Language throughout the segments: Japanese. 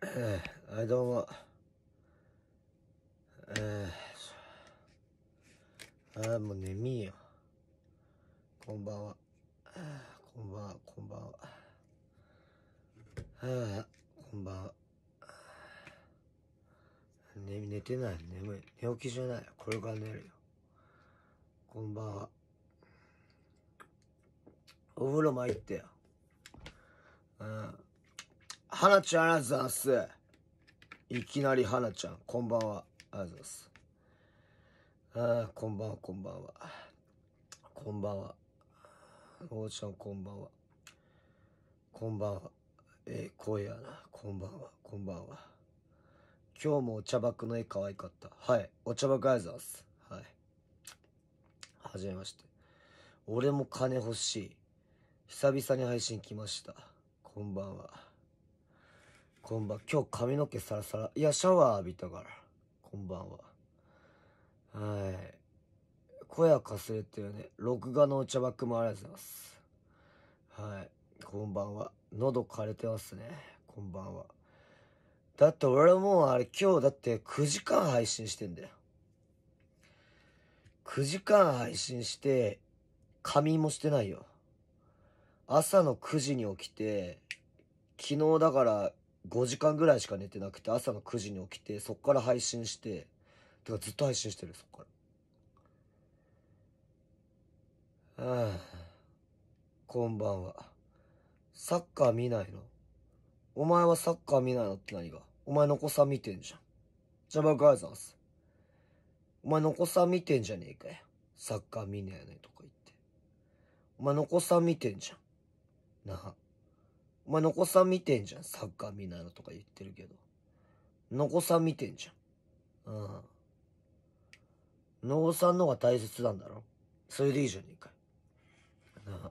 はい、どうも。えー、ああ、もう眠いよ。こんばんは。こんばんは、こんばんは。ああ、こんばんは。寝、寝てない。眠い。寝起きじゃない。これから寝るよ。こんばんは。お風呂参ってよ。うん。はなちゃん、ありがとうございます。いきなりはなちゃん、こんばんは。ありがとうございます。ああ、こんばんは、こんばんは。こんばんは。おうちゃん、こんばんは。こんばんは。ええー、声やな。こんばんは、こんばんは。今日もお茶爆の絵可愛かった。はい。お茶爆ありがとうございます。はい。はじめまして。俺も金欲しい。久々に配信来ました。こんばんは。こんばん、今日髪の毛サラサラ。いや、シャワー浴びたから。こんばんは。はい。小屋かすれてるね。録画のお茶バックもありがとうございます。はい。こんばんは。喉枯れてますね。こんばんは。だって俺もうあれ今日だって9時間配信してんだよ。9時間配信して、仮眠もしてないよ。朝の9時に起きて、昨日だから5時間ぐらいしか寝てなくて、朝の9時に起きて、そっから配信して、てかずっと配信してる、そっから。ああ、こんばんは。サッカー見ないのお前はサッカー見ないのって何がお前の子さん見てんじゃん。ジャバガーザース。お前の子さん見てんじゃねえかよ。サッカー見ねえねとか言って。お前の子さん見てんじゃん。なあ。お前、のこさん見てんじゃん。サッカー見ないのとか言ってるけど。のこさん見てんじゃん。うん。のこさんの方が大切なんだろそれでいいじゃねえかよ。あ。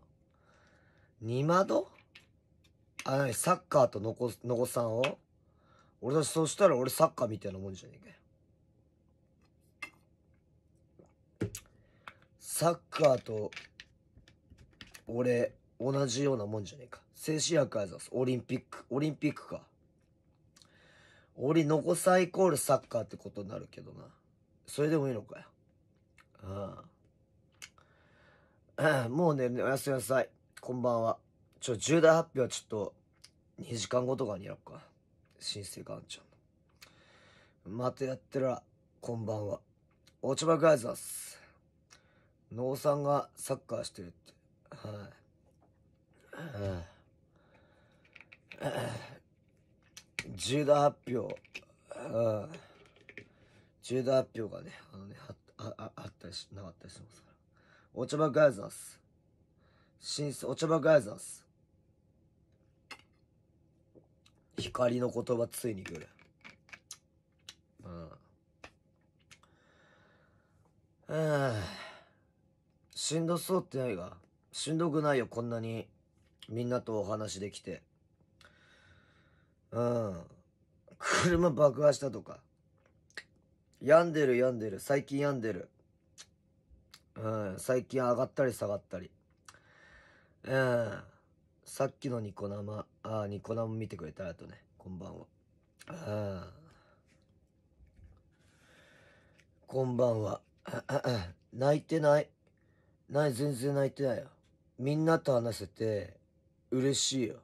二窓あ、なに、サッカーとのこ、のこさんを俺ち、そしたら俺サッカーみたいなもんじゃねえかよ。サッカーと、俺、同じようなもんじゃねえか。静止薬あす。オリンピック、オリンピックか。オリ、残さイコールサッカーってことになるけどな。それでもいいのかよ。ああ。もうね、おやすみなさい。こんばんは。ちょ、重大発表はちょっと、2時間後とかにやろうか。新生ゃんの。またやってら、こんばんは。おちばガイいざす。農さんがサッカーしてるって。はい、はい。重大発表、重大発表がね、あのね、あああったりし、なかったりしますから。おちょばガイザース。新おちょばガイザース。光の言葉ついに来る。うん。うん。しんどそうってないが、しんどくないよ、こんなに。みんなとお話できて。うん。車爆破したとか。病んでる病んでる。最近病んでる。うん。最近上がったり下がったり。うん。さっきのニコ生、ああ、ニコ生見てくれたらとね。こんばんは。こんばんは。泣いてない。ない、全然泣いてないよ。みんなと話せて、嬉しいよ。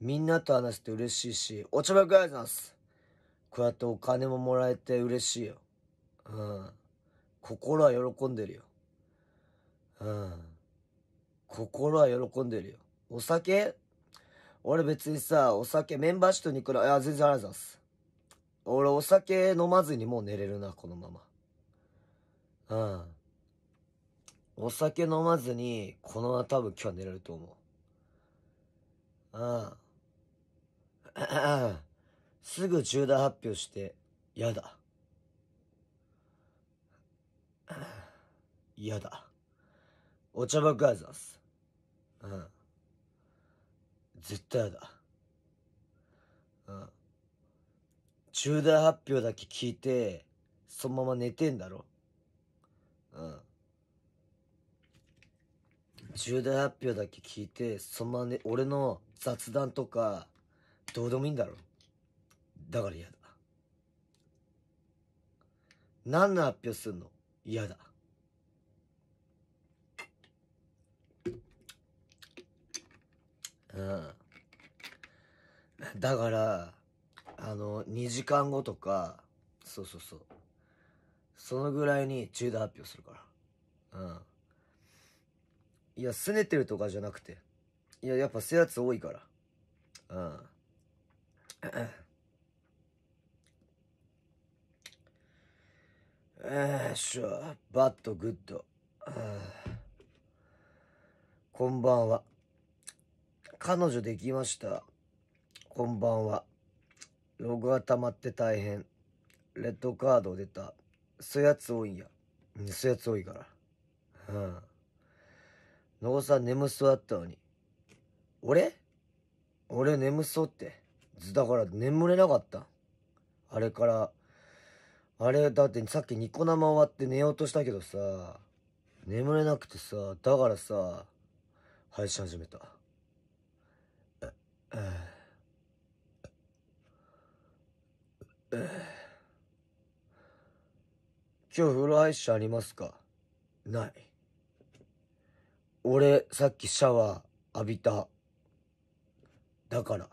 みんなと話して嬉しいし、お茶ばくあります。こうやってお金ももらえて嬉しいよ。うん。心は喜んでるよ。うん。心は喜んでるよ。お酒俺別にさ、お酒、メンバーシップに行くら、いや、全然ありがとうございます。俺お酒飲まずにもう寝れるな、このまま。うん。お酒飲まずに、このまま多分今日は寝れると思う。うん。すぐ重大発表して、やだ。嫌だ。お茶爆発ざんす。うん。絶対やだ。うん。重大発表だけ聞いて、そのまま寝てんだろ。うん。重大発表だけ聞いて、そのまま、ね、俺の雑談とか、どうでもいいんだろ。だから嫌だ。何の発表すんの嫌だ。うん。だから、あの、2時間後とか、そうそうそう。そのぐらいに中途発表するから。うん。いや、拗ねてるとかじゃなくて。いや、やっぱ制圧多いから。うん。えー、しょ、バッドグッド。こんばんは。彼女できました。こんばんは。ログが溜まって大変。レッドカード出た。そうやつ多いんや。そうやつ多いから。うん。野尾さん眠そうだったのに。俺俺眠そうって。だから眠れなかった。あれから。あれ、だってさっきニコ生終わって寝ようとしたけどさ、眠れなくてさ、だからさ、配信始めた。え、ええ今日フル配信ありますかない。俺、さっきシャワー浴びた。だから。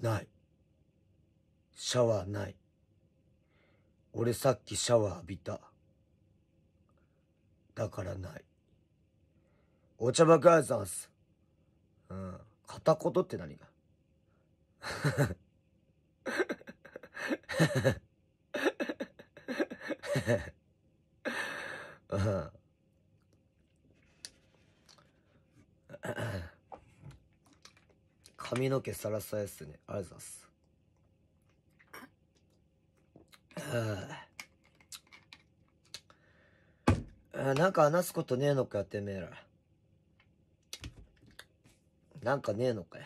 ない。シャワーない。俺さっきシャワー浴びた。だからない。お茶爆発さんす。うん。片言って何が うん。髪の毛サラサラですね。ありがとうございます。あなんか話すことねえのかやってめえら。なんかねえのかよ。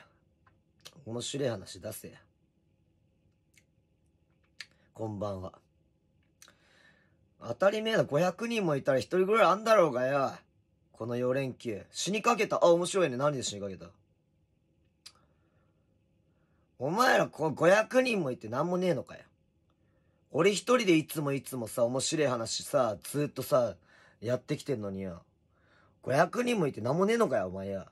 面白い話出せや。こんばんは。当たり前だ、500人もいたら1人ぐらいあんだろうがよ。この4連休。死にかけた。あ、面白いね。何で死にかけたお前らこ500人もいて何もねえのかよ。俺一人でいつもいつもさ、面白い話さ、ずっとさ、やってきてんのによ。500人もいて何もねえのかよ、お前や。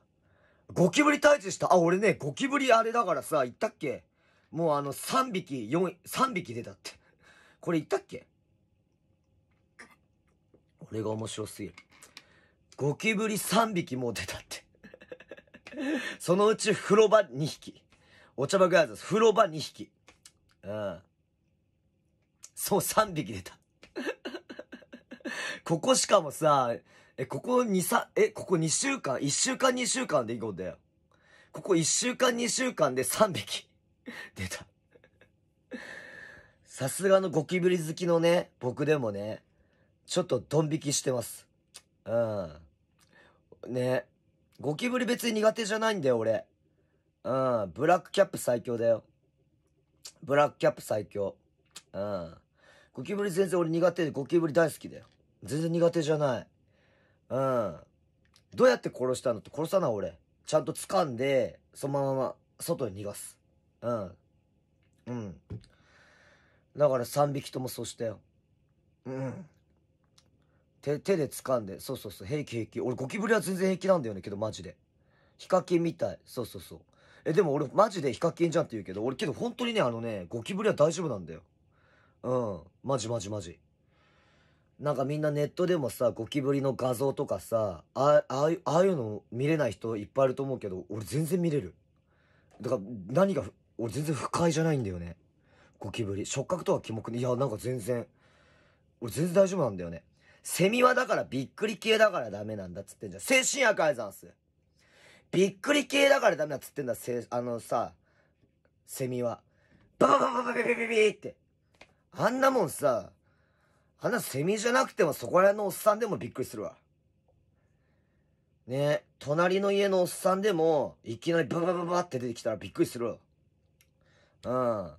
ゴキブリ退治した。あ、俺ね、ゴキブリあれだからさ、言ったっけもうあの、3匹、4、3匹出たって。これ言ったっけ俺が面白すぎる。ゴキブリ3匹もう出たってそのうち風呂場2匹。お茶爆発、風呂場2匹。うん。そう、3匹出た。ここしかもさ、え、ここ2、3、え、ここ2週間 ?1 週間2週間でいこうだよ。ここ1週間2週間で3匹。出た。さすがのゴキブリ好きのね、僕でもね、ちょっとドン引きしてます。うん。ね。ゴキブリ別に苦手じゃないんだよ、俺。うん、ブラックキャップ最強だよ。ブラックキャップ最強。うん。ゴキブリ全然俺苦手で、ゴキブリ大好きだよ。全然苦手じゃない。うん。どうやって殺したのって殺さない俺。ちゃんと掴んで、そのまま外に逃がす。うん。うん。だから3匹ともそうしたよ。うん。手、手で掴んで、そうそうそう、平気平気。俺ゴキブリは全然平気なんだよねけど、マジで。ヒカキンみたい。そうそうそう。え、でも俺マジでヒカキンじゃんって言うけど、俺けど本当にね、あのね、ゴキブリは大丈夫なんだよ。うん。マジマジマジ。なんかみんなネットでもさ、ゴキブリの画像とかさ、あああいうの見れない人いっぱいいると思うけど、俺全然見れる。だから何が、俺全然不快じゃないんだよね。ゴキブリ。触覚とはキモくいや、なんか全然、俺全然大丈夫なんだよね。セミはだからびっくり系だからダメなんだっつってんじゃん。精神薬改ざんす。びっくり系だからダメだっつってんだ、せ、あのさ、セミは。バババババビビビビって。あんなもんさ、あんなセミじゃなくてもそこら辺のおっさんでもびっくりするわ。ね隣の家のおっさんでも、いきなりババババって出てきたらびっくりするわ。うん。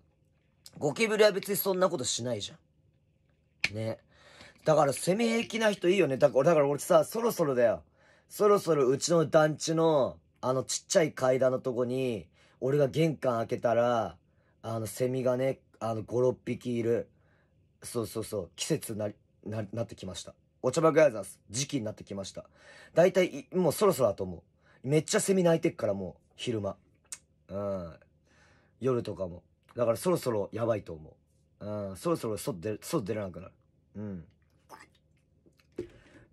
ゴキブリは別にそんなことしないじゃん。ねだからセミ平気な人いいよね。だから俺さ、そろそろだよ。そろそろうちの団地の、あのちっちゃい階段のとこに、俺が玄関開けたら、あの、セミがね、あの、5、6匹いる。そうそうそう、季節なり、な、なってきました。お茶爆やざす。時期になってきました。だいたい、もうそろそろだと思う。めっちゃセミ鳴いてっからもう、昼間。うん。夜とかも。だからそろそろやばいと思う。うん。そろそろ外出、外出れなくなる。うん。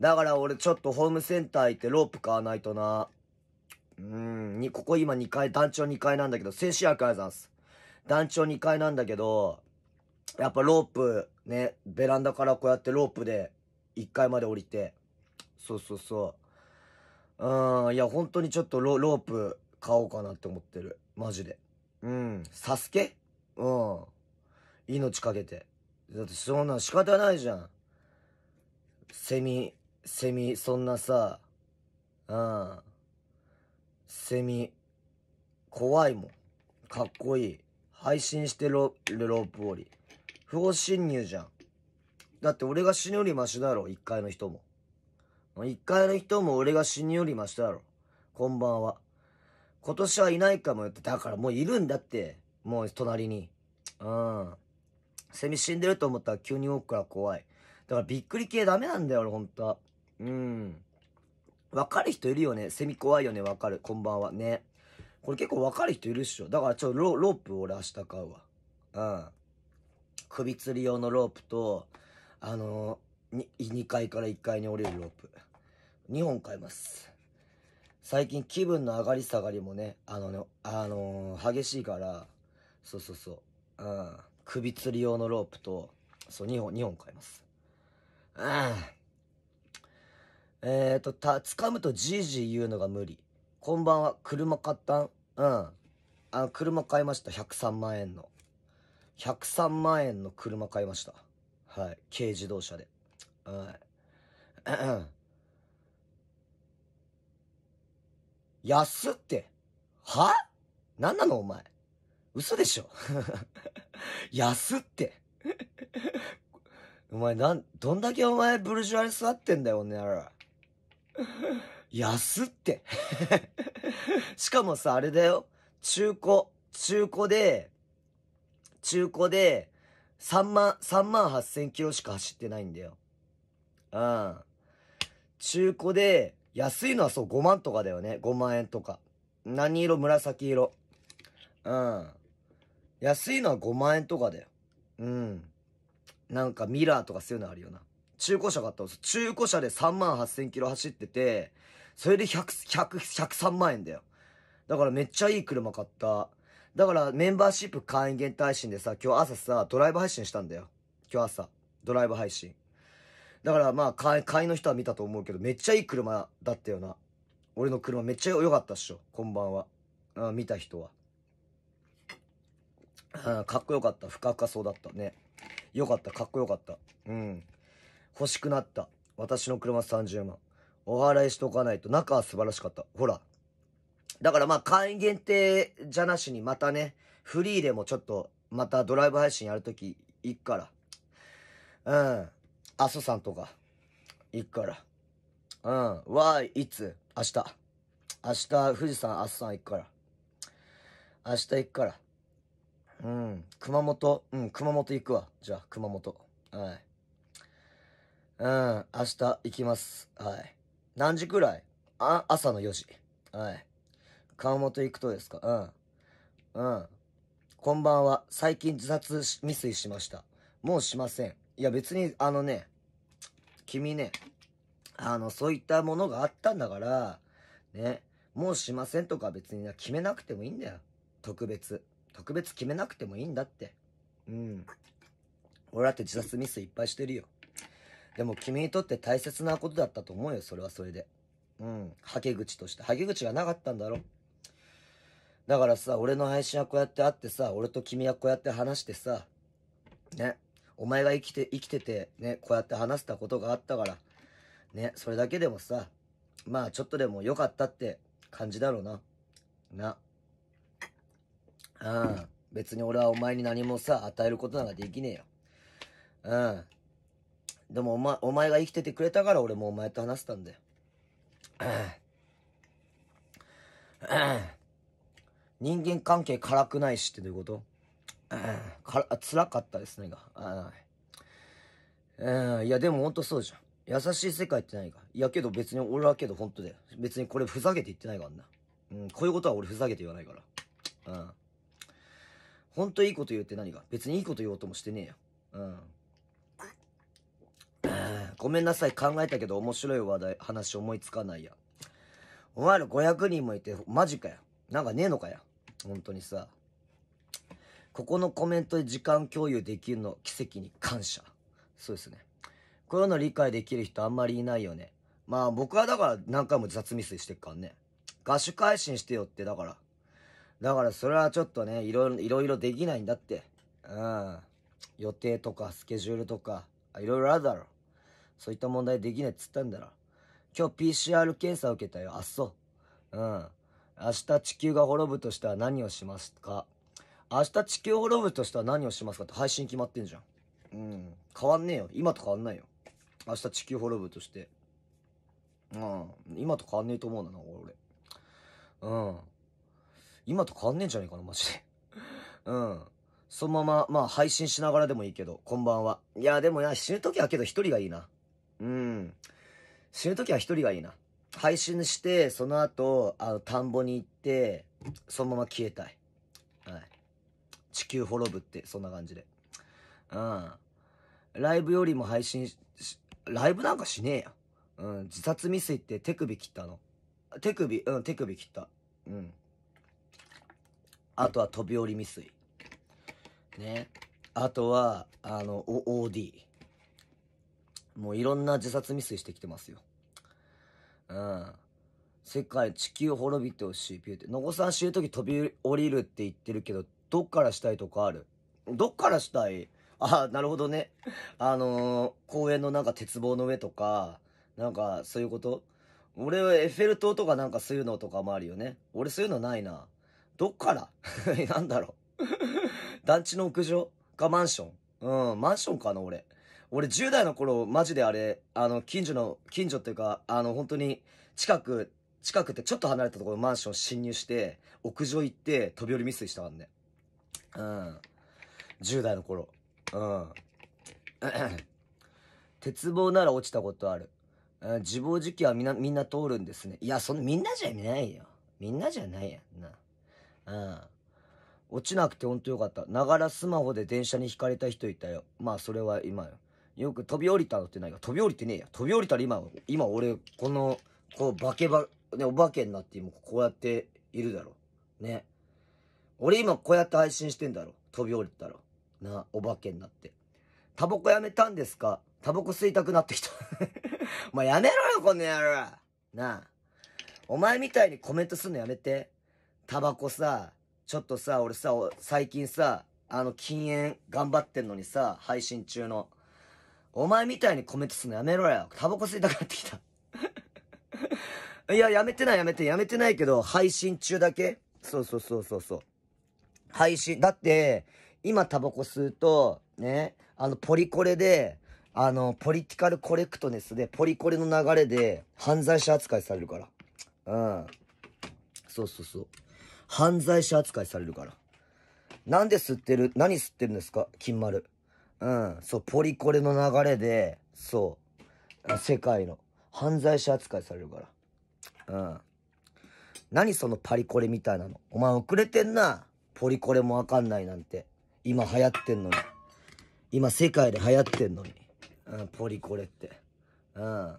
だから俺ちょっとホームセンター行ってロープ買わないとな。うん、に、ここ今2階、団長2階なんだけど、静止薬ありざす。団長2階なんだけど、やっぱロープ、ね、ベランダからこうやってロープで1階まで降りて。そうそうそう。うん、いや、本当にちょっとロロープ買おうかなって思ってる。マジで。うん、サスケうん。命かけて。だってそんな仕方ないじゃん。セミ、セミ、そんなさ、うん。セミ、怖いもん。かっこいい。配信してるロープ折り。不法侵入じゃん。だって俺が死ぬよりマシだろ、一階の人も。一階の人も俺が死ぬよりマシだろ。こんばんは。今年はいないかもよって。だからもういるんだって。もう隣に。うん。セミ死んでると思ったら急に動くから怖い。だからびっくり系ダメなんだよ、俺ほんとは。うん。わかる人いるよね。セミ怖いよね。わかる。こんばんは。ね。これ結構わかる人いるっしょ。だからちょ、ロロープ俺明日買うわ。うん。首吊り用のロープと、あのー、2階から1階に降りるロープ。2本買います。最近気分の上がり下がりもね、あのね、あのー、激しいから、そうそうそう。うん。首吊り用のロープと、そう、2本、2本買います。うん。えっ、ー、と、た、掴むとじいじい言うのが無理。こんばんは、車買ったんうん。あ、車買いました。103万円の。103万円の車買いました。はい。軽自動車で。はい。安って。は何なのお前。嘘でしょ 安って お前なん、どんだけお前ブルジュアに座ってんだよ、おねやら。安って。しかもさ、あれだよ。中古。中古で、中古で、3万、3万8000キロしか走ってないんだよ。うん。中古で、安いのはそう5万とかだよね。5万円とか。何色紫色。うん。安いのは5万円とかだよ。うん。なんかミラーとかそういうのあるよな。中古車買ったんです。中古車で3万8000キロ走ってて、それで100、100、103万円だよ。だからめっちゃいい車買った。だからメンバーシップ会員限定配信でさ、今日朝さ、ドライブ配信したんだよ。今日朝。ドライブ配信。だからまあ、会、会員の人は見たと思うけど、めっちゃいい車だったよな。俺の車めっちゃ良かったっしょ。こんばんは。あ見た人は。かっこよかった。ふかふかそうだったね。よかった。かっこよかった。うん。欲しくなった。私の車30万。お払いしとかないと。中は素晴らしかった。ほら。だからまあ、会員限定じゃなしにまたね、フリーでもちょっと、またドライブ配信やるとき行くから。うん。阿蘇さんとか、行くから。うん。わーい、いつ明日。明日、富士山、阿蘇ん行くから。明日行くから。うん。熊本、うん、熊本行くわ。じゃあ、熊本。はい。うん、明日行きます。はい。何時くらいあ、朝の4時。はい。川本行くとですかうん。うん。こんばんは。最近自殺未遂しました。もうしません。いや別に、あのね、君ね、あの、そういったものがあったんだから、ね、もうしませんとか別に決めなくてもいいんだよ。特別。特別決めなくてもいいんだって。うん。俺だって自殺ミスいっぱいしてるよ。でも君にとって大切なことだったと思うよ、それはそれで。うん。はけ口として。はけ口がなかったんだろ。だからさ、俺の配信はこうやって会ってさ、俺と君はこうやって話してさ、ね。お前が生きて、生きてて、ね、こうやって話せたことがあったから、ね、それだけでもさ、まあちょっとでも良かったって感じだろうな。な。うん。別に俺はお前に何もさ、与えることなんかできねえよ。うん。でもお前、お前が生きててくれたから俺もお前と話せたんだよ。人間関係辛くないしってどういうことか辛かったですねが。いやでもほんとそうじゃん。優しい世界って何か。いやけど別に俺はけど本当だよ。別にこれふざけて言ってないからな。うん、こういうことは俺ふざけて言わないから。うん。ほんといいこと言うって何か。別にいいこと言おうともしてねえよ。うん。ごめんなさい、考えたけど面白い話題、話思いつかないや。お前ら500人もいて、マジかよ。なんかねえのかよ。本当にさ。ここのコメントで時間共有できるの奇跡に感謝。そうですね。こういうの理解できる人あんまりいないよね。まあ僕はだから何回も雑未遂してっからね。合宿配信してよって、だから。だからそれはちょっとね、いろいろ、いろいろできないんだって。うん。予定とかスケジュールとか、いろいろあるだろ。そういった問題できないっつったんだろ。今日 PCR 検査受けたよ。あっそう。うん。明日地球が滅ぶとしたら何をしますか明日地球滅ぶとしたら何をしますかって配信決まってんじゃん。うん。変わんねえよ。今と変わんないよ。明日地球滅ぶとして。うん。今と変わんねえと思うんだな、俺。うん。今と変わんねえんじゃねえかな、マジで。うん。そのまま、まあ配信しながらでもいいけど、こんばんは。いや、でもな、死ぬ時はけど一人がいいな。うん。死ぬ時は一人がいいな。配信して、その後、あの、田んぼに行って、そのまま消えたい。はい。地球滅ぶって、そんな感じで。うん。ライブよりも配信し、ライブなんかしねえや。うん、自殺未遂って手首切ったの。手首、うん、手首切った。うん。あとは飛び降り未遂。ね。あとは、あの、OD。もういろんな自殺未遂してきてますよ。うん。世界、地球滅びてほしい、ピューって。のごさん死ぬとき飛び降りるって言ってるけど、どっからしたいとかあるどっからしたいあ、なるほどね。あのー、公園のなんか鉄棒の上とか、なんかそういうこと俺はエッフェル塔とかなんかそういうのとかもあるよね。俺そういうのないな。どっから なんだろう団地の屋上かマンションうん、マンションかな、俺。俺10代の頃、マジであれ、あの、近所の、近所っていうか、あの、本当に、近く、近くってちょっと離れたところマンション侵入して、屋上行って、飛び降り未遂したからね。うん。10代の頃。うん。鉄棒なら落ちたことある。自暴自棄はみんな、みんな通るんですね。いや、その、みんなじゃないよ。みんなじゃないやんな。うん。落ちなくてほんとよかった。ながらスマホで電車にひかれた人いたよ。まあ、それは今よ。よく飛び降りたのってないか、飛び降りてねえや。飛び降りたら今、今俺、この、こう、化けば、ね、お化けになって今、こうやっているだろ。ね。俺今、こうやって配信してんだろ。飛び降りたら。な、お化けになって。タバコやめたんですかタバコ吸いたくなってきた お前やめろよ、この野郎なあ。お前みたいにコメントすんのやめて。タバコさ、ちょっとさ、俺さ、最近さ、あの、禁煙頑張ってんのにさ、配信中の。お前みたいにコメントするのやめろよ。タバコ吸いたくなってきた。いや、やめてないやめて、やめてないけど、配信中だけそうそうそうそうそう。配信、だって、今タバコ吸うと、ね、あの、ポリコレで、あの、ポリティカルコレクトネスで、ポリコレの流れで、犯罪者扱いされるから。うん。そうそうそう。犯罪者扱いされるから。なんで吸ってる何吸ってるんですか金丸。うん、そう、ポリコレの流れで、そう、世界の犯罪者扱いされるから。うん。何そのパリコレみたいなの。お前遅れてんな。ポリコレもわかんないなんて。今流行ってんのに。今世界で流行ってんのに。うん、ポリコレって。うん。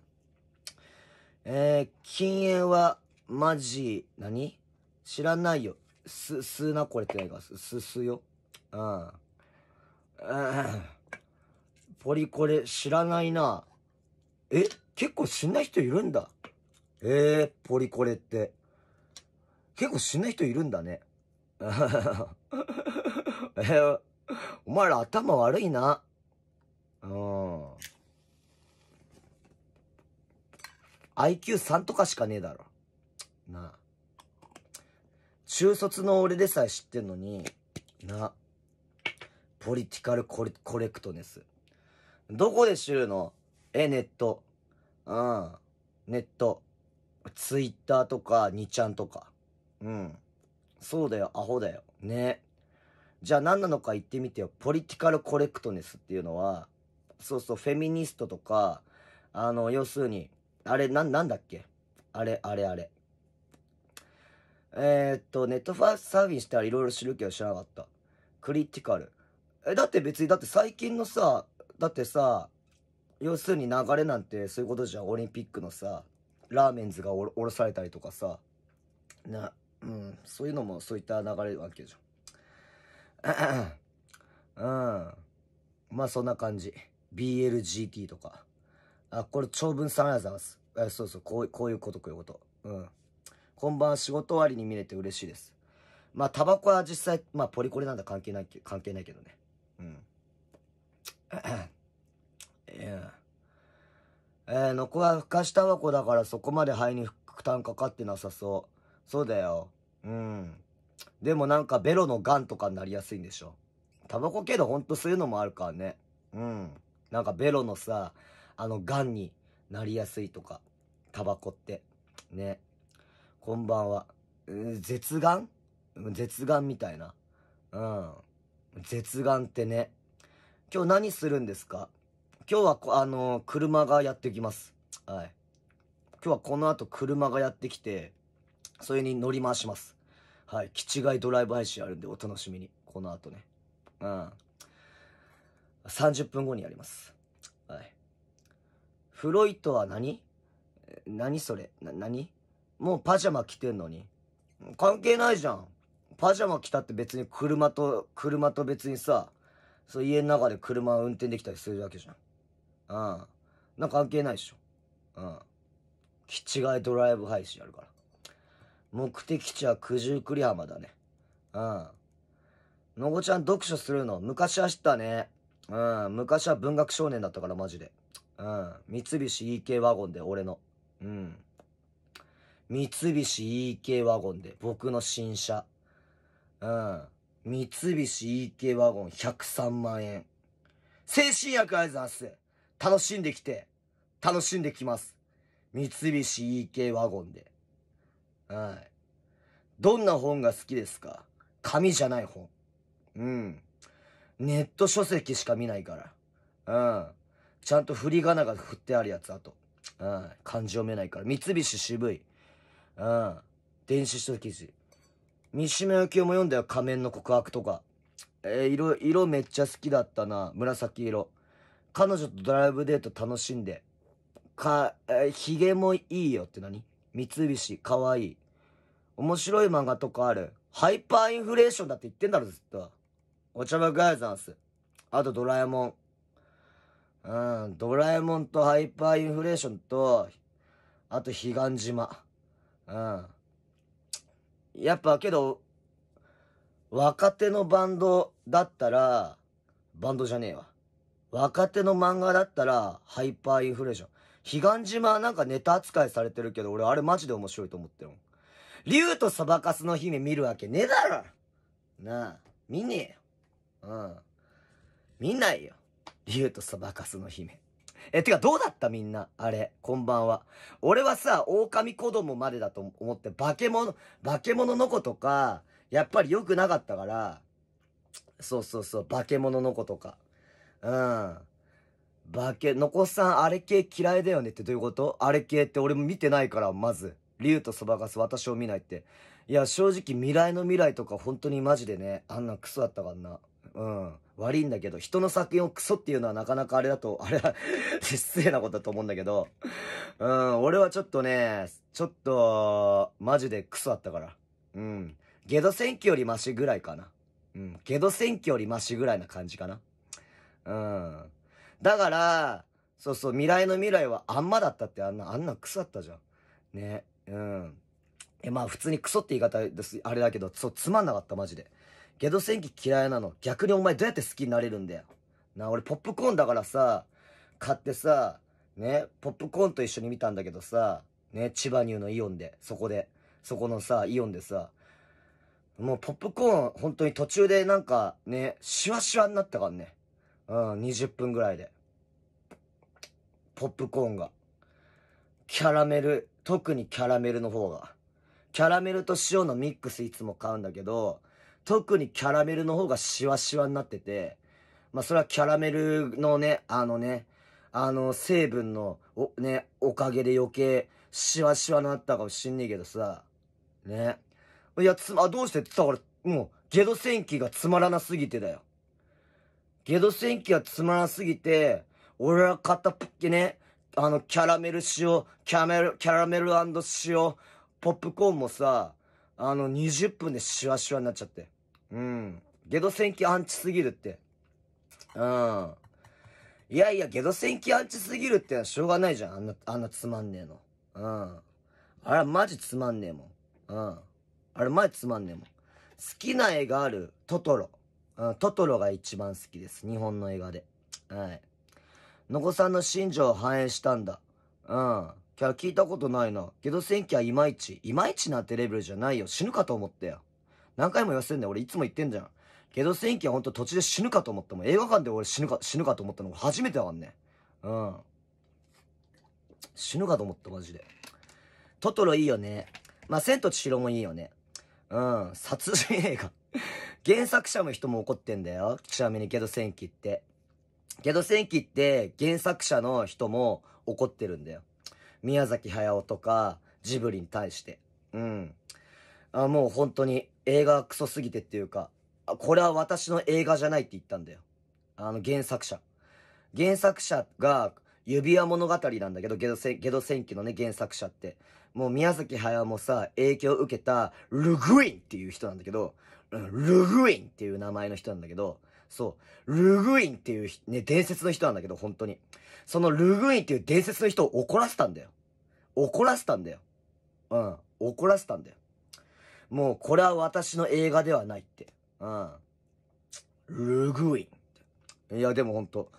えー、禁煙は、マジ、何知らないよ。す、すなこれってないか。す、すよ。うん。ポリコレ知らないな。え結構死んだ人いるんだ。えー、ポリコレって。結構死んだ人いるんだね。えー、お前ら頭悪いな。うん。IQ3 とかしかねえだろ。なあ。中卒の俺でさえ知ってんのに、なあ。ポリティカルコレコレクトネス。どこで知るのえ、ネット。うん。ネット。ツイッターとか、2ちゃんとか。うん。そうだよ、アホだよ。ね。じゃあ何なのか言ってみてよ。ポリティカルコレクトネスっていうのは、そうそう、フェミニストとか、あの、要するに、あれ、な、なんだっけあれ、あれ、あれ。えー、っと、ネットファーサービスンしたらいろいろ知るけど知らなかった。クリティカル。え、だって別に、だって最近のさ、だってさ、要するに流れなんてそういうことじゃん。オリンピックのさ、ラーメンズがおろされたりとかさ、な、うん、そういうのもそういった流れわけじゃん。うん。まあそんな感じ。BLGT とか。あ、これ長文さんありがとうございます。えそうそう、こうこういうこと、こういうこと。うん。こんばん仕事終わりに見れて嬉しいです。まあタバコは実際、まあポリコレなんだ関係ない、関係ないけどね。うん。いや。えー、残はふかしたばこだからそこまで肺に負担かかってなさそう。そうだよ。うん。でもなんかベロの癌とかになりやすいんでしょ。タバコけどほんとそういうのもあるからね。うん。なんかベロのさ、あの癌になりやすいとか。タバコって。ね。こんばんは。絶眼絶眼みたいな。うん。絶眼ってね。今日何するんですか今日はあのー、車がやってきます。はい。今日はこの後車がやってきて、それに乗り回します。はい。気違いドライブ配信あるんでお楽しみに。この後ね。うん。30分後にやります。はい。フロイトは何何それな、何もうパジャマ着てんのに。関係ないじゃん。パジャマ着たって別に車と、車と別にさ、そう家の中で車を運転できたりするわけじゃん。うん。なんか関係ないでしょ。うん。キチガイドライブ配信やるから。目的地は九十九里浜だね。うん。のごちゃん読書するの昔は知ったね。うん。昔は文学少年だったからマジで。うん。三菱 EK ワゴンで俺の。うん。三菱 EK ワゴンで僕の新車。うん。三菱 EK ワゴン103万円。精神薬ありがとざます。楽しんできて、楽しんできます。三菱 EK ワゴンで。はい。どんな本が好きですか紙じゃない本。うん。ネット書籍しか見ないから。うん。ちゃんと振り仮名が振ってあるやつ、あと。うん。漢字読めないから。三菱渋い。うん。電子書籍。三島由紀夫も読んだよ、仮面の告白とか。えー、色、色めっちゃ好きだったな、紫色。彼女とドライブデート楽しんで。か、えー、ヒゲもいいよって何三菱、かわいい。面白い漫画とかある。ハイパーインフレーションだって言ってんだろ、ずっと。お茶ばガイザンス。あとドラえもん。うん、ドラえもんとハイパーインフレーションと、あと彼岸島。うん。やっぱけど、若手のバンドだったら、バンドじゃねえわ。若手の漫画だったら、ハイパーインフレーション。彼岸島なんかネタ扱いされてるけど、俺あれマジで面白いと思ってるもん。竜とサバカスの姫見るわけねえだろなあ、見ねえよ。うん。見ないよ。竜とサバカスの姫。え、てかどうだったみんなあれ、こんばんは。俺はさ、狼子供までだと思って、化け物、化け物の子とか、やっぱり良くなかったから、そうそうそう、化け物の子とか。うん。化け、のこさん、あれ系嫌いだよねってどういうことあれ系って俺も見てないから、まず。竜とそばかす、私を見ないって。いや、正直、未来の未来とか本当にマジでね、あんなクソだったからな。うん。悪いんだけど、人の作品をクソっていうのはなかなかあれだと、あれは失礼なことだと思うんだけど、うん、俺はちょっとね、ちょっと、マジでクソだったから。うん。ゲド選挙よりマシぐらいかな。うん。ゲド選挙よりマシぐらいな感じかな。うん。だから、そうそう、未来の未来はあんまだったって、あんな、あんなクソだったじゃん。ね。うん。え、まあ普通にクソって言い方です、あれだけど、そう、つまんなかった、マジで。ゲド戦記嫌いなの。逆にお前どうやって好きになれるんだよ。な、俺ポップコーンだからさ、買ってさ、ね、ポップコーンと一緒に見たんだけどさ、ね、千葉乳のイオンで、そこで、そこのさ、イオンでさ、もうポップコーン、本当に途中でなんかね、シワシワになったからね。うん、20分ぐらいで。ポップコーンが。キャラメル、特にキャラメルの方が。キャラメルと塩のミックスいつも買うんだけど、特にキャラメルの方がシワシワになってて、まあそれはキャラメルのね、あのね、あの成分のお、ね、おかげで余計シワシワになったかもしんねえけどさ、ね。いや、つま、どうしてって言ったから、もう、ゲド戦記がつまらなすぎてだよ。ゲド戦記がつまらなすぎて、俺は買ったっけね、あの、キャラメル塩、キャメル、キャラメル塩、ポップコーンもさ、あの、20分でシワシワになっちゃって。うん。ゲド戦記アンチすぎるって。うん。いやいや、ゲド戦記アンチすぎるってのはしょうがないじゃん。あんな、あんなつまんねえの。うん。あれマジつまんねえもん。うん。あれマジつまんねえもん。好きな絵がある、トトロ。うん、トトロが一番好きです。日本の映画で。はい。のこさんの心情を反映したんだ。うん。キャラ聞いたことないな。ゲド戦記はいまいち。いまいちなってレベルじゃないよ。死ぬかと思ったよ。何回も言わせてんだよ。俺いつも言ってんじゃん。ゲド戦記はほんと途中で死ぬかと思ったもん。映画館で俺死ぬか、死ぬかと思ったのが初めてだかんね。うん。死ぬかと思った、マジで。トトロいいよね。まあ、千と千尋もいいよね。うん。殺人映画。原作者の人も怒ってんだよ。ちなみにゲド戦記って。ゲド戦記って原作者の人も怒ってるんだよ。宮崎駿とか、ジブリに対して。うん。あもう本当に映画クソすぎてっていうか、これは私の映画じゃないって言ったんだよ。あの原作者。原作者が指輪物語なんだけど、ゲドセゲド戦記のね、原作者って。もう宮崎駿もさ、影響を受けた、ルグインっていう人なんだけど、ルグインっていう名前の人なんだけど、そう、ルグインっていうね、伝説の人なんだけど、本当に。そのルグインっていう伝説の人を怒らせたんだよ。怒らせたんだよ。うん、怒らせたんだよ。もうこれは私の映画ではないって。うん。ルグイン。いや、でもほんと。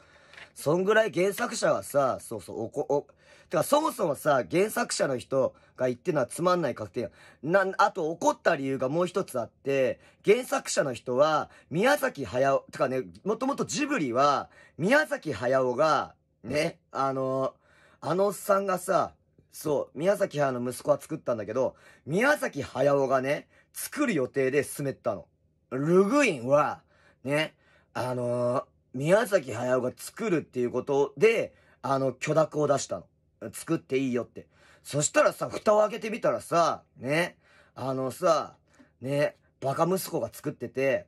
そんぐらい原作者はさ、そうそう、おこ、お、てかそもそもさ、原作者の人が言ってるのはつまんない確定やな、あと怒った理由がもう一つあって、原作者の人は、宮崎駿、てかね、もともとジブリは、宮崎駿が、ね、あの、あのおっさんがさ、そう、宮崎駿の息子は作ったんだけど、宮崎駿がね、作る予定で進めたの。ルグインは、ね、あのー、宮崎駿が作るっていうことで、あの、許諾を出したの。作っていいよって。そしたらさ、蓋を開けてみたらさ、ね、あのさ、ね、バカ息子が作ってて、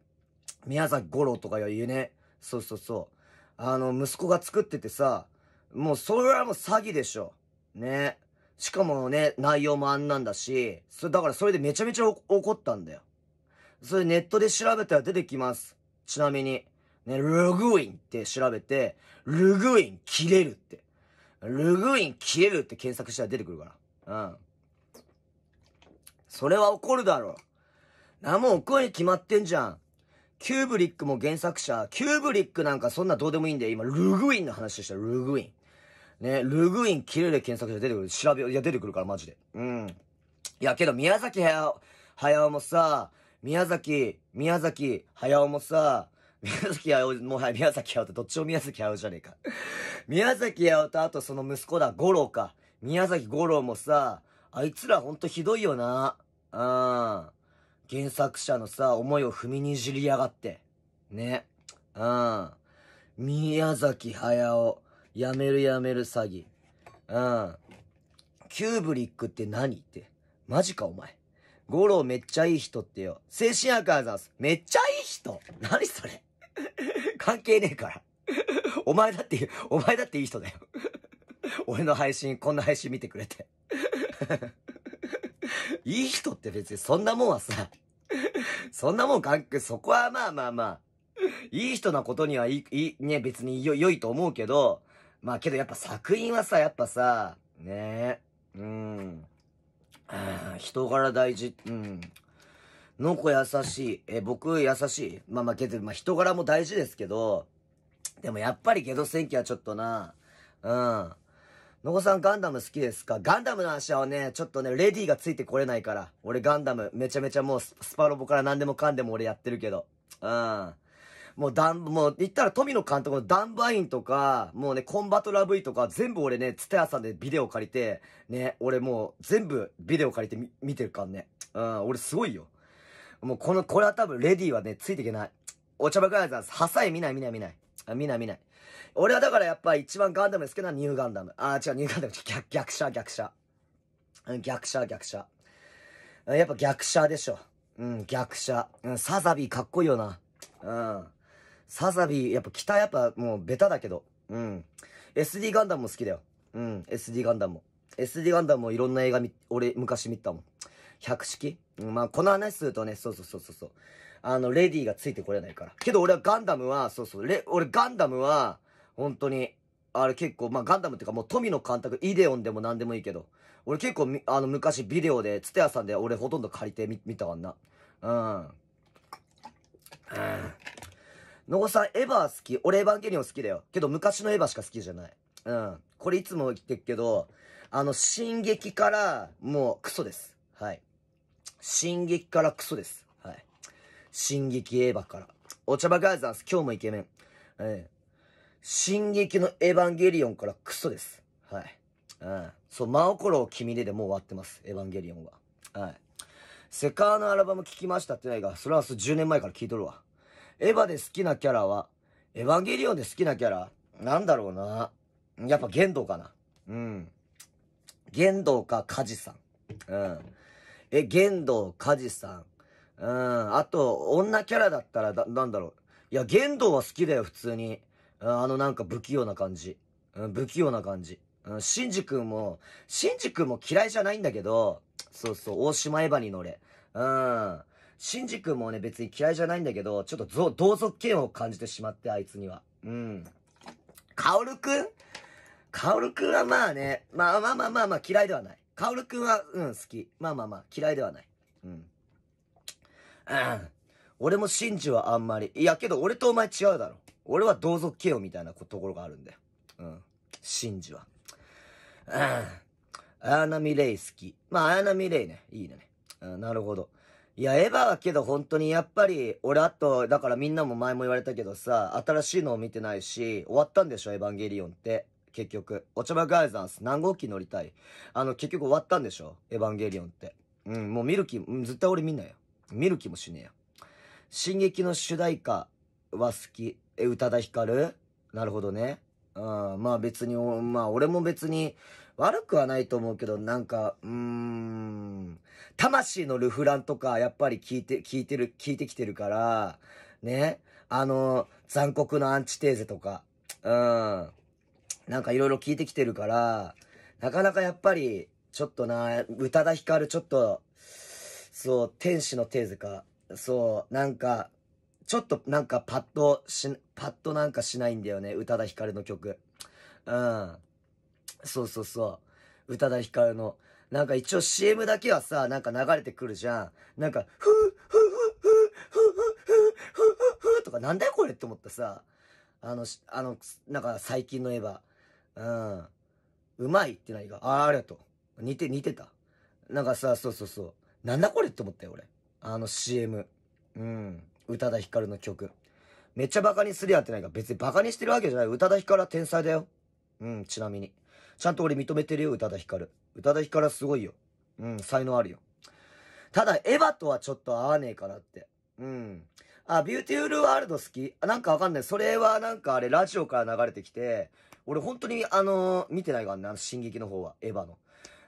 宮崎五郎とか言うね、そうそうそう。あの、息子が作っててさ、もうそれはもう詐欺でしょ。ね。しかもね、内容もあんなんだし、それ、だからそれでめちゃめちゃ怒ったんだよ。それネットで調べたら出てきます。ちなみに。ね、ルグインって調べて、ルグイン切れるって。ルグイン切れるって検索したら出てくるから。うん。それは怒るだろう。何も怒るに決まってんじゃん。キューブリックも原作者、キューブリックなんかそんなどうでもいいんだよ。今、ルグインの話でした、ルグイン。ね、ルグインキれで検索で出てくる。調べ、いや、出てくるから、マジで。うん。いや、けど、宮崎駿、駿もさ、宮崎、宮崎、駿もさ、宮崎駿、もは宮崎駿ってどっちも宮崎駿じゃねえか。宮崎駿とあとその息子だ、五郎か。宮崎五郎もさ、あいつらほんとひどいよな。うん。原作者のさ、思いを踏みにじりやがって。ね。うん。宮崎駿。やめるやめる詐欺。うん。キューブリックって何って。マジかお前。ゴロめっちゃいい人ってよ。精神アカーザース。めっちゃいい人何それ 関係ねえから。お前だって、お前だっていい人だよ俺の配信、こんな配信見てくれて いい人って別にそんなもんはさ、そんなもん関係、そこはまあまあまあ、いい人なことにはいい、いいね、別に良いと思うけど、まあけどやっぱ作品はさ、やっぱさ、ねえ、うん。人柄大事、うん。の子優しい。え、僕優しい。まあまあけど、まあ人柄も大事ですけど、でもやっぱりゲド戦記はちょっとな、うん。のこさんガンダム好きですかガンダムの話はね、ちょっとね、レディーがついてこれないから。俺ガンダム、めちゃめちゃもうスパロボから何でもかんでも俺やってるけど。うん。もうダン、もう言ったら富野監督のダンバインとか、もうね、コンバトラ V とか全部俺ね、ツタヤさんでビデオ借りて、ね、俺もう全部ビデオ借りて見てるからね。うん、俺すごいよ。もうこの、これは多分レディーはね、ついていけない。お茶ばかりいです。ハサイ見ない見ない見ない。あ、見ない見ない。俺はだからやっぱ一番ガンダム好きなニューガンダム。あ、違う、ニューガンダム。逆、逆者、逆者。逆者、逆者。やっぱ逆者でしょ。うん、逆者。うん、サザビーかっこいいよな。うん。サザビー、やっぱ北やっぱもうベタだけど。うん。SD ガンダムも好きだよ。うん。SD ガンダムも。SD ガンダムもいろんな映画見、俺昔見たもん。百式まあ、この話するとね、そうそうそうそう。あの、レディーがついてこれないから。けど俺はガンダムは、そうそう、レ、俺ガンダムは、本当に、あれ結構、まあ、ガンダムっていうかもう富の監督、イデオンでも何でもいいけど、俺結構、あの、昔ビデオで、ツテヤさんで俺ほとんど借りてみ、見たわんな。うん。うん。のごさん、エヴァ好き俺エヴァンゲリオン好きだよ。けど昔のエヴァしか好きじゃない。うん。これいつも言ってるけど、あの、進撃から、もう、クソです。はい。進撃からクソです。はい。進撃エヴァから。お茶ばガーザース、今日もイケメン。え進撃のエヴァンゲリオンからクソです。はい。うん。そう、真心を君ででもう終わってます。エヴァンゲリオンは。はい。セカーのアルバム聴きましたってないが、それは10年前から聴いとるわ。エヴァで好きなキャラは、エヴァンゲリオンで好きなキャラなんだろうな。やっぱ玄道かな。うん。玄道かカジさん。うん。え、玄道、カジさん。うん。あと、女キャラだったら、だ、なんだろう。いや、玄道は好きだよ、普通に。あの、なんか不器用な感じ。うん、不器用な感じ。うん、シンジ君も、シンジ君も嫌いじゃないんだけど、そうそう、大島エヴァに乗れ。うん。シンジ君もね、別に嫌いじゃないんだけど、ちょっと同族嫌悪を感じてしまって、あいつには。うん。カオルくんカオルくんはまあね、まあまあまあまあまあ嫌いではない。カオルくんは、うん、好き。まあまあまあ、嫌いではない。うん。うん。俺もシンジはあんまり。いやけど俺とお前違うだろ。俺は同族嫌悪みたいなところがあるんだよ。うん。シンジは。うん。綾波レイ好き。まあ、綾波レイね。いいね。うん、なるほど。いや、エヴァはけど本当にやっぱり、俺あと、だからみんなも前も言われたけどさ、新しいのを見てないし、終わったんでしょ、エヴァンゲリオンって。結局。お茶葉ガイザンス、何号機乗りたいあの、結局終わったんでしょ、エヴァンゲリオンって。うん、もう見る気、絶対俺見んなよ。見る気もしねえよ。進撃の主題歌は好き。え、宇多田ヒカルなるほどね。うん、まあ別に、まあ俺も別に、悪くはないと思うけど、なんか、うーん、魂のルフランとか、やっぱり聞いて、聞いてる、聞いてきてるから、ね、あの、残酷なアンチテーゼとか、うん、なんかいろいろ聞いてきてるから、なかなかやっぱり、ちょっとな、宇多田ヒカルちょっと、そう、天使のテーゼか、そう、なんか、ちょっとなんかパッとし、パッとなんかしないんだよね、宇多田ヒカルの曲。うん。そうそうそう。宇多田ヒカルの。なんか一応 CM だけはさ、なんか流れてくるじゃん。なんか、ふー、ふー、ふー、ふー、ふー、ふー、ふー、ふとかなんだよこれって思ったさ。あの、あの、なんか最近のエヴァ。うん。うまいって何が。ああ、ありがとう。似て、似てた。なんかさ、そうそうそう。なんだこれって思ったよ、俺。あの CM。うん。宇多田ヒカルの曲。めっちゃバカにすりゃってないか。別にバカにしてるわけじゃない。宇多田ヒカルは天才だよ。うん、ちなみに。ちゃんと俺認めてるよ、宇多田ヒカル。宇多田ヒカルすごいよ。うん、才能あるよ。ただ、エヴァとはちょっと合わねえかなって。うん。あ、ビューティフルワールド好きあ、なんかわかんない。それはなんかあれ、ラジオから流れてきて、俺本当にあのー、見てないからね、あの、進撃の方は、エヴァの。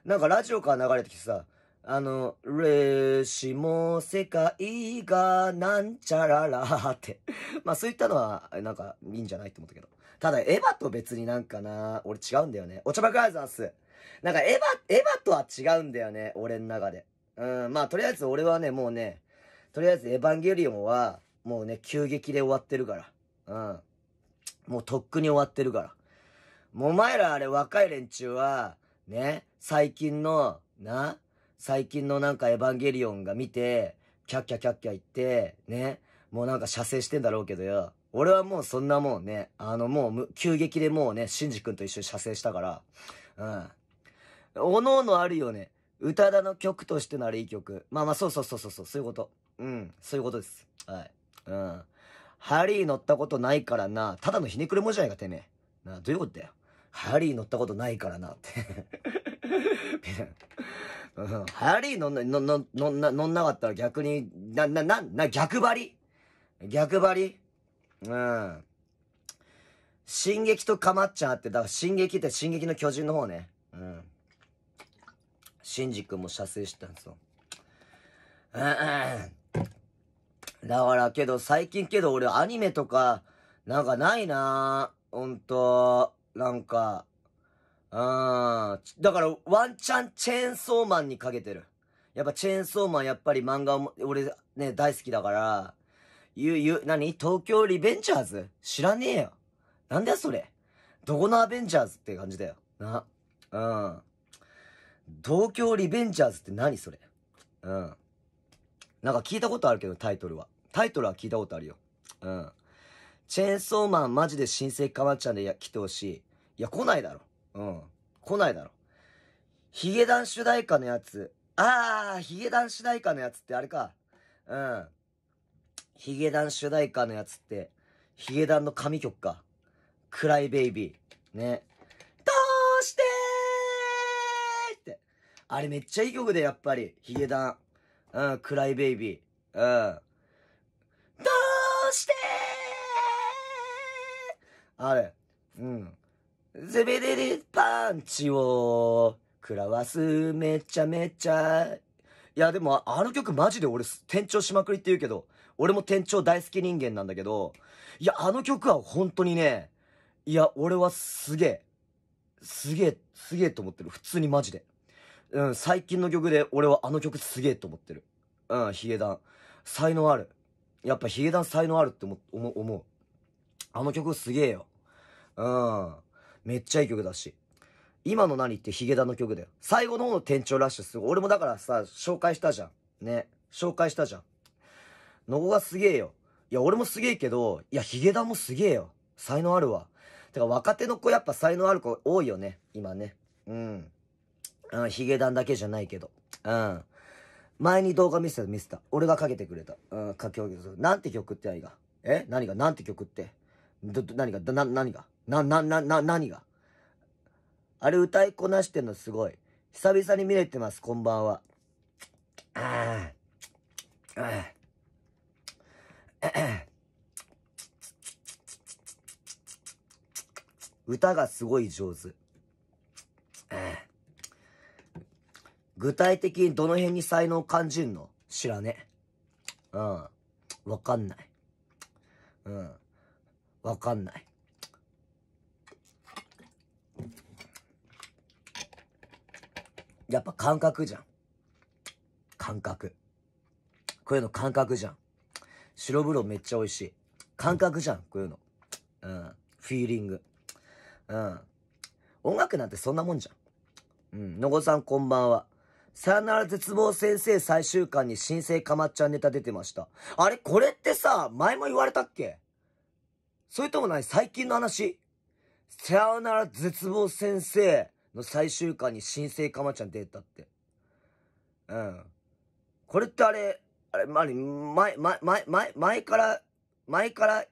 なんかラジオから流れてきてさ、あの、レシモ世界がなんちゃららって。まあそういったのは、なんかいいんじゃないって思ったけど。ただ、エヴァと別になんかな、俺違うんだよね。お茶爆発ざす。なんか、エヴァ、エヴァとは違うんだよね、俺の中で。うん、まあ、とりあえず俺はね、もうね、とりあえずエヴァンゲリオンは、もうね、急激で終わってるから。うん。もうとっくに終わってるから。もうお前らあれ若い連中は、ね、最近の、な、最近のなんかエヴァンゲリオンが見て、キャッキャキャッキャ言って、ね、もうなんか射精してんだろうけどよ。俺はもうそんなもんね、あのもう急激でもうね、シンジ君と一緒に射精したから、うん。おのおのあるよね。宇多田の曲としてあれいい曲。まあまあそうそうそうそうそう、そういうこと。うん、そういうことです。はい。うん。ハリー乗ったことないからな、ただのひねくれもじゃないか、てめえ。などういうことだよ。ハリー乗ったことないからな、ってハリー乗んな、乗んな、乗んなかったら逆に、な、な、な、な、逆張り逆張りうん。進撃とかまっちゃんあって、だから進撃って進撃の巨人の方ね。うん。シンジ君も射精してたんですよ。うん、うん。だからけど、最近けど俺アニメとか、なんかないなぁ。ほんと、なんか、うん。だから、ワンチャンチェーンソーマンにかけてる。やっぱチェーンソーマンやっぱり漫画も、俺ね、大好きだから、ゆ、ゆ、なに東京リベンジャーズ知らねえよ。なんだよ、それ。どこのアベンジャーズって感じだよ。な。うん。東京リベンジャーズって何それうん。なんか聞いたことあるけど、タイトルは。タイトルは聞いたことあるよ。うん。チェーンソーマンマジで新生かまっちゃんで来てほしい。いや、来ないだろ。うん。来ないだろ。ヒゲダン主題歌のやつ。あー、ヒゲダン主題歌のやつってあれか。うん。ヒゲダン主題歌のやつって、ヒゲダンの神曲か。クライベイビー。ね。どうしてーって。あれめっちゃいい曲で、やっぱり。ヒゲダン。うん、クライベイビー。うん。どうしてーあれ。うん。ゼベデリパンチを食らわすめちゃめちゃ。いや、でも、あの曲マジで俺、転調しまくりって言うけど、俺も店長大好き人間なんだけど、いや、あの曲は本当にね、いや、俺はすげえ、すげえ、すげえと思ってる。普通にマジで。うん、最近の曲で俺はあの曲すげえと思ってる。うん、ヒゲダン。才能ある。やっぱヒゲダン才能あるって思う。あの曲すげえよ。うん。めっちゃいい曲だし。今の何ってヒゲダンの曲だよ。最後の方の店長ラッシュすごい。俺もだからさ、紹介したじゃん。ね。紹介したじゃん。ノゴがすげえよ。いや、俺もすげえけど、いや、ヒゲダもすげえよ。才能あるわ。てか、若手の子やっぱ才能ある子多いよね。今ね。うん。うん、ヒゲダンだけじゃないけど。うん。前に動画見せた、見せた。俺がかけてくれた。うん、かけげくなんて曲って何がえ何がなんて曲ってど、ど、何がな、何がな、な、な、な、何があれ歌いこなしてんのすごい。久々に見れてます、こんばんは。ああ。ああ。歌がすごい上手。具体的にどの辺に才能感じんの知らね。うん。わかんない。うん。わかんない。やっぱ感覚じゃん。感覚。こういうの感覚じゃん。白風呂めっちゃ美味しい。感覚じゃん、こういうの。うん。フィーリング。うん。音楽なんてそんなもんじゃん。うん。のごさんこんばんは。さよなら絶望先生最終巻に新生かまっちゃんネタ出てました。あれこれってさ、前も言われたっけそれともない最近の話さよなら絶望先生の最終巻に新生かまっちゃん出たって。うん。これってあれ、あれ、前、前、前、前、前から、前から、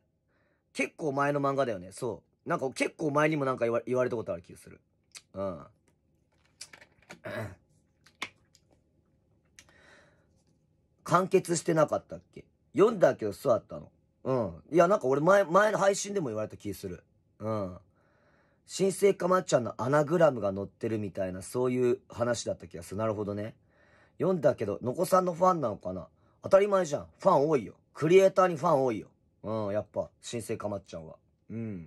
結構前の漫画だよね。そう。なんか結構前にもなんか言わ言われたことある気がする。うん。完結してなかったっけ読んだけど座ったの。うん。いや、なんか俺前、前の配信でも言われた気する。うん。新生かまっちゃんのアナグラムが載ってるみたいな、そういう話だった気がする。なるほどね。読んだけど、のこさんのファンなのかな当たり前じゃん。ファン多いよ。クリエイターにファン多いよ。うん、やっぱ、新生かまっちゃんは。うん。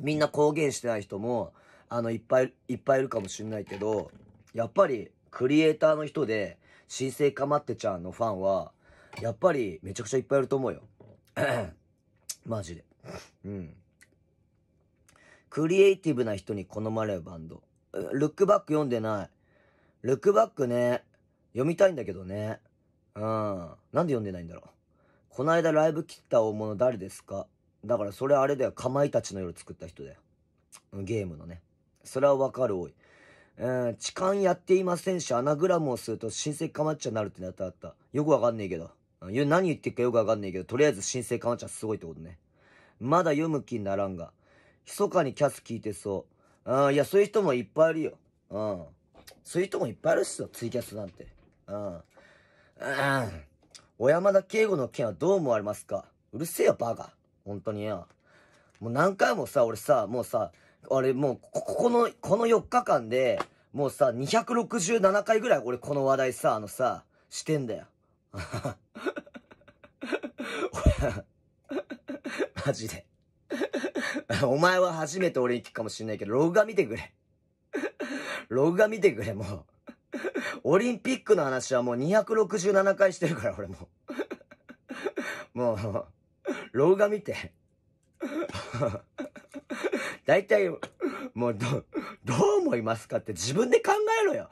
みんな公言してない人も、あの、いっぱい、いっぱいいるかもしんないけど、やっぱり、クリエイターの人で、新生かまってちゃんのファンは、やっぱり、めちゃくちゃいっぱいいると思うよ。マジで。うん。クリエイティブな人に好まれるバンド。ルックバック読んでない。ルックバックね、読みたいんだけどね。うん。なんで読んでないんだろう。こないだライブ切った大物誰ですかだからそれあれだよ。かまいたちの夜作った人だよ。ゲームのね。それはわかる多い。えー、痴漢やっていませんし、アナグラムをすると親戚かまっちゃなるってなったあった。よくわかんねえけど。何言ってっかよくわかんねえけど、とりあえず新生かまちゃんすごいってことね。まだ読む気にならんが。密かにキャス聞いてそう。ああ、いや、そういう人もいっぱいあるよ。うん。そういう人もいっぱいあるっすよ、ツイキャスなんて。うん。小山田圭吾の件はどう思われますかうるせえよ、バカ。本当によ。もう何回もさ、俺さ、もうさ、あれ、もう、こ、この、この4日間で、もうさ、267回ぐらい俺この話題さ、あのさ、してんだよ。マジで。お前は初めて俺に聞くかもしんないけど、録画見てくれ。録画見てくれ、もう。オリンピックの話はもう267回してるから、俺ももう、老眼見て。大体、もうど、どう思いますかって自分で考えろよ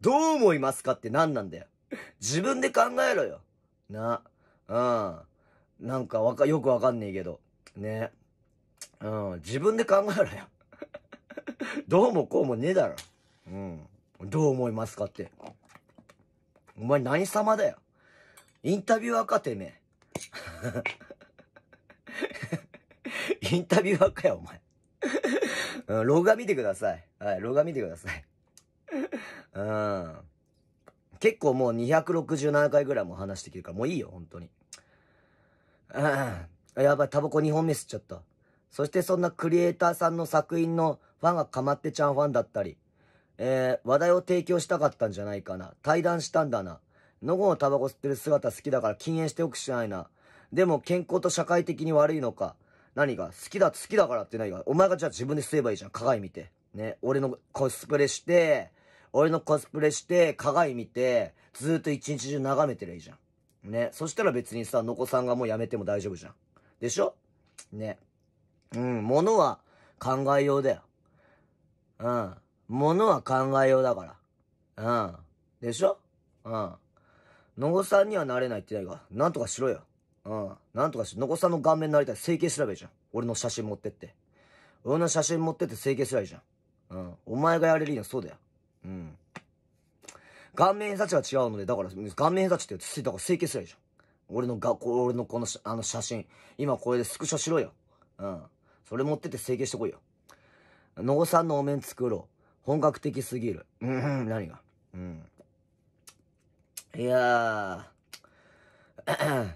どう思いますかって何なんだよ。自分で考えろよ。な、うん。なんかわか、よくわかんねえけど。ね。うん、自分で考えろよ。どうもこうもねえだろ。うん。どう思いますかって。お前何様だよ。インタビュアーかてめえ。インタビュアーかよ、お前。うん、動画見てください。はい、動画見てください。うん。結構もう267回ぐらいも話してきるから、もういいよ、本当に。うん。やばい、タバコ2本目吸っちゃった。そしてそんなクリエイターさんの作品のファンがかまってちゃんファンだったり、えー、話題を提供したかったんじゃないかな。対談したんだな。のごのタバコ吸ってる姿好きだから禁煙しておくしないな。でも健康と社会的に悪いのか。何が好きだ、好きだからって何がお前がじゃあ自分で吸えばいいじゃん。鏡見て。ね。俺のコスプレして、俺のコスプレして、鏡見て、ずっと一日中眺めてりゃいいじゃん。ね。そしたら別にさ、のこさんがもうやめても大丈夫じゃん。でしょね。うん、ものは考えようだよ。うん。ものは考えようだから。うん。でしょうん。のごさんにはなれないって言ないが、なんとかしろよ。うん。なんとかし、のごさんの顔面になりたい。整形いべじゃん。俺の写真持ってって。俺の写真持ってって整形すればいいじゃん。うん。お前がやれるのそうだよ。うん。顔面偏差値が違うので、だから、顔面偏差値って、だから整形すればいいじゃん。俺のが、俺のこの、あの写真。今これでスクショしろよ。うん。それ持ってって整形してこいよ。のごさんのお面作ろう。本格的すぎる。うん、何が。うん。いやー、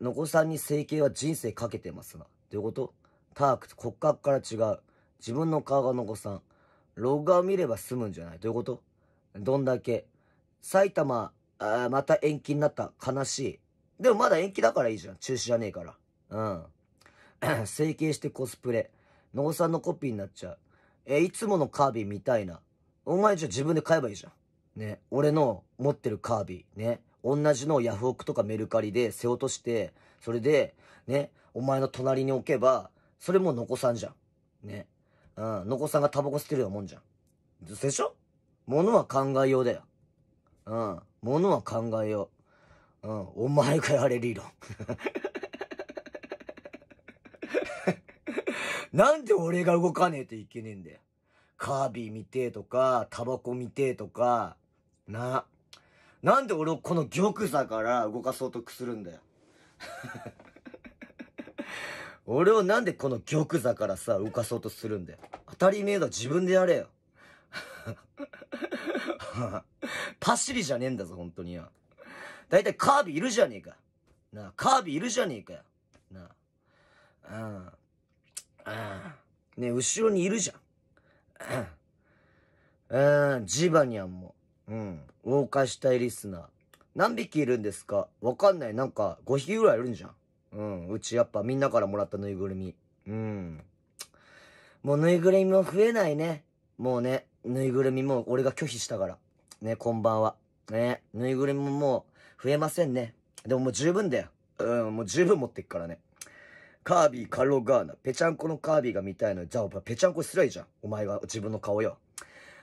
の こさんに整形は人生かけてますな。ということタークと骨格から違う。自分の顔がのこさん。ログ画を見れば済むんじゃないということどんだけ。埼玉、あまた延期になった。悲しい。でもまだ延期だからいいじゃん。中止じゃねえから。うん。整形してコスプレ。のこさんのコピーになっちゃう。え、いつものカービィみたいな。お前じゃ自分で買えばいいじゃん。ね。俺の持ってるカービィ、ね。同じのヤフオクとかメルカリで背落として、それで、ね、お前の隣に置けば、それもノコさんじゃん。ね。うん、ノコさんがタバコ吸ってるようなもんじゃん。でしょ物は考えようだよ。うん、物は考えよう。うん、お前がやれ理論。なんで俺が動かねえといけねえんだよ。カービィ見てえとか、タバコ見てえとか、な。なんで俺をこの玉座から動かそうとくするんだよ。俺をなんでこの玉座からさ、動かそうとするんだよ。当たり前だ、自分でやれよ。パシリじゃねえんだぞ、本当によ。だいたいカービィいるじゃねえか。なあ、カービィいるじゃねえかよ。なあ。うん。うん。ね、後ろにいるじゃん。うん。ジバニャンも。うん。ウォーカーしたいリスナー。何匹いるんですかわかんない。なんか、5匹ぐらいいるんじゃん。うん。うちやっぱみんなからもらったぬいぐるみ。うん。もうぬいぐるみも増えないね。もうね、ぬいぐるみも俺が拒否したから。ね、こんばんは。ね、ぬいぐるみももう増えませんね。でももう十分だよ。うん、もう十分持ってっからね。カービィ、カロガーナ、ぺちゃんこのカービィが見たいのじゃあお前ぺちゃんこすらいじゃん。お前が自分の顔よ。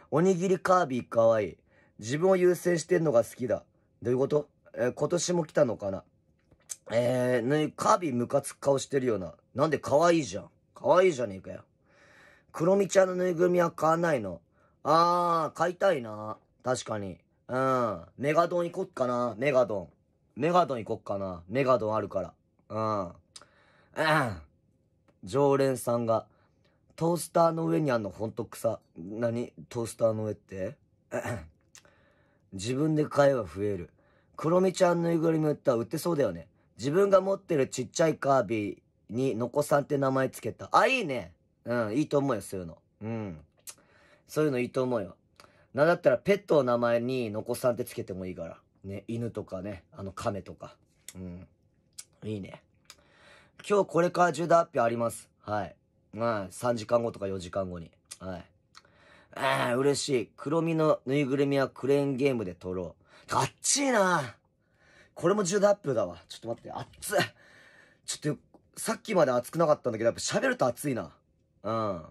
おにぎりカービィかわいい。自分を優先してんのが好きだ。どういうことえー、今年も来たのかなえー、カービィムカつく顔してるよな。なんで可愛いじゃん。可愛いじゃねえかよ。クロミちゃんのぬいぐるみは買わないのあー、買いたいな。確かに。うん。メガドン行こっかな。メガドン。メガドン行こっかな。メガドンあるから。うん。うん、常連さんが、トースターの上にあんのほんと草。何トースターの上って、自分で買えば増える。クロミちゃんぬいぐるみ売ったら売ってそうだよね。自分が持ってるちっちゃいカービィに、のこさんって名前つけた。あ、いいね。うん、いいと思うよ、そういうの。うん。そういうのいいと思うよ。なんだったらペットの名前にのこさんってつけてもいいから。ね、犬とかね、あの亀とか。うん。いいね。今日これから重大発表あります。はい。はい。3時間後とか4時間後に。はい。ああ、嬉しい。黒身のぬいぐるみはクレーンゲームで撮ろう。あっちいなこれも重大発表だわ。ちょっと待って、熱っちょっと、さっきまで熱くなかったんだけど、やっぱ喋ると熱いな。うん。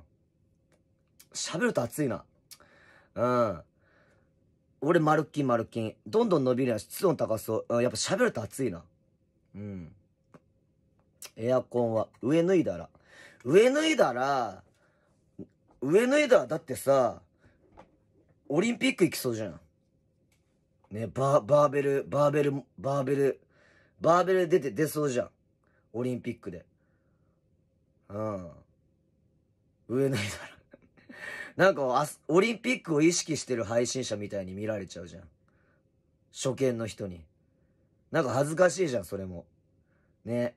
喋ると熱いな。うん。俺、丸金丸金。どんどん伸びるやん。室温高そう。うん、やっぱ喋ると熱いな。うん。エアコンは。上脱いだら。上脱いだら、上脱いだらだってさ、オリンピック行きそうじゃん。ね、バー、バーベル、バーベル、バーベル、バーベル出て出そうじゃん。オリンピックで。うん。上脱いだら。なんかあ、オリンピックを意識してる配信者みたいに見られちゃうじゃん。初見の人に。なんか恥ずかしいじゃん、それも。ね。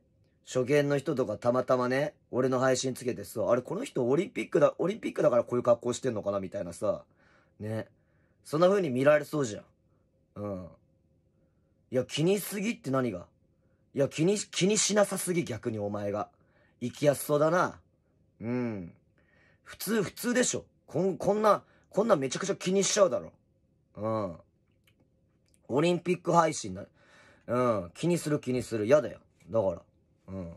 初見の人とかたまたまね、俺の配信つけてさ、あれこの人オリンピックだ、オリンピックだからこういう格好してんのかなみたいなさ、ね。そんな風に見られそうじゃん。うん。いや、気にすぎって何がいや、気に、気にしなさすぎ逆にお前が。生きやすそうだな。うん。普通、普通でしょ。こん、こんな、こんなめちゃくちゃ気にしちゃうだろ。うん。オリンピック配信な、うん。気にする気にする。嫌だよ。だから。うん。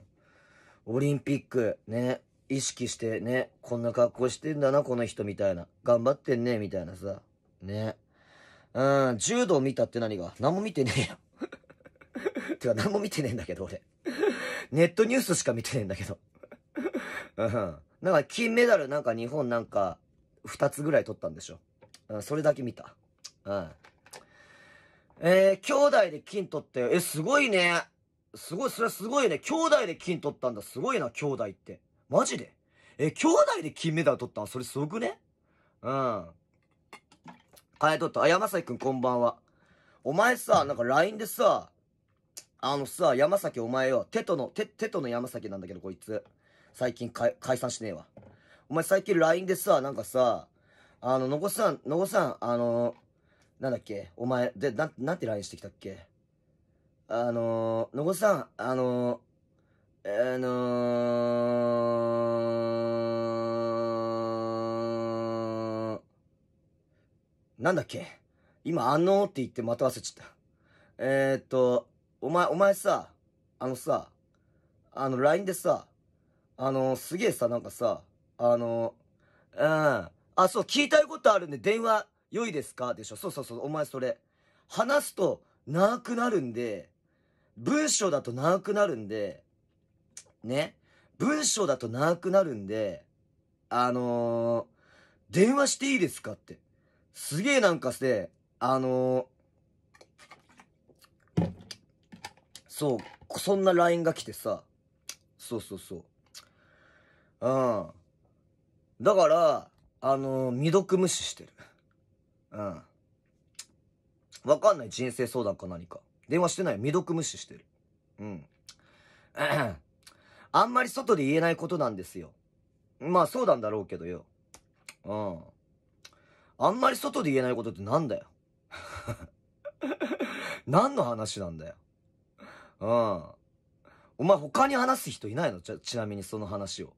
オリンピック、ね、意識してね、こんな格好してんだな、この人みたいな。頑張ってんね、みたいなさ。ね。うん、柔道見たって何が何も見てねえよ。てか何も見てねえんだけど、俺。ネットニュースしか見てねえんだけど。うん。なんか金メダルなんか日本なんか二つぐらい取ったんでしょ。うん、それだけ見た。うん。えー、兄弟で金取って、え、すごいね。すごい、それすごいね。兄弟で金取ったんだ。すごいな、兄弟って。マジでえ、兄弟で金メダル取ったそれすごくねうん。変え取った。あ、山崎くんこんばんは。お前さ、なんか LINE でさ、あのさ、山崎お前よ、テトの、テ、テトの山崎なんだけどこいつ。最近解散しねえわ。お前最近 LINE でさ、なんかさ、あの、のこさん、のこさん、あの、なんだっけお前、で、な、なんて LINE してきたっけあのー、のこさん、あのー、あのー、なんだっけ今、あのーって言ってまた忘れちゃった。えー、っと、お前、お前さ、あのさ、あの、LINE でさ、あのー、すげえさ、なんかさ、あのー、うん、あ、そう、聞いたいことあるんで電話良いですかでしょ。そうそうそう、お前それ。話すと、長くなるんで、文章だと長くなるんで、ね。文章だと長くなるんで、あのー、電話していいですかって。すげえなんかせ、あのー、そう、そんな LINE が来てさ、そうそうそう。うん。だから、あのー、未読無視してる。うん。わかんない人生相談か何か。電話してない。未読無視してる。うん。あんまり外で言えないことなんですよ。まあそうなんだろうけどよ。うん。あんまり外で言えないことってなんだよ。何の話なんだよ。うん。お前他に話す人いないのちちなみにその話を。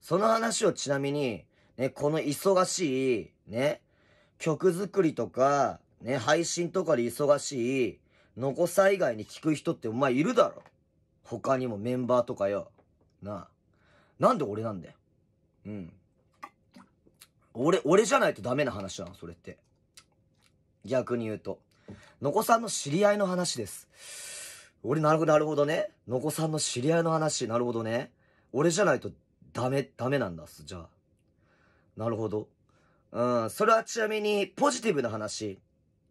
その話をちなみに、ね、この忙しい、ね、曲作りとか、ね、配信とかで忙しい、残こさ以外に聞く人ってお前いるだろ。他にもメンバーとかよ。なあ。なんで俺なんだよ。うん。俺、俺じゃないとダメな話なの、それって。逆に言うと。のこさんの知り合いの話です。俺、なるほど、なるほどね。のこさんの知り合いの話、なるほどね。俺じゃないとダメ、ダメなんだっす、じゃあ。なるほど。うん、それはちなみに、ポジティブな話。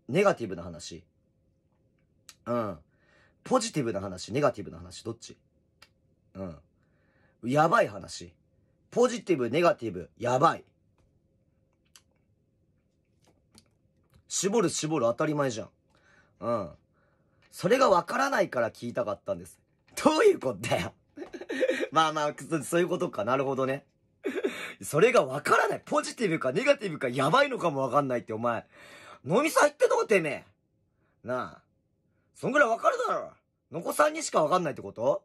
ネガティブな話。うん。ポジティブな話、ネガティブな話、どっちうん。やばい話。ポジティブ、ネガティブ、やばい。絞る絞る当たり前じゃん。うん。それがわからないから聞いたかったんです。どういうことだよ まあまあそ、ういうことか。なるほどね。それがわからない。ポジティブかネガティブかやばいのかもわかんないってお前。飲みさ入ってんのかてめえ。なあ。そんぐらいわかるだろ。のこさんにしかわかんないってこと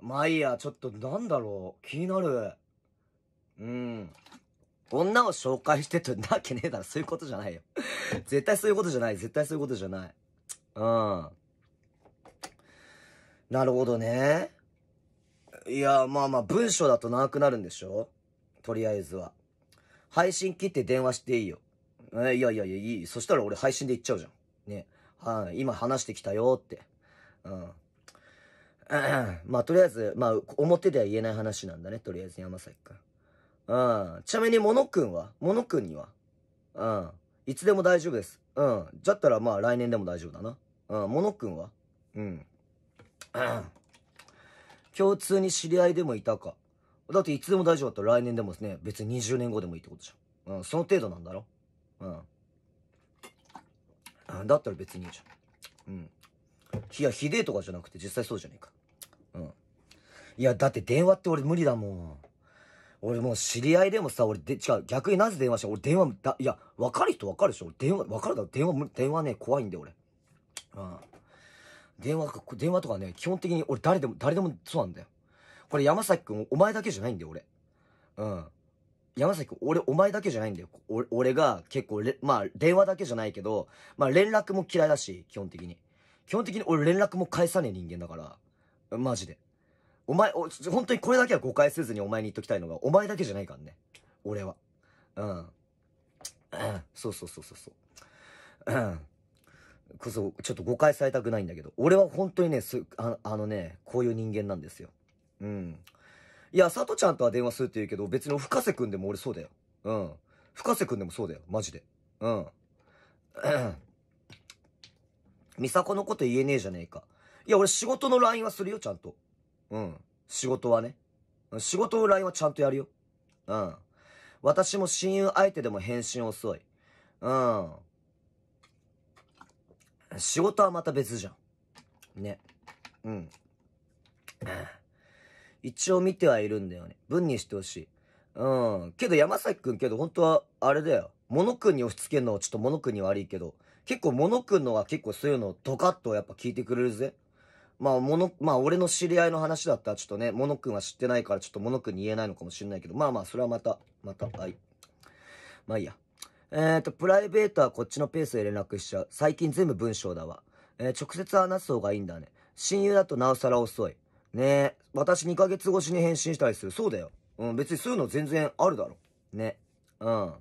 まあいいや、ちょっとなんだろう。気になる。うん。女を紹介してとなわけねえだろ。そういうことじゃないよ。絶対そういうことじゃない。絶対そういうことじゃない。うん。なるほどね。いや、まあまあ、文章だと長くなるんでしょとりあえずは。配信切って電話していいよ。え、いやいやいや、いい。そしたら俺配信で言っちゃうじゃん。ね。はい、今話してきたよって。うん。まあ、とりあえず、まあ、表では言えない話なんだね、とりあえず山崎くん。うん。ちなみに、モノくんはモノくんにはうん。いつでも大丈夫です。うん。じゃったら、まあ、来年でも大丈夫だな。うん。モノくんはうん。共通に知り合いでもいたか。だって、いつでも大丈夫だったら来年でもね、別に20年後でもいいってことじゃん。うん。その程度なんだろうん。だったら別にいいじゃん。うん。いや、ひでえとかじゃなくて実際そうじゃねえか。うん。いや、だって電話って俺無理だもん。俺もう知り合いでもさ、俺で、違う、逆になぜ電話した俺電話、だ、いや、わかる人わかるでしょ電話、わかるだろ電話、電話ね、怖いんで俺。うん。電話、電話とかね、基本的に俺誰でも、誰でもそうなんだよ。これ山崎くん、お前だけじゃないんだよ、俺。うん。山崎君、俺、お前だけじゃないんだよ。俺俺が結構まあ、電話だけじゃないけど、まあ、連絡も嫌いだし、基本的に。基本的に俺連絡も返さねえ人間だから、マジで。お前、お、本当にこれだけは誤解せずにお前に言っときたいのが、お前だけじゃないからね。俺は。うん。そうそうそうそうそう。うん。こそ、ちょっと誤解されたくないんだけど、俺は本当にね、す、ああのね、こういう人間なんですよ。うん。いや、佐都ちゃんとは電話するって言うけど、別に深瀬くんでも俺そうだよ。うん。深瀬くんでもそうだよ。マジで。うん。美佐子のこと言えねえじゃねえか。いや、俺仕事の LINE はするよ、ちゃんと。うん。仕事はね。仕事の LINE はちゃんとやるよ。うん。私も親友相手でも返信遅い。うん。仕事はまた別じゃん。ね。うん。一応見てはいるんだよね。文にしてほしい。うん。けど山崎くんけど本当は、あれだよ。モノくんに押し付けるのはちょっとモノくんに悪いけど、結構モノくんのは結構そういうのをドカッとやっぱ聞いてくれるぜ。まあ、もの、まあ、俺の知り合いの話だったら、ちょっとね、モノくんは知ってないから、ちょっとモノくんに言えないのかもしれないけど、まあまあ、それはまた、また、はい。まあいいや。えっ、ー、と、プライベートはこっちのペースで連絡しちゃう。最近全部文章だわ。えー、直接話す方がいいんだね。親友だとなおさら遅い。ね私2ヶ月越しに返信したりする。そうだよ。うん、別にそういうの全然あるだろ。ね。うん。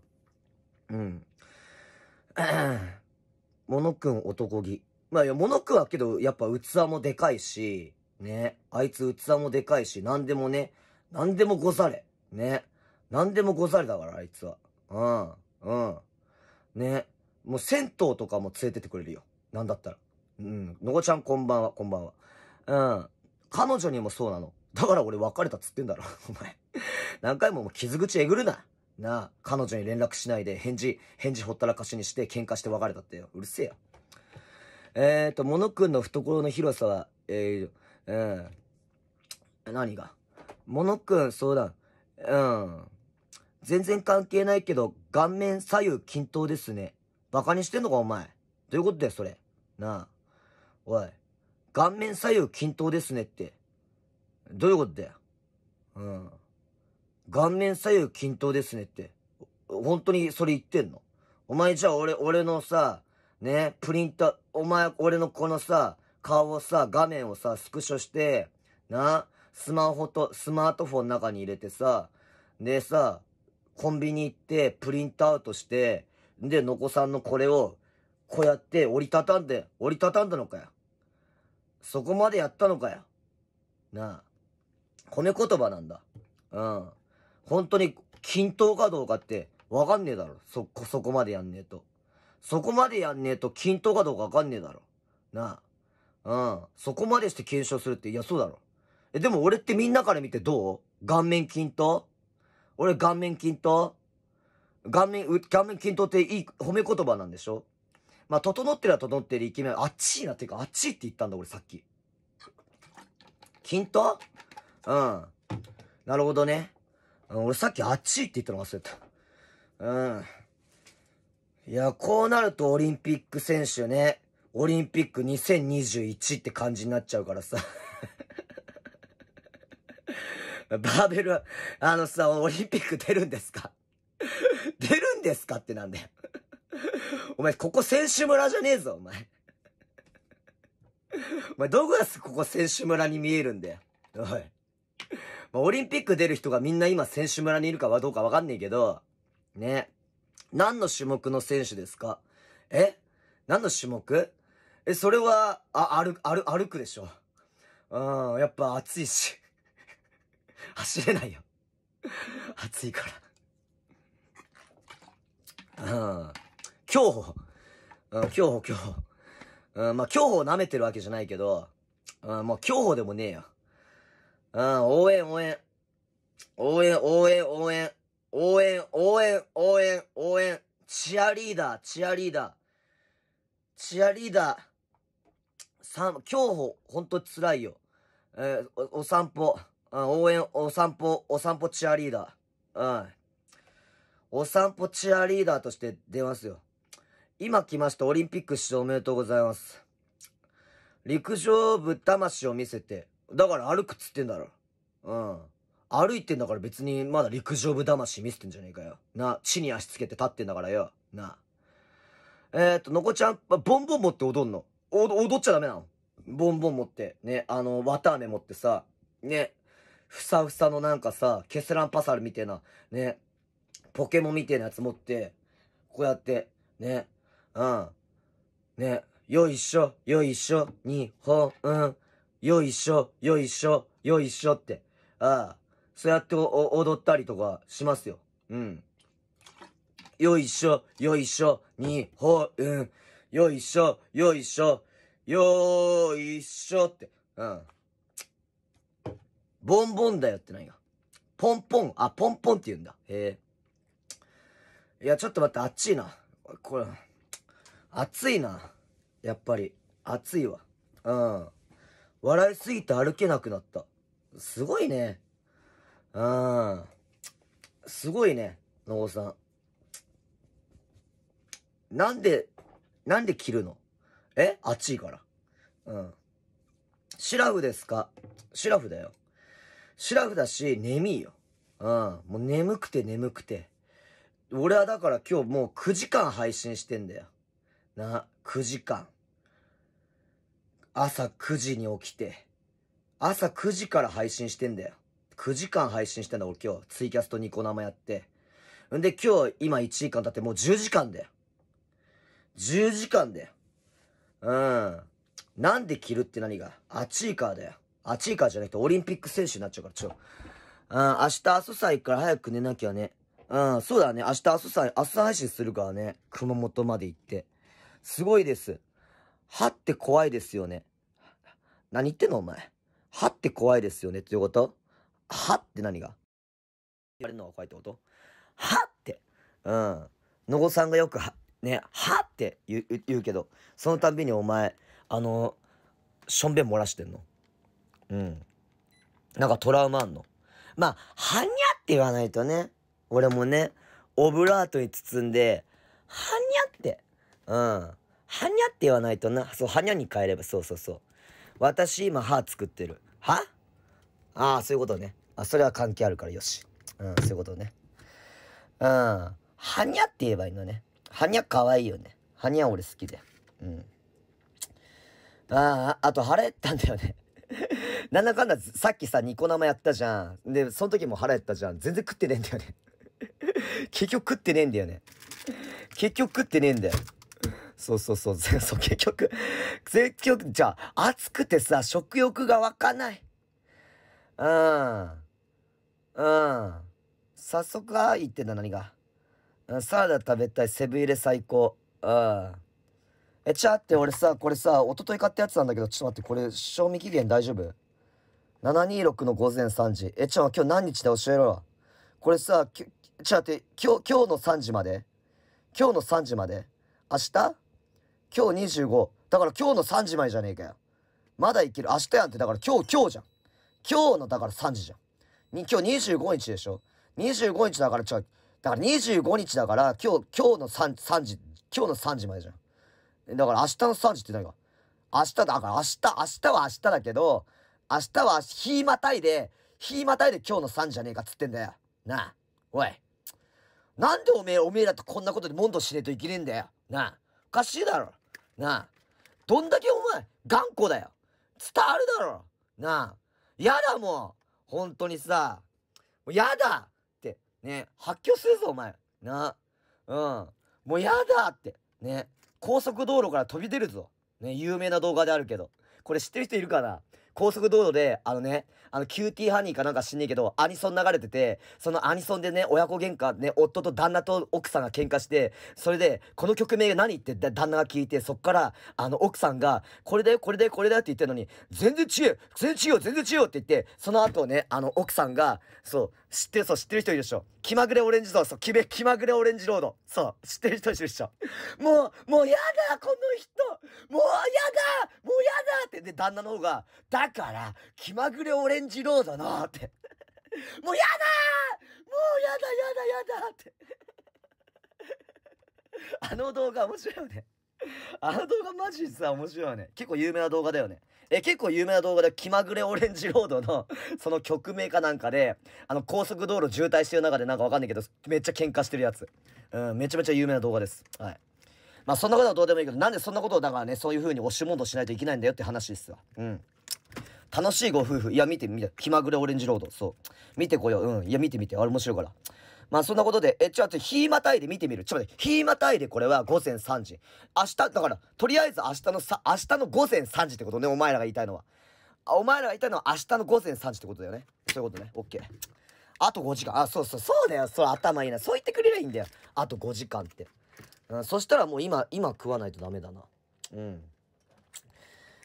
うん。モノくん男気。まあいや、モノくんはけど、やっぱ器もでかいし、ね。あいつ器もでかいし、何でもね、何でもござれ。ね。何でもござれだから、あいつは。うん。うん。ね。もう銭湯とかも連れてってくれるよ。なんだったら。うん。のごちゃんこんばんは、こんばんは。うん。彼女にもそうなの。だから俺別れたっつってんだろ、お前。何回ももう傷口えぐるな。なあ、彼女に連絡しないで返事、返事ほったらかしにして喧嘩して別れたってよ。うるせえよ。えーと、モノ君の懐の広さは、えー、うん。何がモノ君、そうだ。うん。全然関係ないけど、顔面左右均等ですね。バカにしてんのか、お前。どういうことだよ、それ。なあ。おい。顔面左右均等ですねって。どういうことだよ。うん。顔面左右均等ですねって。本当にそれ言ってんのお前じゃあ俺、俺のさ、ね、プリント、お前、俺のこのさ、顔をさ、画面をさ、スクショして、な、スマホと、スマートフォンの中に入れてさ、でさ、コンビニ行って、プリントアウトして、で、のこさんのこれを、こうやって折りたたんで、折りたたんだのかよ。そこまでやったのかよ。なあ。骨言葉なんだ。うん。本当に均等かどうかってわかんねえだろ。そこ、そこまでやんねえと。そこまでやんねえと均等かどうかわかんねえだろ。なあ。うん。そこまでして検証するって、いや、そうだろ。え、でも俺ってみんなから見てどう顔面均等俺顔面均等顔面、顔面均等っていい褒め言葉なんでしょまあ、整ってるは整ってるイケメン、あっちいなっていうか、あっちいって言ったんだ、俺さっき。均等うん。なるほどね。俺さっきあっちいって言ったの忘れた。うん。いや、こうなるとオリンピック選手ね、オリンピック2021って感じになっちゃうからさ。バーベルあのさ、オリンピック出るんですか出るんですかってなんだよお前、ここ選手村じゃねえぞ、お前。お前、どグラスここ選手村に見えるんだよ。おい。まあ、オリンピック出る人がみんな今選手村にいるかはどうかわかんねえけど、ね。何の種目の選手ですかえ何の種目え、それは、あ、歩、歩、歩くでしょ。うん、やっぱ暑いし。走れないよ。暑いから。うん。競歩。うん、競歩、競歩。うん、まあ、競歩を舐めてるわけじゃないけど、うん、もう競歩でもねえよ。うん、応援、応援。応援、応援、応援。応援、応援、応援、応援。チアリーダー、チアリーダー。チアリーダー。さん、競歩、ほんと辛いよ。えー、お、お散歩。うん、応援、お散歩、お散歩チアリーダー。うん。お散歩チアリーダーとして出ますよ。今来ましたオリンピック出場おめでとうございます。陸上部魂を見せて、だから歩くっつってんだろ。うん。歩いてんだから別にまだ陸上部魂見せてんじゃねえかよ。な、地に足つけて立ってんだからよ。な。えー、っと、のこちゃん、ボンボン持って踊んの。お、踊っちゃダメなの。ボンボン持って、ね、あの、綿飴持ってさ、ね、ふさふさのなんかさ、ケスランパサルみたいな、ね、ポケモンみたいなやつ持って、こうやって、ね、うん。ね。よいしょ、よいしょ、日本、うん。よいしょ、よいしょ、よいしょって。ああ。そうやって踊ったりとかしますよ。うん。よいしょ、よいしょ、日本、うん。よいしょ、よいしょ、よいしょって。うん。ボンボンだよって何が。ポンポン。あ、ポンポンって言うんだ。へえ。いや、ちょっと待って、あっちいな。これ。暑いな。やっぱり、暑いわ。うん。笑いすぎて歩けなくなった。すごいね。うん。すごいね、のごさん。なんで、なんで着るのえ暑いから。うん。シラフですかシラフだよ。シラフだし、眠いよ。うん。もう眠くて眠くて。俺はだから今日もう9時間配信してんだよ。な、9時間。朝9時に起きて、朝9時から配信してんだよ。9時間配信してんだ、俺今日。ツイキャストニコ生やって。んで今日、今1時間経ってもう10時間だよ。10時間だよ。うん。なんで着るって何がアチーカーだよ。アチーカーじゃなくてオリンピック選手になっちゃうから、ちょ。うん、明日朝くから早く寝なきゃね。うん、そうだね。明日朝明朝配信するからね。熊本まで行って。すごいです。歯って怖いですよね。何言ってんのお前。歯って怖いですよねっていうこと歯って何が言われるのが怖いってこと歯って。うん。野後さんがよく、ね、歯って言う言うけど、そのたびにお前、あの、しょんべん漏らしてんの。うん。なんかトラウマあんの。まあ、はにゃって言わないとね。俺もね、オブラートに包んで、はにゃってうん。はにゃって言わないとな。そう、はにゃに変えれば、そうそうそう。私今歯作ってる。はああ、そういうことね。あ、それは関係あるからよし。うん、そういうことね。うん。はにゃって言えばいいのね。はにゃかわいいよね。はにゃ俺好きで。うん。ああ、あと腹減ったんだよね なんだかんだ、さっきさ、ニコ生やったじゃん。で、その時も腹減ったじゃん。全然食ってねえんだよね 結局食ってねえんだよね。結局食ってねえんだよ。そうそうそう。そう結局、結局、じゃあ、暑くてさ、食欲が湧かない。うん。うん。早速、ああ言ってんだ、何が。サラダ食べたい、セブ入れ最高。うん。え、ちゃって、俺さ、これさ、一昨日買ったやつなんだけど、ちょっと待って、これ、賞味期限大丈夫 ?726 の午前3時。え、ちょ、今日何日で教えろ。これさ、ちょっと待って、今日、今日の3時まで今日の3時まで明日今日25。だから今日の3時前じゃねえかよ。まだいける。明日やんって、だから今日、今日じゃん。今日の、だから3時じゃん。に、今日25日でしょ ?25 日だから違う。だから25日だから、今日、今日の 3, 3時、今日の3時前じゃん。だから明日の3時って何か明日だから明日、明日は明日だけど、明日は日またいで、日またいで今日の3時じゃねえかっつってんだよ。なあ、おい。なんでおめえ、おめえらとこんなことで問答しねえといけねえんだよ。なあ、おかしいだろ。なあ。どんだけお前、頑固だよ。伝わるだろ。なあ。やだもう。本当にさ。もうやだって。ね。発狂するぞ、お前。なあ。うん。もうやだって。ね。高速道路から飛び出るぞ。ね。有名な動画であるけど。これ知ってる人いるかな高速道路で、あのね、あの、キューティーハニーかなんか知んねえけど、アニソン流れてて、そのアニソンでね、親子喧嘩、ね、夫と旦那と奥さんが喧嘩して、それで、この曲名が何って旦那が聞いて、そっから、あの、奥さんが、これだよ、これだよ、これだよって言ってるのに、全然違う全然違う全然違うって言って、その後ね、あの、奥さんが、そう、知ってる、そう、知ってる人いるでしょ。気まぐれオレンジーそう、気め、気まぐれオレンジロード。そう、知ってる人いるでしょ。もう、もうやだ、この人もうやだもうやだって、で、旦那の方が、だから、気まぐれオレンジロードのって。もうやだもうやだやだやだって。あの動画面白いよね。あの動画マジでさ、面白いよね。結構有名な動画だよね。え結構有名な動画で気まぐれオレンジロードの その曲名かなんかで、あの、高速道路渋滞してる中でなんかわかんないけど、めっちゃ喧嘩してるやつ。うん、めちゃめちゃ有名な動画です。はい。まあ、そんなことはどうでもいいけど、なんでそんなことをだからね、そういう風に押し戻しないといけないんだよって話ですわ。うん。楽しいご夫婦。いや、見て、見て。気まぐれオレンジロード。そう。見てこよう。うん。いや、見て見て。あれ面白いから。まあそんなことで、え、ちょっと日またいで見てみる。ちょっと待って、日またいでこれは午前3時。明日、だから、とりあえず明日のさ、明日の午前3時ってことね、お前らが言いたいのは。あ、お前らが言いたいのは明日の午前3時ってことだよね。そういうことね。オッケー。あと5時間。あ、そうそう、そうだよ。そう、頭いいな。そう言ってくれりゃいいんだよ。あと5時間って。うん、そしたらもう今、今食わないとダメだな。うん。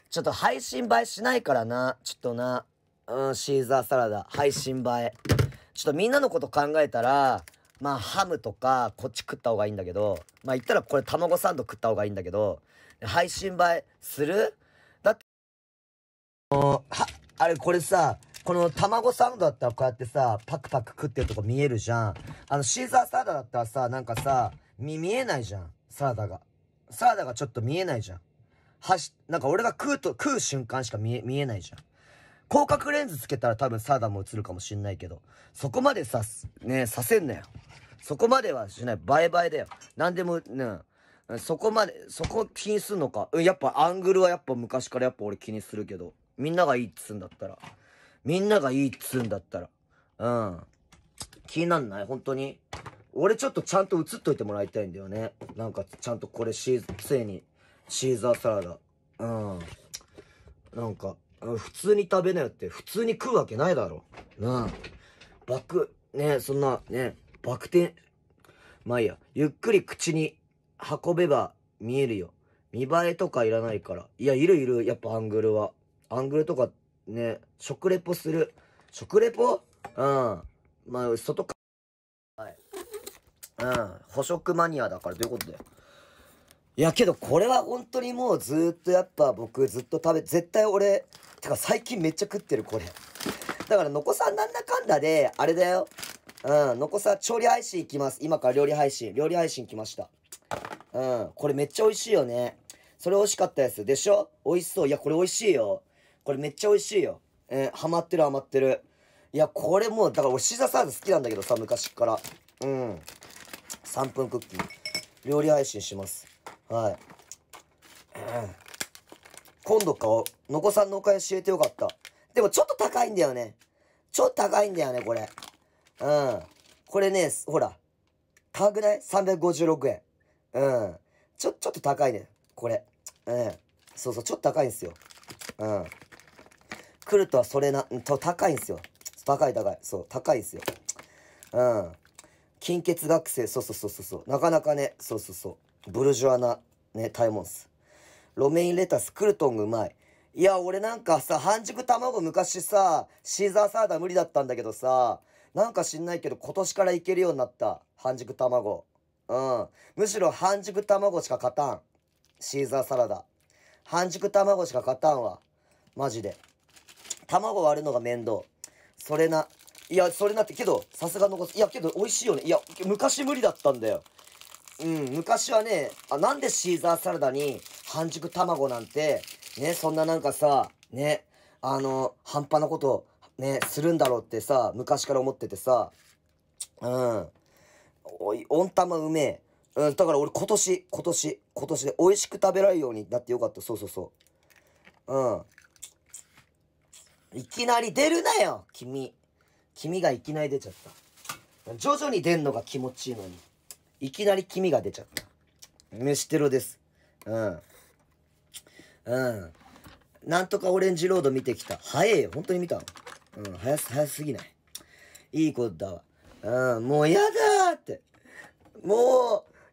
ちょっと配信映えしないからな。ちょっとな。うん、シーザーサラダ、配信映え。ちょっとみんなのこと考えたら、まあハムとかこっち食った方がいいんだけど、まあ言ったらこれ卵サンド食った方がいいんだけど、配信映えするだって、は、あれこれさ、この卵サンドだったらこうやってさ、パクパク食ってるとこ見えるじゃん。あのシーザーサラダだったらさ、なんかさ、見、見えないじゃん。サラダが。サラダがちょっと見えないじゃん。はし、なんか俺が食うと、食う瞬間しか見え、見えないじゃん。広角レンズつけたら多分サーダも映るかもしんないけど、そこまでさ、ね、させんなよ。そこまではしない。バイバイだよ。なんでも、ね、そこまで、そこ気にすんのか。うん、やっぱアングルはやっぱ昔からやっぱ俺気にするけど、みんながいいっつんだったら。みんながいいっつんだったら。うん。気になんない本当に。俺ちょっとちゃんと映っといてもらいたいんだよね。なんかちゃんとこれシー、ついに、シーザーサラダ。うん。なんか、普通に食べなよって、普通に食うわけないだろ。なあ。バク、ねそんな、ねバク転、まあいいや、ゆっくり口に運べば見えるよ。見栄えとかいらないから。いや、いるいる、やっぱアングルは。アングルとか、ね、食レポする。食レポうん。まあ、外か、はい。うん。捕食マニアだから、どういうことだよ。いやけどこれは本当にもうずっとやっぱ僕ずっと食べ、絶対俺、てか最近めっちゃ食ってるこれ。だからのこさんなんだかんだで、あれだよ。うん、のこさん調理配信行きます。今から料理配信、料理配信来ました。うん、これめっちゃ美味しいよね。それ美味しかったです。でしょ美味しそう。いや、これ美味しいよ。これめっちゃ美味しいよ。えー、ハマってるハマってる。いや、これもう、だから俺しーーサーズ好きなんだけどさ、昔から。うん。3分クッキー。料理配信します。はい。今度かお、のこさんのお金教えてよかった。でもちょっと高いんだよね。ちょっと高いんだよね、これ。うん。これね、ほら。高くない ?356 円。うん。ちょ、ちょっと高いね。これ。うん。そうそう、ちょっと高いんですよ。うん。来るとはそれな、と、高いんですよ。高い高い。そう、高いんですよ。うん。金欠学生、そうそうそうそう。なかなかね、そうそうそう。ブルジョアな、ね、タイモンス。ロメインレタス、クルトンがうまい。いや、俺なんかさ、半熟卵昔さ、シーザーサラダ無理だったんだけどさ、なんか知んないけど今年からいけるようになった。半熟卵。うん。むしろ半熟卵しか勝たん。シーザーサラダ。半熟卵しか勝たんわ。マジで。卵割るのが面倒。それな。いや、それなって、けど、さすがのこいや、けど、美味しいよね。いや、昔無理だったんだよ。うん、昔はね、あ、なんでシーザーサラダに半熟卵なんて、ね、そんななんかさ、ね、あの、半端なこと、ね、するんだろうってさ、昔から思っててさ、うん。おい、温玉うめえ。うん、だから俺今年、今年、今年で美味しく食べられるようになってよかった。そうそうそう。うん。いきなり出るなよ君。君がいきなり出ちゃった。徐々に出んのが気持ちいいのに。いきなり黄身が出ちゃった。飯テロです。うん。うん。なんとかオレンジロード見てきた。早いよ。本当に見たの。うん。早す、早すぎない。いいことだわ。うん。もうやだーって。も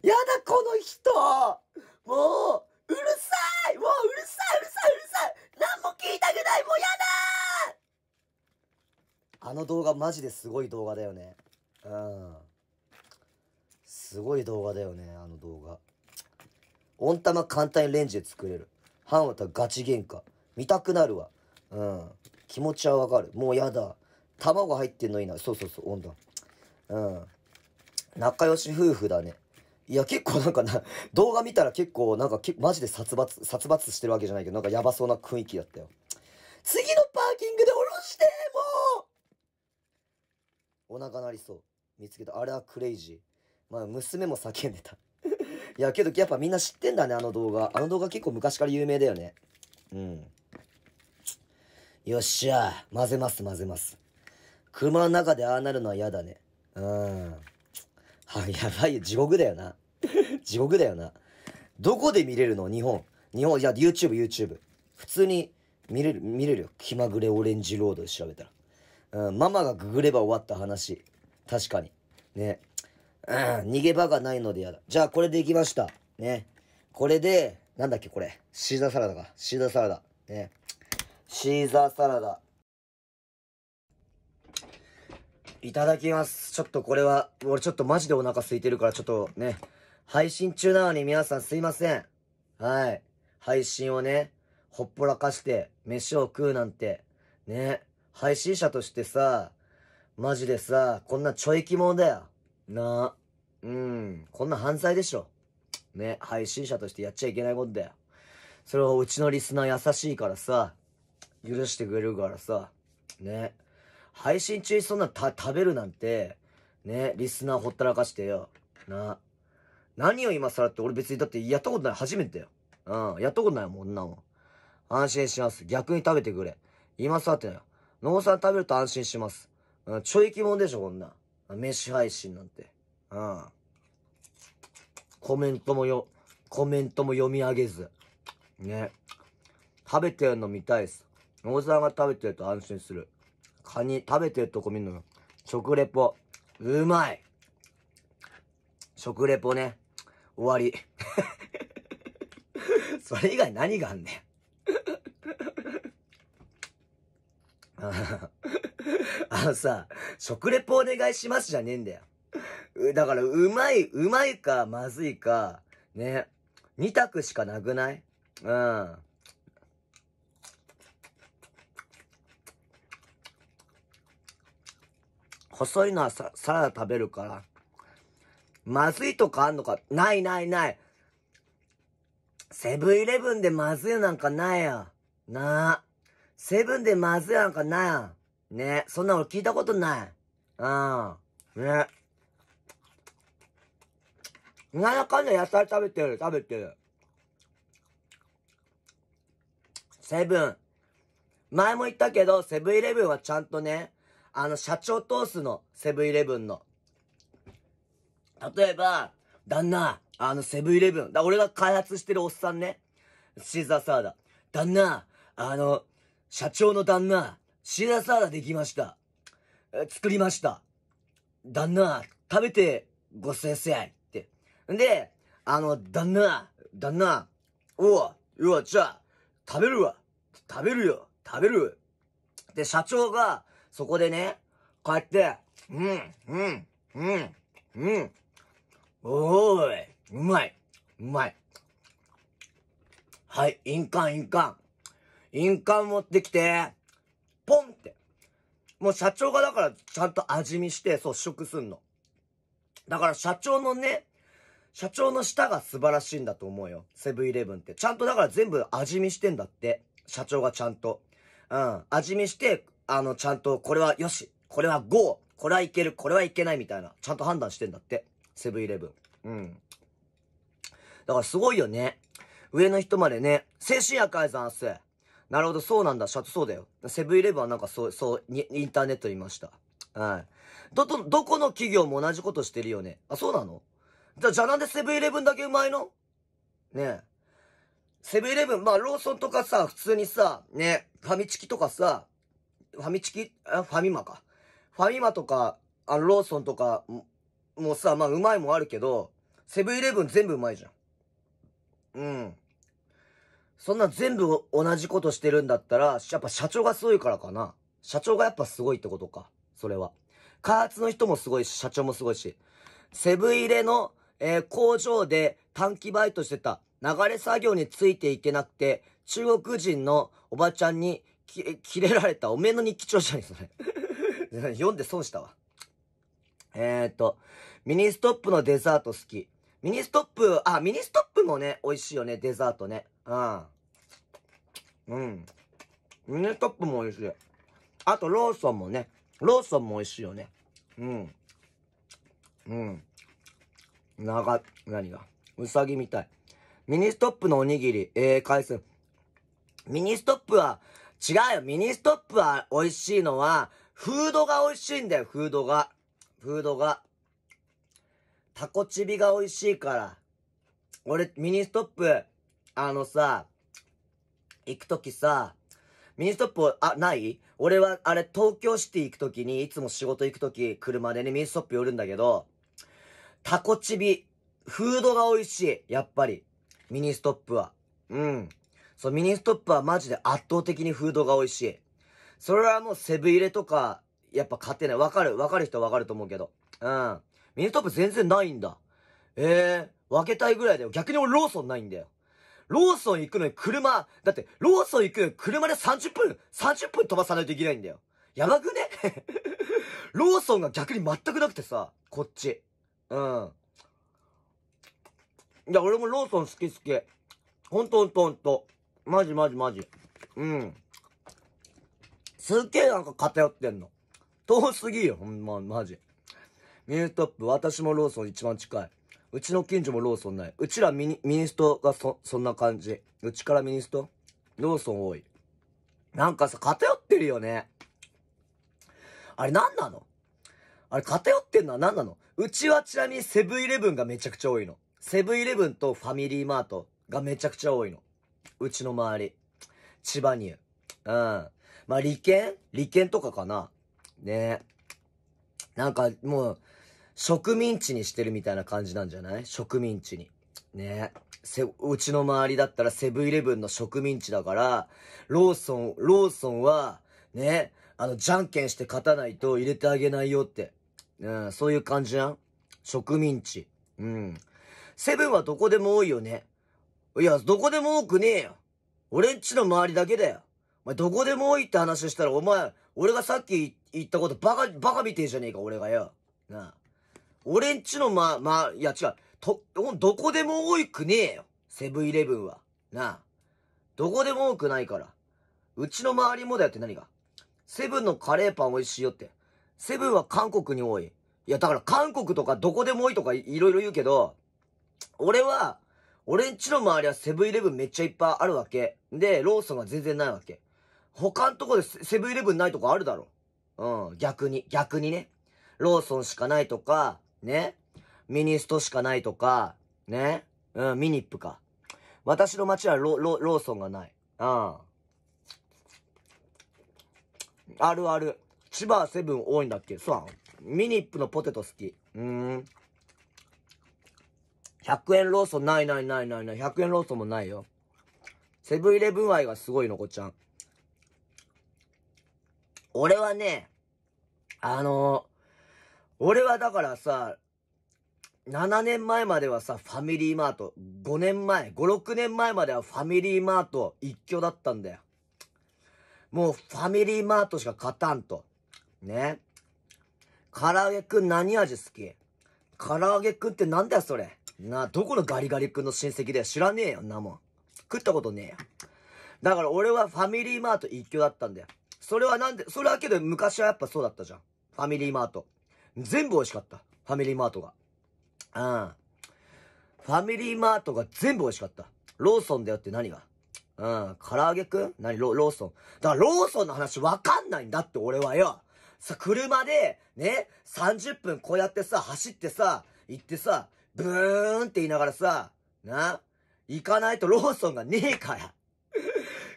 う、やだこの人もう、うるさいもううるさいうるさいうるさい何も聞いたくないもうやだーあの動画マジですごい動画だよね。うん。すごい動画だよね、あの動画。温玉簡単にレンジで作れる。半たガチ喧嘩。見たくなるわ。うん。気持ちはわかる。もうやだ。卵入ってんのいいな。そうそうそう、温度うん。仲良し夫婦だね。いや、結構なんかな、動画見たら結構なんかマジで殺伐、殺伐してるわけじゃないけど、なんかやばそうな雰囲気だったよ。次のパーキングで降ろしてもうお腹なりそう。見つけた。あれはクレイジー。まあ、娘も叫んでた いや、けどやっぱみんな知ってんだね、あの動画。あの動画結構昔から有名だよね。うん。よっしゃ。混ぜます、混ぜます。車の中でああなるのは嫌だね。うん。は、やばいよ。地獄だよな。地獄だよな。どこで見れるの日本。日本、いや、YouTube、YouTube。普通に見れる、見れるよ。気まぐれオレンジロードで調べたら。うん、ママがググれば終わった話。確かに。ね。うん、逃げ場がないのでやだ。じゃあ、これでいきました。ね。これで、なんだっけ、これ。シーザーサラダか。シーザーサラダ。ね。シーザーサラダ。いただきます。ちょっとこれは、俺ちょっとマジでお腹空いてるから、ちょっとね、配信中なのに皆さんすいません。はい。配信をね、ほっぽらかして、飯を食うなんて、ね、配信者としてさ、マジでさ、こんなちょいきもんだよ。なあ。うん。こんな犯罪でしょ。ね、配信者としてやっちゃいけないことだよ。それをうちのリスナー優しいからさ、許してくれるからさ、ね。配信中にそんなた食べるなんて、ね、リスナーほったらかしてよ。な何を今更って俺別にだってやったことない。初めてよ。うん。やったことないもん、なもん。安心します。逆に食べてくれ。今更ってなよ。農産食べると安心します。うん、ちょい気もんでしょ、こんな。飯配信なんて。うん。コメントもよ、コメントも読み上げず。ね。食べてるの見たいっす。野沢が食べてると安心する。カニ、食べてるとこ見るのよ。食レポ。うまい食レポね。終わり。それ以外何があんねん。あのさ、食レポお願いしますじゃねえんだよ。だから、うまい、うまいか、まずいか、ね。二択しかなくないうん。細いのはさ、サラダ食べるから。まずいとかあんのかないないない。セブンイレブンでまずいなんかないや。なあ。セブンでまずいなんかないや。ねそんなの聞いたことない。うん。ねなんだかんだ野菜食べてる、食べてる。セブン。前も言ったけど、セブンイレブンはちゃんとね、あの、社長通すの。セブンイレブンの。例えば、旦那、あの、セブンイレブン。だ、俺が開発してるおっさんね。シーザーサーダ。旦那、あの、社長の旦那、シ品サラできました。作りました。旦那、食べてごせ生いって。んで、あの、旦那、旦那、おう、よわ、じゃあ、食べるわ。食べるよ。食べる。で、社長が、そこでね、こうやって、うん、うん、うん、うん。おーい、うまい、うまい。はい、印鑑、印鑑。印鑑持ってきて。ポンって。もう社長がだからちゃんと味見してそう食すんの。だから社長のね、社長の舌が素晴らしいんだと思うよ。セブンイレブンって。ちゃんとだから全部味見してんだって。社長がちゃんと。うん。味見して、あの、ちゃんと、これはよし、これはゴー。これはいける、これはいけないみたいな。ちゃんと判断してんだって。セブンイレブン。うん。だからすごいよね。上の人までね、精神薬改ざんす。なるほど、そうなんだ、社長そうだよ。セブンイレブンはなんかそう、そう、インターネットいました。はい。ど、ど、どこの企業も同じことしてるよね。あ、そうなのじゃ、じゃなんでセブンイレブンだけうまいのねえ。セブンイレブン、まあ、ローソンとかさ、普通にさ、ね、ファミチキとかさ、ファミチキ、あファミマか。ファミマとか、あの、ローソンとかも、もうさ、まあ、うまいもあるけど、セブンイレブン全部うまいじゃん。うん。そんな全部同じことしてるんだったら、やっぱ社長がすごいからかな。社長がやっぱすごいってことか。それは。開発の人もすごいし、社長もすごいし。セブ入れの、えー、工場で短期バイトしてた流れ作業についていけなくて、中国人のおばちゃんにき、切れられたおめえの日記帳じゃねえ、それ。読んで損したわ。えー、っと、ミニストップのデザート好き。ミニストップ、あ、ミニストップもね、美味しいよね、デザートね。うん。うん。ミネトップも美味しい。あと、ローソンもね。ローソンも美味しいよね。うん。うん。長、何が。うさぎみたい。ミニストップのおにぎり、ええー、回数。ミニストップは、違うよ。ミニストップは美味しいのは、フードが美味しいんだよ、フードが。フードが。タコチビが美味しいから。俺、ミニストップ、あのさ、行くときさ、ミニストップ、あ、ない俺は、あれ、東京シティ行くときに、いつも仕事行くとき、車でね、ミニストップ寄るんだけど、タコチビ、フードが美味しい、やっぱり。ミニストップは。うん。そう、ミニストップはマジで圧倒的にフードが美味しい。それはもうセブ入れとか、やっぱ勝てない。わかるわかる人はわかると思うけど。うん。ミニストップ全然ないんだ。ええー、分けたいぐらいだよ。逆に俺ローソンないんだよ。ローソン行くのに車、だって、ローソン行くのに車で30分、30分飛ばさないといけないんだよ。やばくね ローソンが逆に全くなくてさ、こっち。うん。いや、俺もローソン好き好き。ほんとほんとほんと。マジマジマジ。うん。すっげえなんか偏ってんの。遠すぎよ、ほんま、マジ。ミュートップ、私もローソン一番近い。うちの近所もローソンない。うちらミニミニストがそ、そんな感じ。うちからミニストローソン多い。なんかさ、偏ってるよね。あれ何なのあれ偏ってんのは何なのうちはちなみにセブンイレブンがめちゃくちゃ多いの。セブンイレブンとファミリーマートがめちゃくちゃ多いの。うちの周り。千葉に。うん。まあ、利権利権とかかな。ねえ。なんか、もう、植民地にしてるみたいな感じなんじゃない植民地に。ねせ、うちの周りだったらセブンイレブンの植民地だから、ローソン、ローソンは、ね、あの、じゃんけんして勝たないと入れてあげないよって。うん、そういう感じやん。植民地。うん。セブンはどこでも多いよね。いや、どこでも多くねえよ。俺んちの周りだけだよ。お前、どこでも多いって話したら、お前、俺がさっき言ったことバカ、バカみてえじゃねえか、俺がよ。なあ。俺んちのま、ま、いや違う。と、どこでも多くねえよ。セブンイレブンは。なあ。どこでも多くないから。うちの周りもだよって何が。セブンのカレーパン美味しいよって。セブンは韓国に多い。いや、だから韓国とかどこでも多いとかいろいろ言うけど、俺は、俺んちの周りはセブンイレブンめっちゃいっぱいあるわけ。で、ローソンが全然ないわけ。他のとこでセブンイレブンないとこあるだろ。うん、逆に、逆にね。ローソンしかないとか、ね。ミニストしかないとか、ね。うん、ミニップか。私の街はロ、ロ、ローソンがない。うん。あるある。千葉セブン多いんだっけそう。ミニップのポテト好き。うーん。100円ローソンないないないないない。100円ローソンもないよ。セブンイレブン愛がすごいのこちゃん。俺はね、あの俺はだからさ、7年前まではさ、ファミリーマート。5年前、5、6年前まではファミリーマート一挙だったんだよ。もうファミリーマートしか勝たんと。ね。唐揚げくん何味好き唐揚げくんってなんだよそれ。なあ、どこのガリガリくんの親戚だよ。知らねえよ、なもん。食ったことねえよ。だから俺はファミリーマート一挙だったんだよ。それはなんで、それはけど昔はやっぱそうだったじゃん。ファミリーマート。全部美味しかった。ファミリーマートが。うん。ファミリーマートが全部美味しかった。ローソンだよって何がうん。唐揚げくん何ロローソン。だからローソンの話わかんないんだって俺はよ。さ、車で、ね、30分こうやってさ、走ってさ、行ってさ、ブーンって言いながらさ、な、行かないとローソンがねえから。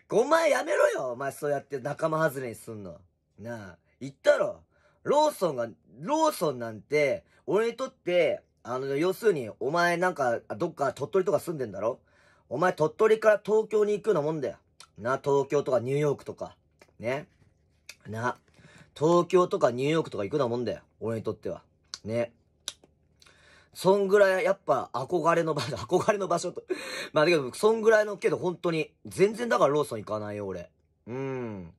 5万やめろよお前そうやって仲間外れにすんの。なあ、言ったろローソンが、ローソンなんて、俺にとって、あの、要するに、お前なんか、どっか鳥取とか住んでんだろお前鳥取から東京に行くようなもんだよ。な、東京とかニューヨークとか。ね。な、東京とかニューヨークとか行くようなもんだよ。俺にとっては。ね。そんぐらい、やっぱ、憧れの場所、憧れの場所とまあ、だけど、そんぐらいの、けど、本当に。全然だからローソン行かないよ、俺。うーん。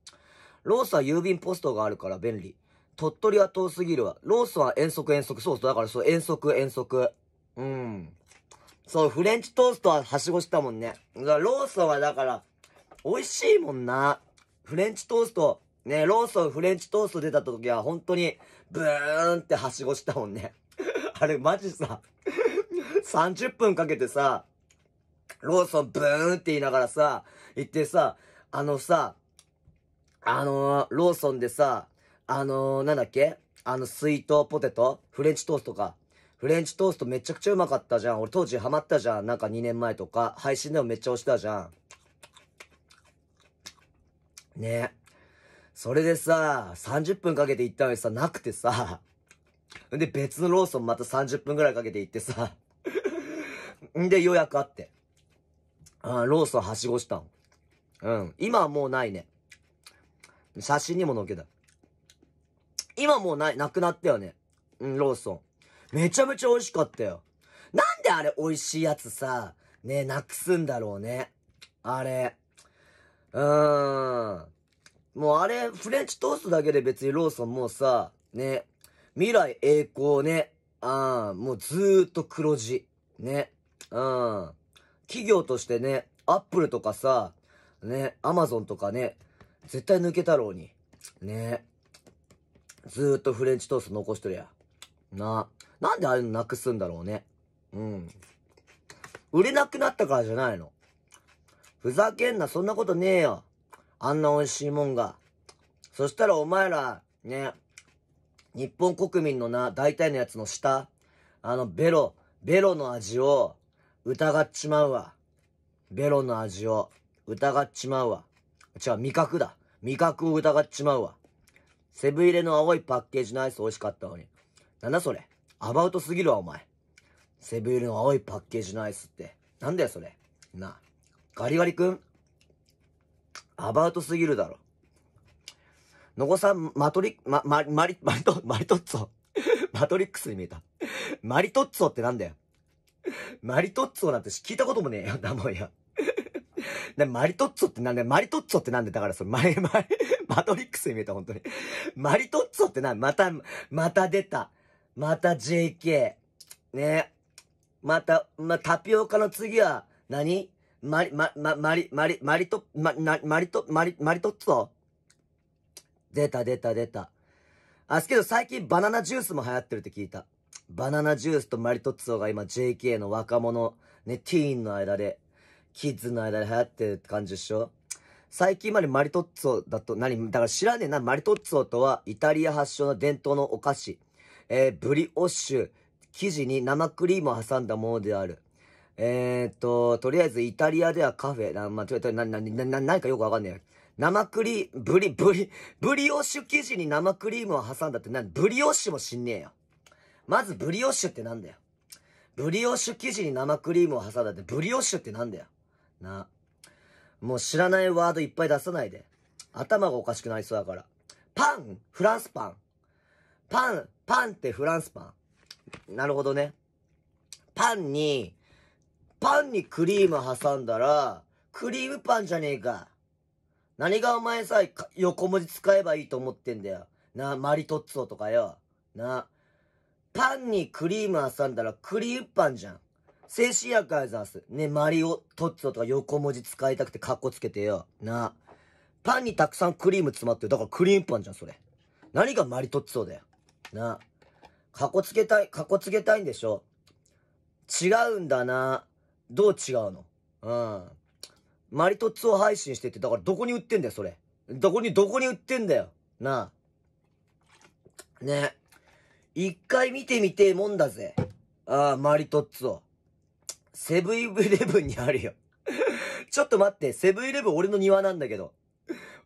ローソンは郵便ポストがあるから便利。鳥取は遠すぎるわ。ロースは遠足遠足。そうそう。だからそう、遠足遠足。うん。そう、フレンチトーストははしごしたもんね。ローソンはだから、美味しいもんな。フレンチトースト、ね、ローソンフレンチトースト出た時は本当に、ブーンってはしごしたもんね。あれマジさ、30分かけてさ、ローソンブーンって言いながらさ、行ってさ、あのさ、あのー、ローソンでさ、あのー、なんだっけあの、水筒ポテトフレンチトーストか。フレンチトーストめちゃくちゃうまかったじゃん。俺当時ハマったじゃん。なんか2年前とか。配信でもめっちゃ押したじゃん。ねえ。それでさ、30分かけて行ったのにさ、なくてさ。んで別のローソンまた30分くらいかけて行ってさ。んで予約あって。あローソンはしごしたん。うん。今はもうないね。写真にも載っけた。今もうない、なくなったよね。うん、ローソン。めちゃめちゃ美味しかったよ。なんであれ美味しいやつさ、ね、なくすんだろうね。あれ。うーん。もうあれ、フレンチトーストだけで別にローソンもうさ、ね、未来栄光ね、あーもうずーっと黒字。ね、うん。企業としてね、アップルとかさ、ね、アマゾンとかね、絶対抜けたろうに。ね。ずーっとフレンチトースト残しとりゃ。なあ。なんでああいうのなくすんだろうね。うん。売れなくなったからじゃないの。ふざけんな、そんなことねえよ。あんな美味しいもんが。そしたらお前ら、ね、日本国民のな、大体のやつの下、あの、ベロ、ベロの味を、疑っちまうわ。ベロの味を、疑っちまうわ。違う、味覚だ。味覚を疑っちまうわ。セブ入れの青いパッケージのアイス美味しかったのに。なんだそれアバウトすぎるわ、お前。セブ入れの青いパッケージのアイスって。なんだよ、それ。なあ。ガリガリ君アバウトすぎるだろ。のこさん、マトリ、ま、ま、マリ、マリト、マリトッツォ。マトリックスに見えた。マリトッツォってなんだよ。マリトッツォなんて聞いたこともねえよ、だもんや。マリトッツォってなんだよ。マリトッツォってなんだよ。だからそれ、マリ、マリ、マトリックスに見えた、本当に。マリトッツォってな、また、また出た。また JK。ね。また、ま、タピオカの次は何、何マリ、ま、ま、マリ、マリ、マリト、ま、な、マリト、マリ、マリトッツォ出た、出た、出た。あ、すけど最近バナナジュースも流行ってるって聞いた。バナナジュースとマリトッツォが今 JK の若者、ね、ティーンの間で、キッズの間で流行ってるって感じでしょ最近までマリトッツォだと何、だから知らねえな、マリトッツォとはイタリア発祥の伝統のお菓子。えー、ブリオッシュ、生地に生クリームを挟んだものである。えー、っと、とりあえずイタリアではカフェ、な、まあ、ちょ、な、な、な、な、何かよくわかんねえ。生クリー、ブリ、ブリ、ブリオッシュ生地に生クリームを挟んだってな、ブリオッシュも知んねえよ。まずブリオッシュってなんだよ。ブリオッシュ生地に生クリームを挟んだって、ブリオッシュってなんだよ。な。もう知らないワードいっぱい出さないで。頭がおかしくなりそうだから。パンフランスパン。パン、パンってフランスパン。なるほどね。パンに、パンにクリーム挟んだら、クリームパンじゃねえか。何がお前さ、横文字使えばいいと思ってんだよ。な、マリトッツォとかよ。な、パンにクリーム挟んだらクリームパンじゃん。精神薬あいざす。ね、マリオ、トッツォとか横文字使いたくてカッコつけてよ。なあ。パンにたくさんクリーム詰まってる。だからクリームパンじゃん、それ。何がマリトッツォだよ。なあ。カッコつけたい、カッコつけたいんでしょ。違うんだな。どう違うのうん。マリトッツォ配信してて、だからどこに売ってんだよ、それ。どこに、どこに売ってんだよ。なあ。ね一回見てみてえもんだぜ。ああ、マリトッツォ。セブンイレブンにあるよ ちょっと待って、セブンイレブン俺の庭なんだけど。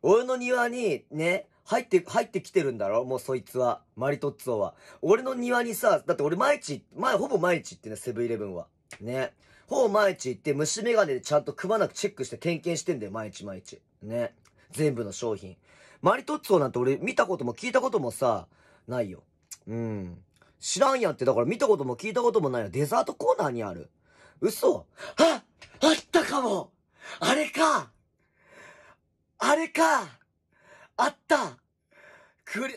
俺の庭に、ね、入って、入ってきてるんだろもうそいつは。マリトッツォは。俺の庭にさ、だって俺毎日、前、ほぼ毎日行ってね、セブンイレブンは。ね。ほぼ毎日行って、虫眼鏡でちゃんとくまなくチェックして点検してんだよ、毎日毎日。ね。全部の商品。マリトッツォなんて俺見たことも聞いたこともさ、ないよ。うん。知らんやんって、だから見たことも聞いたこともないよ。デザートコーナーにある。嘘ああったかもあれかあれかあったくり、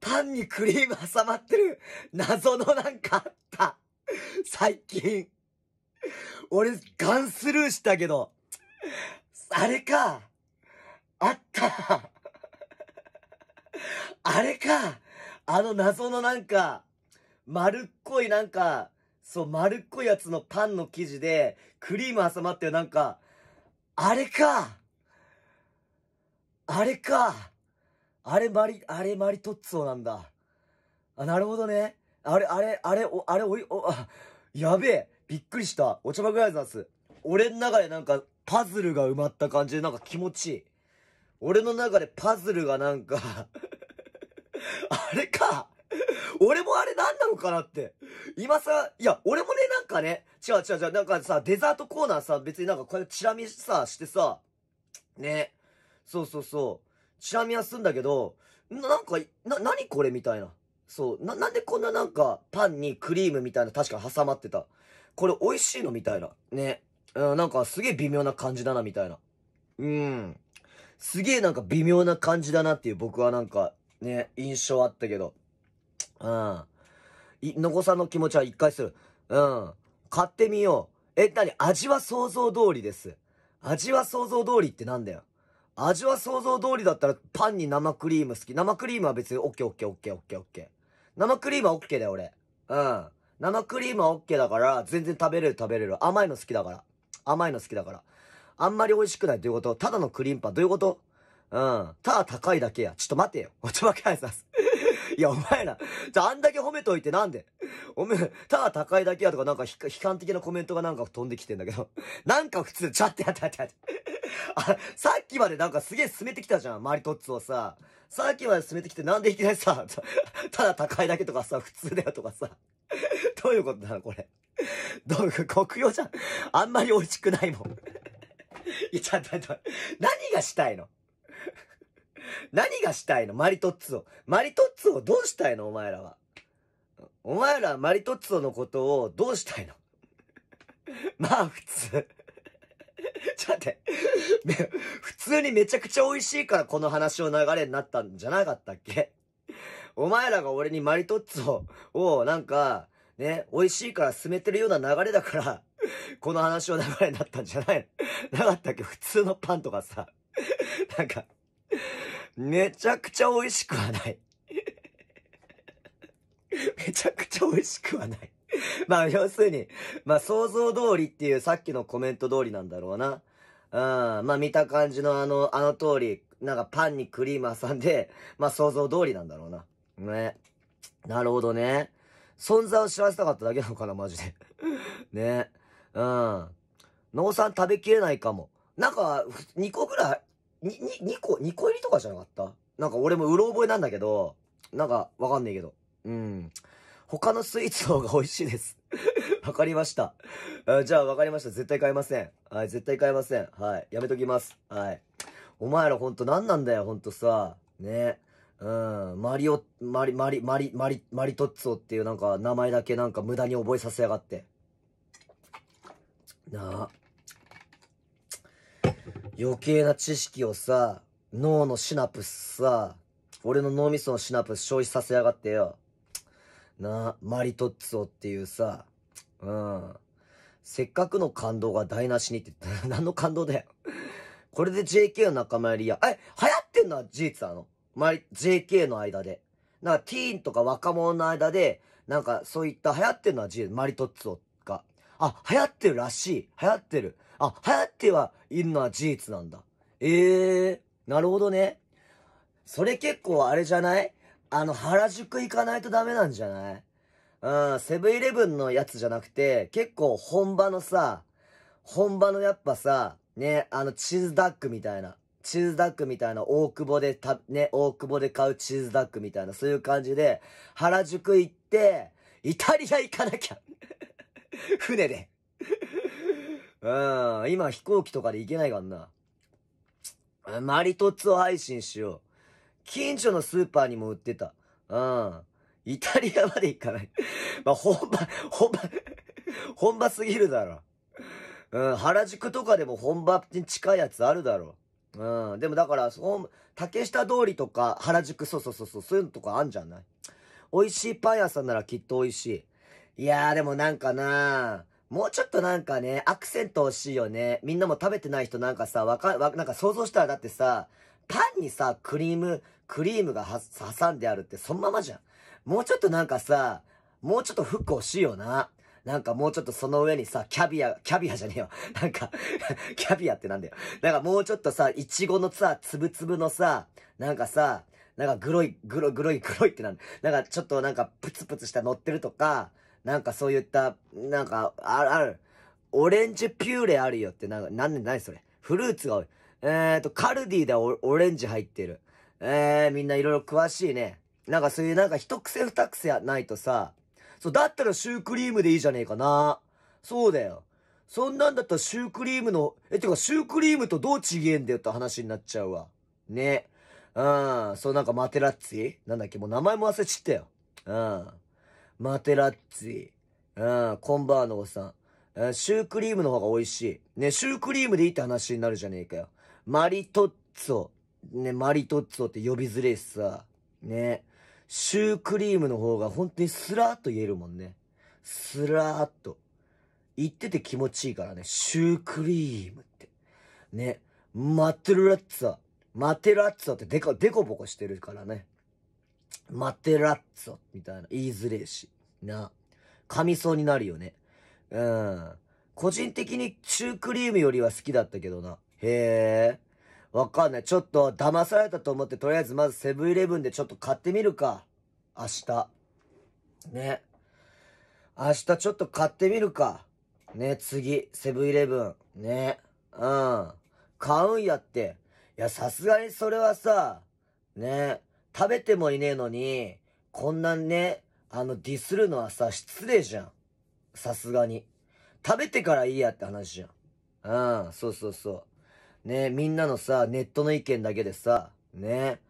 パンにクリーム挟まってる謎のなんかあった最近。俺、ガンスルーしたけど。あれかあったあれかあの謎のなんか、丸っこいなんか、そう、丸っこいやつのパンの生地で、クリーム挟まってるなんか、あれかあれかあれマリ、あれマリトッツォなんだ。あ、なるほどね。あれ、あれ、あれ、お、あれ、おい、お、あ、やべえ。びっくりした。お茶ばくらいなんす。俺の中でなんか、パズルが埋まった感じでなんか気持ちいい。俺の中でパズルがなんかあれか 俺もあれ何なのかなって。今さ、いや、俺もね、なんかね、違う違う違う、なんかさ、デザートコーナーさ、別になんかこうってチラ見さ、してさ、ね。そうそうそう。チラ見はすんだけど、なんか、な、何これみたいな。そう。な、なんでこんななんか、パンにクリームみたいな確か挟まってた。これ美味しいのみたいな。ね。うん、なんかすげえ微妙な感じだな、みたいな。うん。すげえなんか微妙な感じだなっていう僕はなんか、ね、印象あったけど。うん。い、のこさんの気持ちは一回する。うん。買ってみよう。え、なに味は想像通りです。味は想像通りってなんだよ。味は想像通りだったらパンに生クリーム好き。生クリームは別にオッケーオッケーオッケーオッケーオッケー。生クリームはオッケーだよ俺。うん。生クリームはオッケーだから全然食べれる食べれる。甘いの好きだから。甘いの好きだから。あんまり美味しくないということ。ただのクリームパン。どういうことうん。ただ高いだけや。ちょっと待てよ。おちょまけ挨拶。いや、お前ら、じゃああんだけ褒めといてなんでおめえ、ただ高いだけやとかなんか悲観的なコメントがなんか飛んできてんだけど、なんか普通、ちゃってやってやってやって。あ、さっきまでなんかすげえ進めてきたじゃん、マリトッツをさ。さっきまで進めてきてなんでいきなりさ、ただ高いだけとかさ、普通だよとかさ。どういうことなの、これ。どう、黒曜じゃん。あんまり美味しくないもん。いや、ちゃっと、何がしたいの 何がしたいのマリトッツォ。マリトッツォをどうしたいのお前らは。お前らマリトッツォのことをどうしたいの まあ、普通 ちょっと待って普通にめちゃくちゃ美味しいからこの話を流れになったんじゃなかったっけお前らが俺にマリトッツォをなんか、ね、美味しいから進めてるような流れだから、この話を流れになったんじゃないのなかったっけ普通のパンとかさ。なんか、めちゃくちゃ美味しくはない めちゃくちゃ美味しくはない まあ、要するに、まあ、想像通りっていうさっきのコメント通りなんだろうな。うん、まあ、見た感じのあの、あの通り、なんかパンにクリーム挟んで、まあ、想像通りなんだろうな。ね。なるほどね。存在を知らせたかっただけなのかな、マジでね。うん。農産食べきれないかも。なんか、2個ぐらいに、に、2個、2個入りとかじゃなかったなんか俺もうろ覚えなんだけど、なんかわかんないけど。うん。他のスイーツの方が美味しいです。わかりました。じゃあわかりました。絶対買いません。はい、絶対買いません。はい、やめときます。はい。お前らほんと何なんだよ、ほんとさ。ね。うん、マリオ、マリ、マリ、マリ、マリ、マリトッツォっていうなんか名前だけなんか無駄に覚えさせやがって。なあ。余計な知識をさ、脳のシナプスさ、俺の脳みそのシナプス消費させやがってよ。なあ、マリトッツォっていうさ、うん。せっかくの感動が台無しにって、何の感動だよ。これで JK の仲間入りや、え、流行ってんのは事実なのマリ、JK の間で。なんかティーンとか若者の間で、なんかそういった流行ってんのは事実、マリトッツォが。あ、流行ってるらしい。流行ってる。あ、流行ってはいるのは事実なんだ。ええー、なるほどね。それ結構あれじゃないあの、原宿行かないとダメなんじゃないうん、セブンイレブンのやつじゃなくて、結構本場のさ、本場のやっぱさ、ね、あの、チーズダックみたいな、チーズダックみたいな、大久保でた、ね、大久保で買うチーズダックみたいな、そういう感じで、原宿行って、イタリア行かなきゃ 船でうん、今飛行機とかで行けないからな。マリトッツォ配信しよう。近所のスーパーにも売ってた。うん。イタリアまで行かない まあ、本場、本場 本場すぎるだろ。うん、原宿とかでも本場に近いやつあるだろ。うん、でもだから、その、竹下通りとか原宿、そうそうそうそう、そういうのとかあんじゃない美味しいパン屋さんならきっと美味しい。いやーでもなんかなもうちょっとなんかね、アクセント欲しいよね。みんなも食べてない人なんかさ、わか、わ、なんか想像したらだってさ、パンにさ、クリーム、クリームが挟んであるってそのままじゃん。もうちょっとなんかさ、もうちょっとフック欲しいよな。なんかもうちょっとその上にさ、キャビア、キャビアじゃねえよ。なんかキャビアってなんだよ。なんかもうちょっとさ、イチゴのさ、つぶつぶのさ、なんかさ、なんかグロい、グロ、グロい、グロいってなんだ。なんかちょっとなんかプツプツした乗ってるとか、なんかそういった、なんか、ある、ある、オレンジピューレあるよって、なんか、なんで、なにそれ。フルーツが多い。えーと、カルディでオレンジ入ってる。えー、みんないろいろ詳しいね。なんかそういうなんか一癖二癖やないとさ、そう、だったらシュークリームでいいじゃねえかな。そうだよ。そんなんだったらシュークリームの、え、てかシュークリームとどうちげえんだよって話になっちゃうわ。ね。うん。そうなんかマテラッツィなんだっけもう名前も忘れちったよ。うん。マテラッツィ、うん、コンバーノさん、シュークリームの方が美味しい。ね、シュークリームでいいって話になるじゃねえかよ。マリトッツォ。ね、マリトッツォって呼びづれしさ。ね。シュークリームの方が本当にスラーっと言えるもんね。スラーっと。言ってて気持ちいいからね。シュークリームって。ね。マテラッツァ。マテラッツァってデコ、デコボコしてるからね。マテラッツォみたいな、言いづれえし、な。噛みそうになるよね。うん。個人的にシュークリームよりは好きだったけどな。へえ。わかんない。ちょっと騙されたと思って、とりあえずまずセブンイレブンでちょっと買ってみるか。明日。ね。明日ちょっと買ってみるか。ね、次、セブンイレブン。ね。うん。買うんやって。いや、さすがにそれはさ、ね。食べてもいねえのに、こんなね、あの、ディスるのはさ、失礼じゃん。さすがに。食べてからいいやって話じゃん。うん、そうそうそう。ねみんなのさ、ネットの意見だけでさ、ね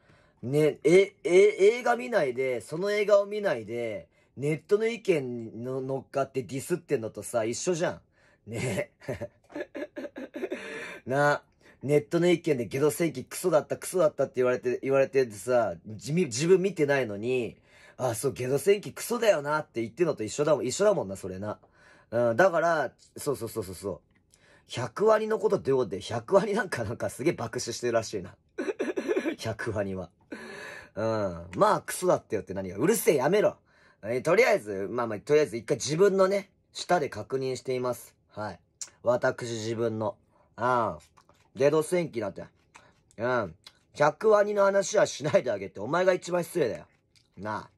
ね、え、え、映画見ないで、その映画を見ないで、ネットの意見の乗っかってディスってんのとさ、一緒じゃん。ね な、ネットの意見でゲド戦記クソだったクソだったって言われて、言われててさ、自自分見てないのに、あそう、ゲド戦記クソだよなって言ってるのと一緒だもん、一緒だもんな、それな。うん、だから、そうそうそうそうそう。100割のことってことで、100割なんかなんかすげえ爆死してるらしいな。100 割は。うん。まあ、クソだったよって何が。うるせえ、やめろ。えー、とりあえず、まあまあ、とりあえず一回自分のね、舌で確認しています。はい。私自分の。うあ。ゲド戦記なんて。うん。100ワニの話はしないであげて、お前が一番失礼だよ。なあ。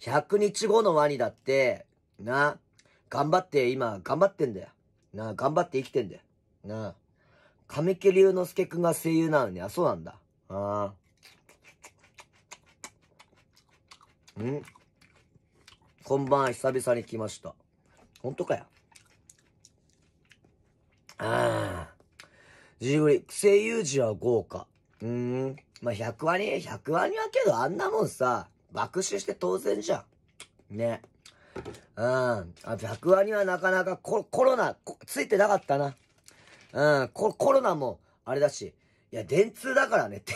100日後のワニだって、なあ。頑張って今、頑張ってんだよ。なあ、頑張って生きてんだよ。なあ。神木隆之介くんが声優なのに、あ、そうなんだ。ああ。んこんばんは、久々に来ました。本当かよ。ああ。ジブリ、規制有事は豪華。うーん。まあ、100割、100割はけどあんなもんさ、爆死して当然じゃん。ね。うん。あ、100割はなかなかココロナついてなかったな。うん。ココロナも、あれだし。いや、電通だからねって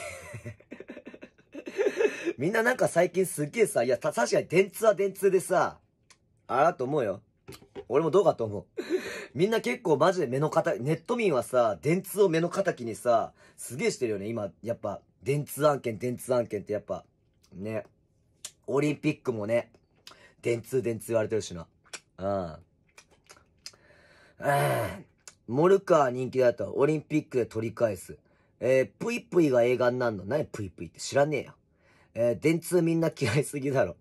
みんななんか最近すっげえさ、いや、確かに電通は電通でさ、あらと思うよ。俺もどうかと思う。みんな結構マジで目の敵、ネット民はさ、電通を目の敵にさ、すげえしてるよね。今、やっぱ、電通案件、電通案件ってやっぱ、ね。オリンピックもね、電通、電通言われてるしな。うん。モルカー人気だと、オリンピックで取り返す。えー、ぷいぷいが映画になるの。何ぷいぷいって知らねえよ。えー、電通みんな嫌いすぎだろ。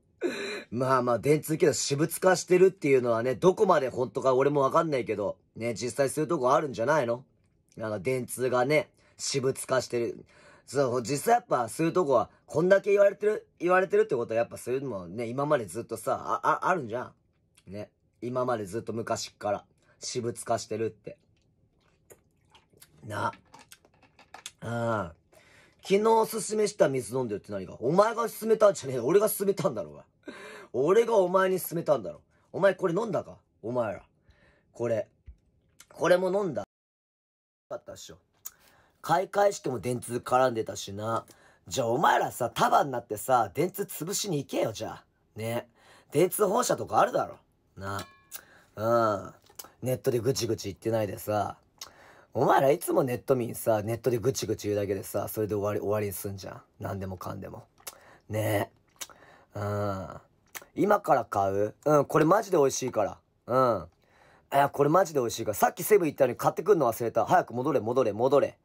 まあまあ、電通けど私物化してるっていうのはね、どこまで本当か俺もわかんないけど、ね、実際そういうとこあるんじゃないのなんか電通がね、私物化してる。そう、実際やっぱそういうとこは、こんだけ言われてる、言われてるってことはやっぱそういうのもね、今までずっとさ、あ、あ、あるんじゃん。ね。今までずっと昔から、私物化してるって。な。ああ。昨日おすすめした水飲んでるって何がお前が勧めたんじゃねえ俺が勧めたんだろうが。俺がお前に勧めたんだろ。お前これ飲んだかお前ら。これ。これも飲んだ。かったっしょ。開会式も電通絡んでたしな。じゃあお前らさ、束になってさ、電通潰しに行けよ、じゃあ。ね。電通本社とかあるだろ。な。うん。ネットでぐちぐち言ってないでさ。お前らいつもネット民さ、ネットでぐちぐち言うだけでさ、それで終わり、終わりにすんじゃん。何でもかんでも。ねえ。うん。今から買ううん、これマジで美味しいから。うん。え、これマジで美味しいから。さっきセブン行ったのに買ってくんの忘れた。早く戻れ、戻れ、戻れ。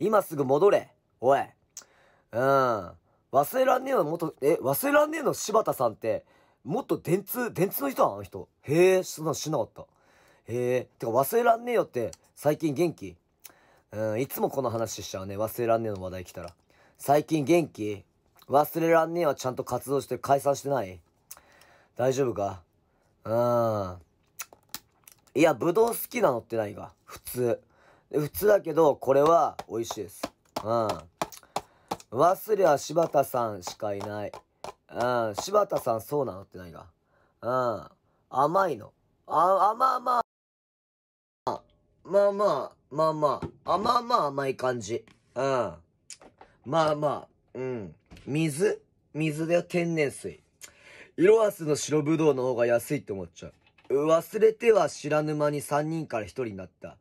今すぐ戻れ。おい。うん。忘れらんねえの、元、え、忘れらんねえの、柴田さんって、もっと電通、電通の人なあの人。へえ、そんなのしなかった。へえ、てか忘れらんねえよって、最近元気うん、いつもこの話しちゃうね。忘れらんねえの話題来たら。最近元気忘れらんねえはちゃんと活動して解散してない大丈夫かうん。いや、ぶどう好きなのってないが、普通。普通だけど、これは美味しいです。うん。忘れは柴田さんしかいない。うん。柴田さんそうなのってないが。うん。甘いの。あ、あまあまあ。まあまあ、まあまあ。あまあまあ甘い感じ。うん。まあまあ。うん。水水だよ、天然水。色あすの白ぶどうの方が安いって思っちゃう。忘れては知らぬ間に3人から1人になった。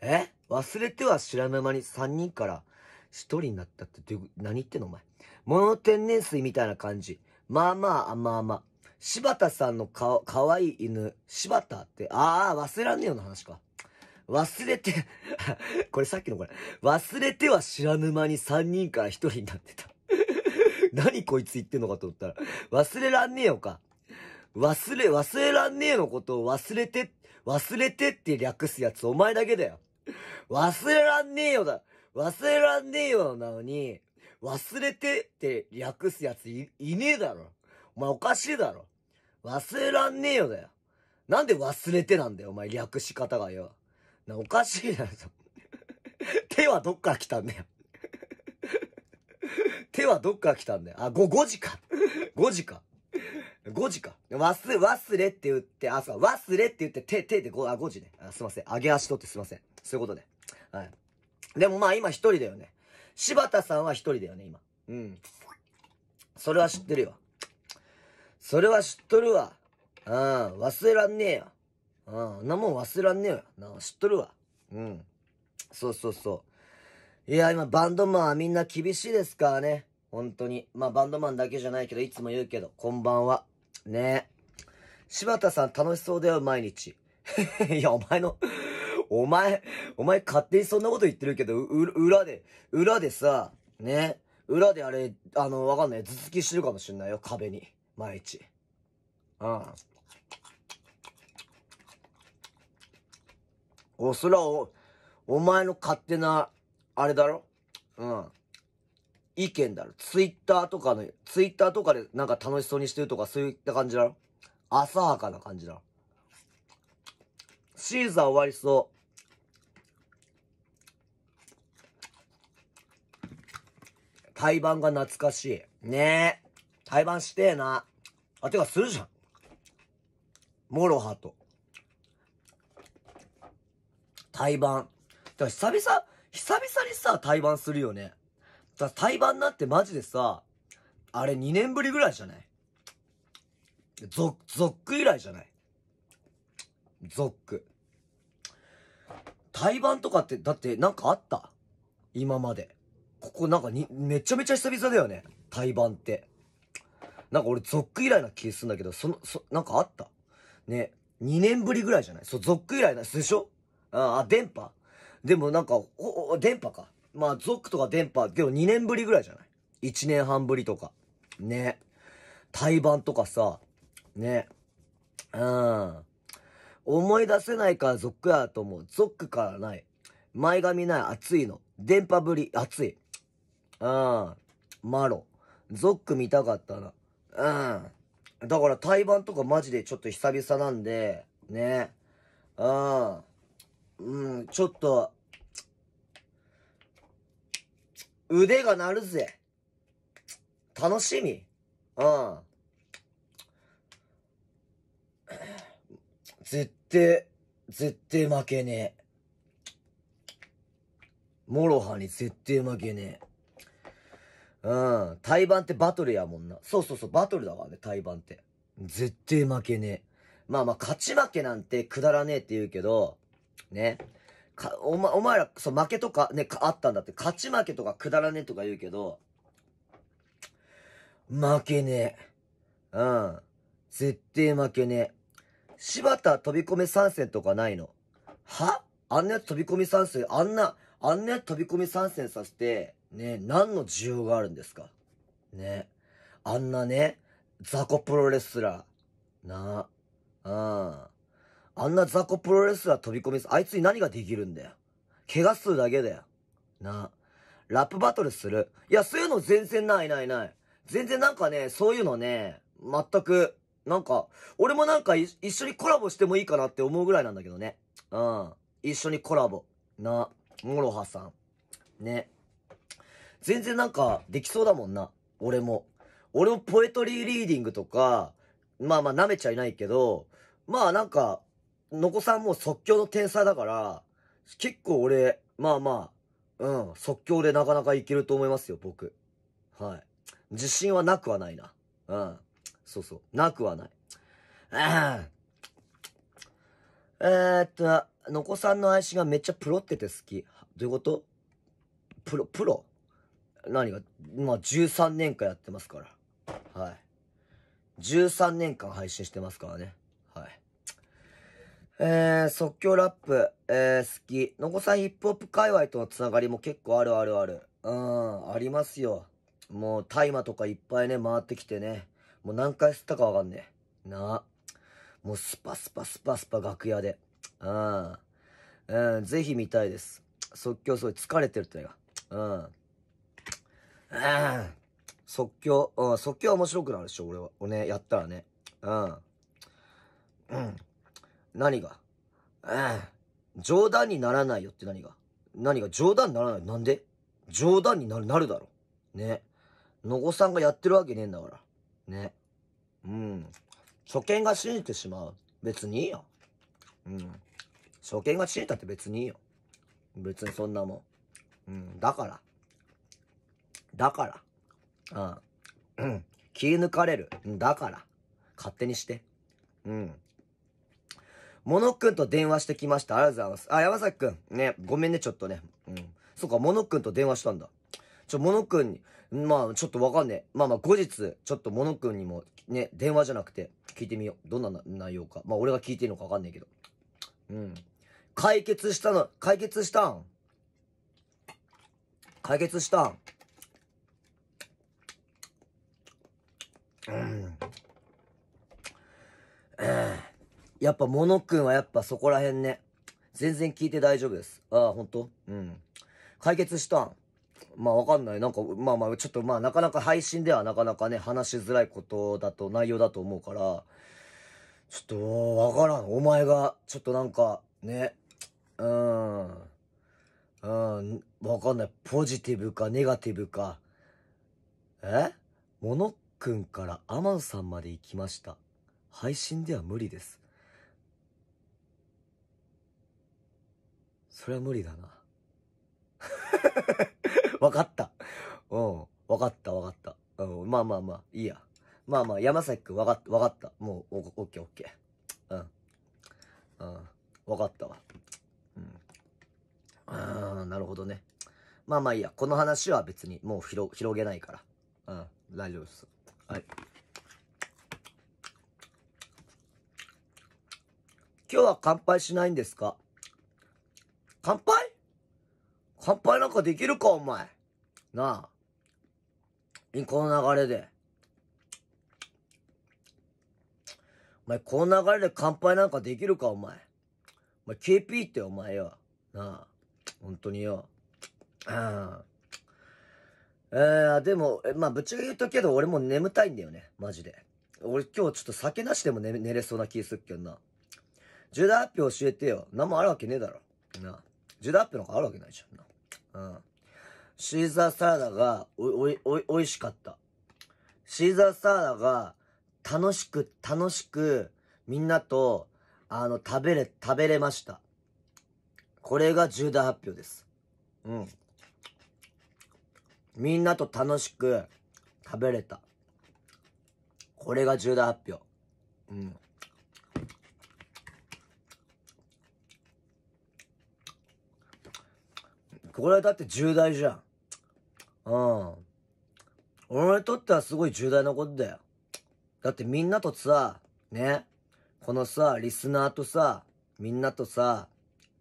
え忘れては知らぬ間に3人から1人になったって、何言ってんのお前。物天然水みたいな感じ。まあまあ、まあまあ。柴田さんのか、かわいい犬、柴田って、ああ、忘れらんねえよの話か。忘れて これさっきのこれ、忘れては知らぬ間に3人から1人になってた何こいつ言ってんのかと思ったら、忘れらんねえよか。忘れ、忘れらんねえのことを忘れて、忘れてって略すやつお前だけだよ。忘れらんねえよだ。忘れらんねえよなのに、忘れてって略すやついねえだろ。お前おかしいだろ。忘れらんねえよだよ。なんで忘れてなんだよ、お前略し方がよ。な、おかしいだろ。手はどっから来たんだよ。手はどっから来たんだよ。あ、5、5時か。5時か。5時か。忘、忘れって言って、あ、そう、忘れって言って、手、手で5、あ、5時ね。あすいません。上げ足取ってすいません。そういうことで。はい。でもまあ今一人だよね。柴田さんは一人だよね、今。うん。それは知ってるよ。それは知っとるわ。うん、忘れらんねえよ。うん、なもん忘れらんねえよ。な、知っとるわ。うん。そうそうそう。いや、今、バンドマンはみんな厳しいですからね。本当に。まあ、バンドマンだけじゃないけど、いつも言うけど、こんばんは。ねえ。柴田さん楽しそうだよ、毎日。いや、お前のお前、お前勝手にそんなこと言ってるけど、裏で、裏でさ、ね。裏であれ、あの、わかんない。頭突きしてるかもしんないよ、壁に。毎日。うん。お、そらお、お前の勝手なあれだろうん。意見だろツイッターとかの、ツイッターとかでなんか楽しそうにしてるとかそういった感じだろ浅はかな感じだろシーザー終わりそう。対バンが懐かしい。ねえ。対バンしてえな。あ、てかするじゃん。モロハと。対バン。てか久々、久々にさ、対バンするよね。だ対バンなってマジでさ、あれ2年ぶりぐらいじゃないゾッ、ゾック以来じゃないゾック。対バンとかって、だってなんかあった今まで。ここなんかに、めちゃめちゃ久々だよね。対バンって。なんか俺ゾック以来な気すんだけど、その、そ、なんかあったね。2年ぶりぐらいじゃないそう、ゾック以来な、でしょああ、電波でもなんか、お、お、電波か。まあ、ゾックとか電波、けど2年ぶりぐらいじゃない ?1 年半ぶりとか。ね。対バンとかさ、ね。うん。思い出せないからゾックやと思う。ゾックからない。前髪ない、熱いの。電波ぶり、熱い。うん。マロ。ゾック見たかったな。うん。だから対バンとかマジでちょっと久々なんで、ね。うん。うん、ちょっと、腕が鳴るぜ。楽しみ。うん。絶対、絶対負けねえ。モロハに絶対負けねえ。うん。対バンってバトルやもんな。そうそうそう、バトルだわね、対バンって。絶対負けねえ。まあまあ、勝ち負けなんてくだらねえって言うけど、ね。か、おま、お前ら、そう、負けとかね、あったんだって、勝ち負けとかくだらねえとか言うけど、負けねえ。うん。絶対負けねえ。柴田飛び込み参戦とかないの。はあんなやつ飛び込み参戦、あんな、あんなやつ飛び込み参戦させて、ね、何の需要があるんですかね。あんなね、雑魚プロレスラー。なあ。うん。あんな雑魚プロレスラー飛び込みす、あいつに何ができるんだよ。怪我するだけだよ。なあ。ラップバトルする。いや、そういうの全然ないないない。全然なんかね、そういうのね、全く、なんか、俺もなんか一緒にコラボしてもいいかなって思うぐらいなんだけどね。うん。一緒にコラボ。な、もろはさん。ね。全然なんか、できそうだもんな。俺も。俺もポエトリーリーディングとか、まあまあ舐めちゃいないけど、まあなんか、のこさんも即興の天才だから、結構俺、まあまあ、うん、即興でなかなかいけると思いますよ、僕。はい。自信はなくはないな。うん。そうそう。なくはない。えー、っと、のこさんの愛しがめっちゃプロってて好き。どういうことプロ、プロ何が、まあ、13年間やってますから。はい。13年間配信してますからね。はい。えー、即興ラップ、えー、好き。のこさんヒップホップ界隈とのつながりも結構あるあるある。うん、ありますよ。もう、大麻とかいっぱいね、回ってきてね。もう何回吸ったかわかんねえ。なあ。もう、スパスパスパスパ楽屋で。うん。うん、ぜひ見たいです。即興すごい疲れてるってのが。うん。うん。即興、うん、即興面白くなるでしょ、俺は。俺ね、やったらね。うん。うん。何がうん。冗談にならないよって何が何が冗談にならないなんで冗談になる、なるだろ。ね。のごさんがやってるわけねえんだから。ね。うん。初見が信じてしまう。別にいいよ。うん。初見が信じたって別にいいよ。別にそんなもん。うん。だから。だから。ああ。うん。気抜かれる。だから。勝手にして。うん。モノくんと電話してきました。ありがとうございます。あ、山崎くん。ね、ごめんね、ちょっとね。うん。そうか、モノくんと電話したんだ。ちょ、モノくんに、まあ、ちょっとわかんねえ。まあまあ、後日、ちょっとモノくんにも、ね、電話じゃなくて、聞いてみよう。どんな内容か。まあ、俺が聞いてるのかわかんねえけど。うん。解決したの、解決したん解決したんうん。うんやっぱモノくんはやっぱそこら辺ね。全然聞いて大丈夫です。ああ、ほんとうん。解決したんまあわかんない。なんか、まあまあ、ちょっとまあなかなか配信ではなかなかね、話しづらいことだと、内容だと思うから、ちょっと、わからん。お前が、ちょっとなんか、ね、うん、うん、わかんない。ポジティブか、ネガティブか。えモノくんからアマンさんまで行きました。配信では無理です。それは無理だな。わかった。うん。わかった、わかった。うん。まあまあまあ、いいや。まあまあ、山崎くん、わかった、わかった。もう、オッケーオッケー。うん。うん。わかったわ。うん。あなるほどね。まあまあいいや。この話は別に、もう広、広げないから。うん。大丈夫です。はい。今日は乾杯しないんですか乾杯乾杯なんかできるか、お前。なあ。この流れで。お前、この流れで乾杯なんかできるか、お前。お前、KP ってお前よ。なあ。本当によ。うん。えー、でも、まあ、ぶっちゃけ言うとけど、俺も眠たいんだよね。マジで。俺今日ちょっと酒なしでも寝れそうな気すっけんな。重大発表教えてよ。何もあるわけねえだろ。なあ。ジュダッペがあるわけないじゃんな。うん。シーザーサラダが、お、おい、おい、美味しかった。シーザーサラダが、楽しく、楽しく、みんなと、あの、食べれ、食べれました。これが重大発表です。うん。みんなと楽しく食べれた。これが重大発表。うん。これだって重大じゃん。うん。俺にとってはすごい重大なことだよ。だってみんなとさ、ね、このさ、リスナーとさ、みんなとさ、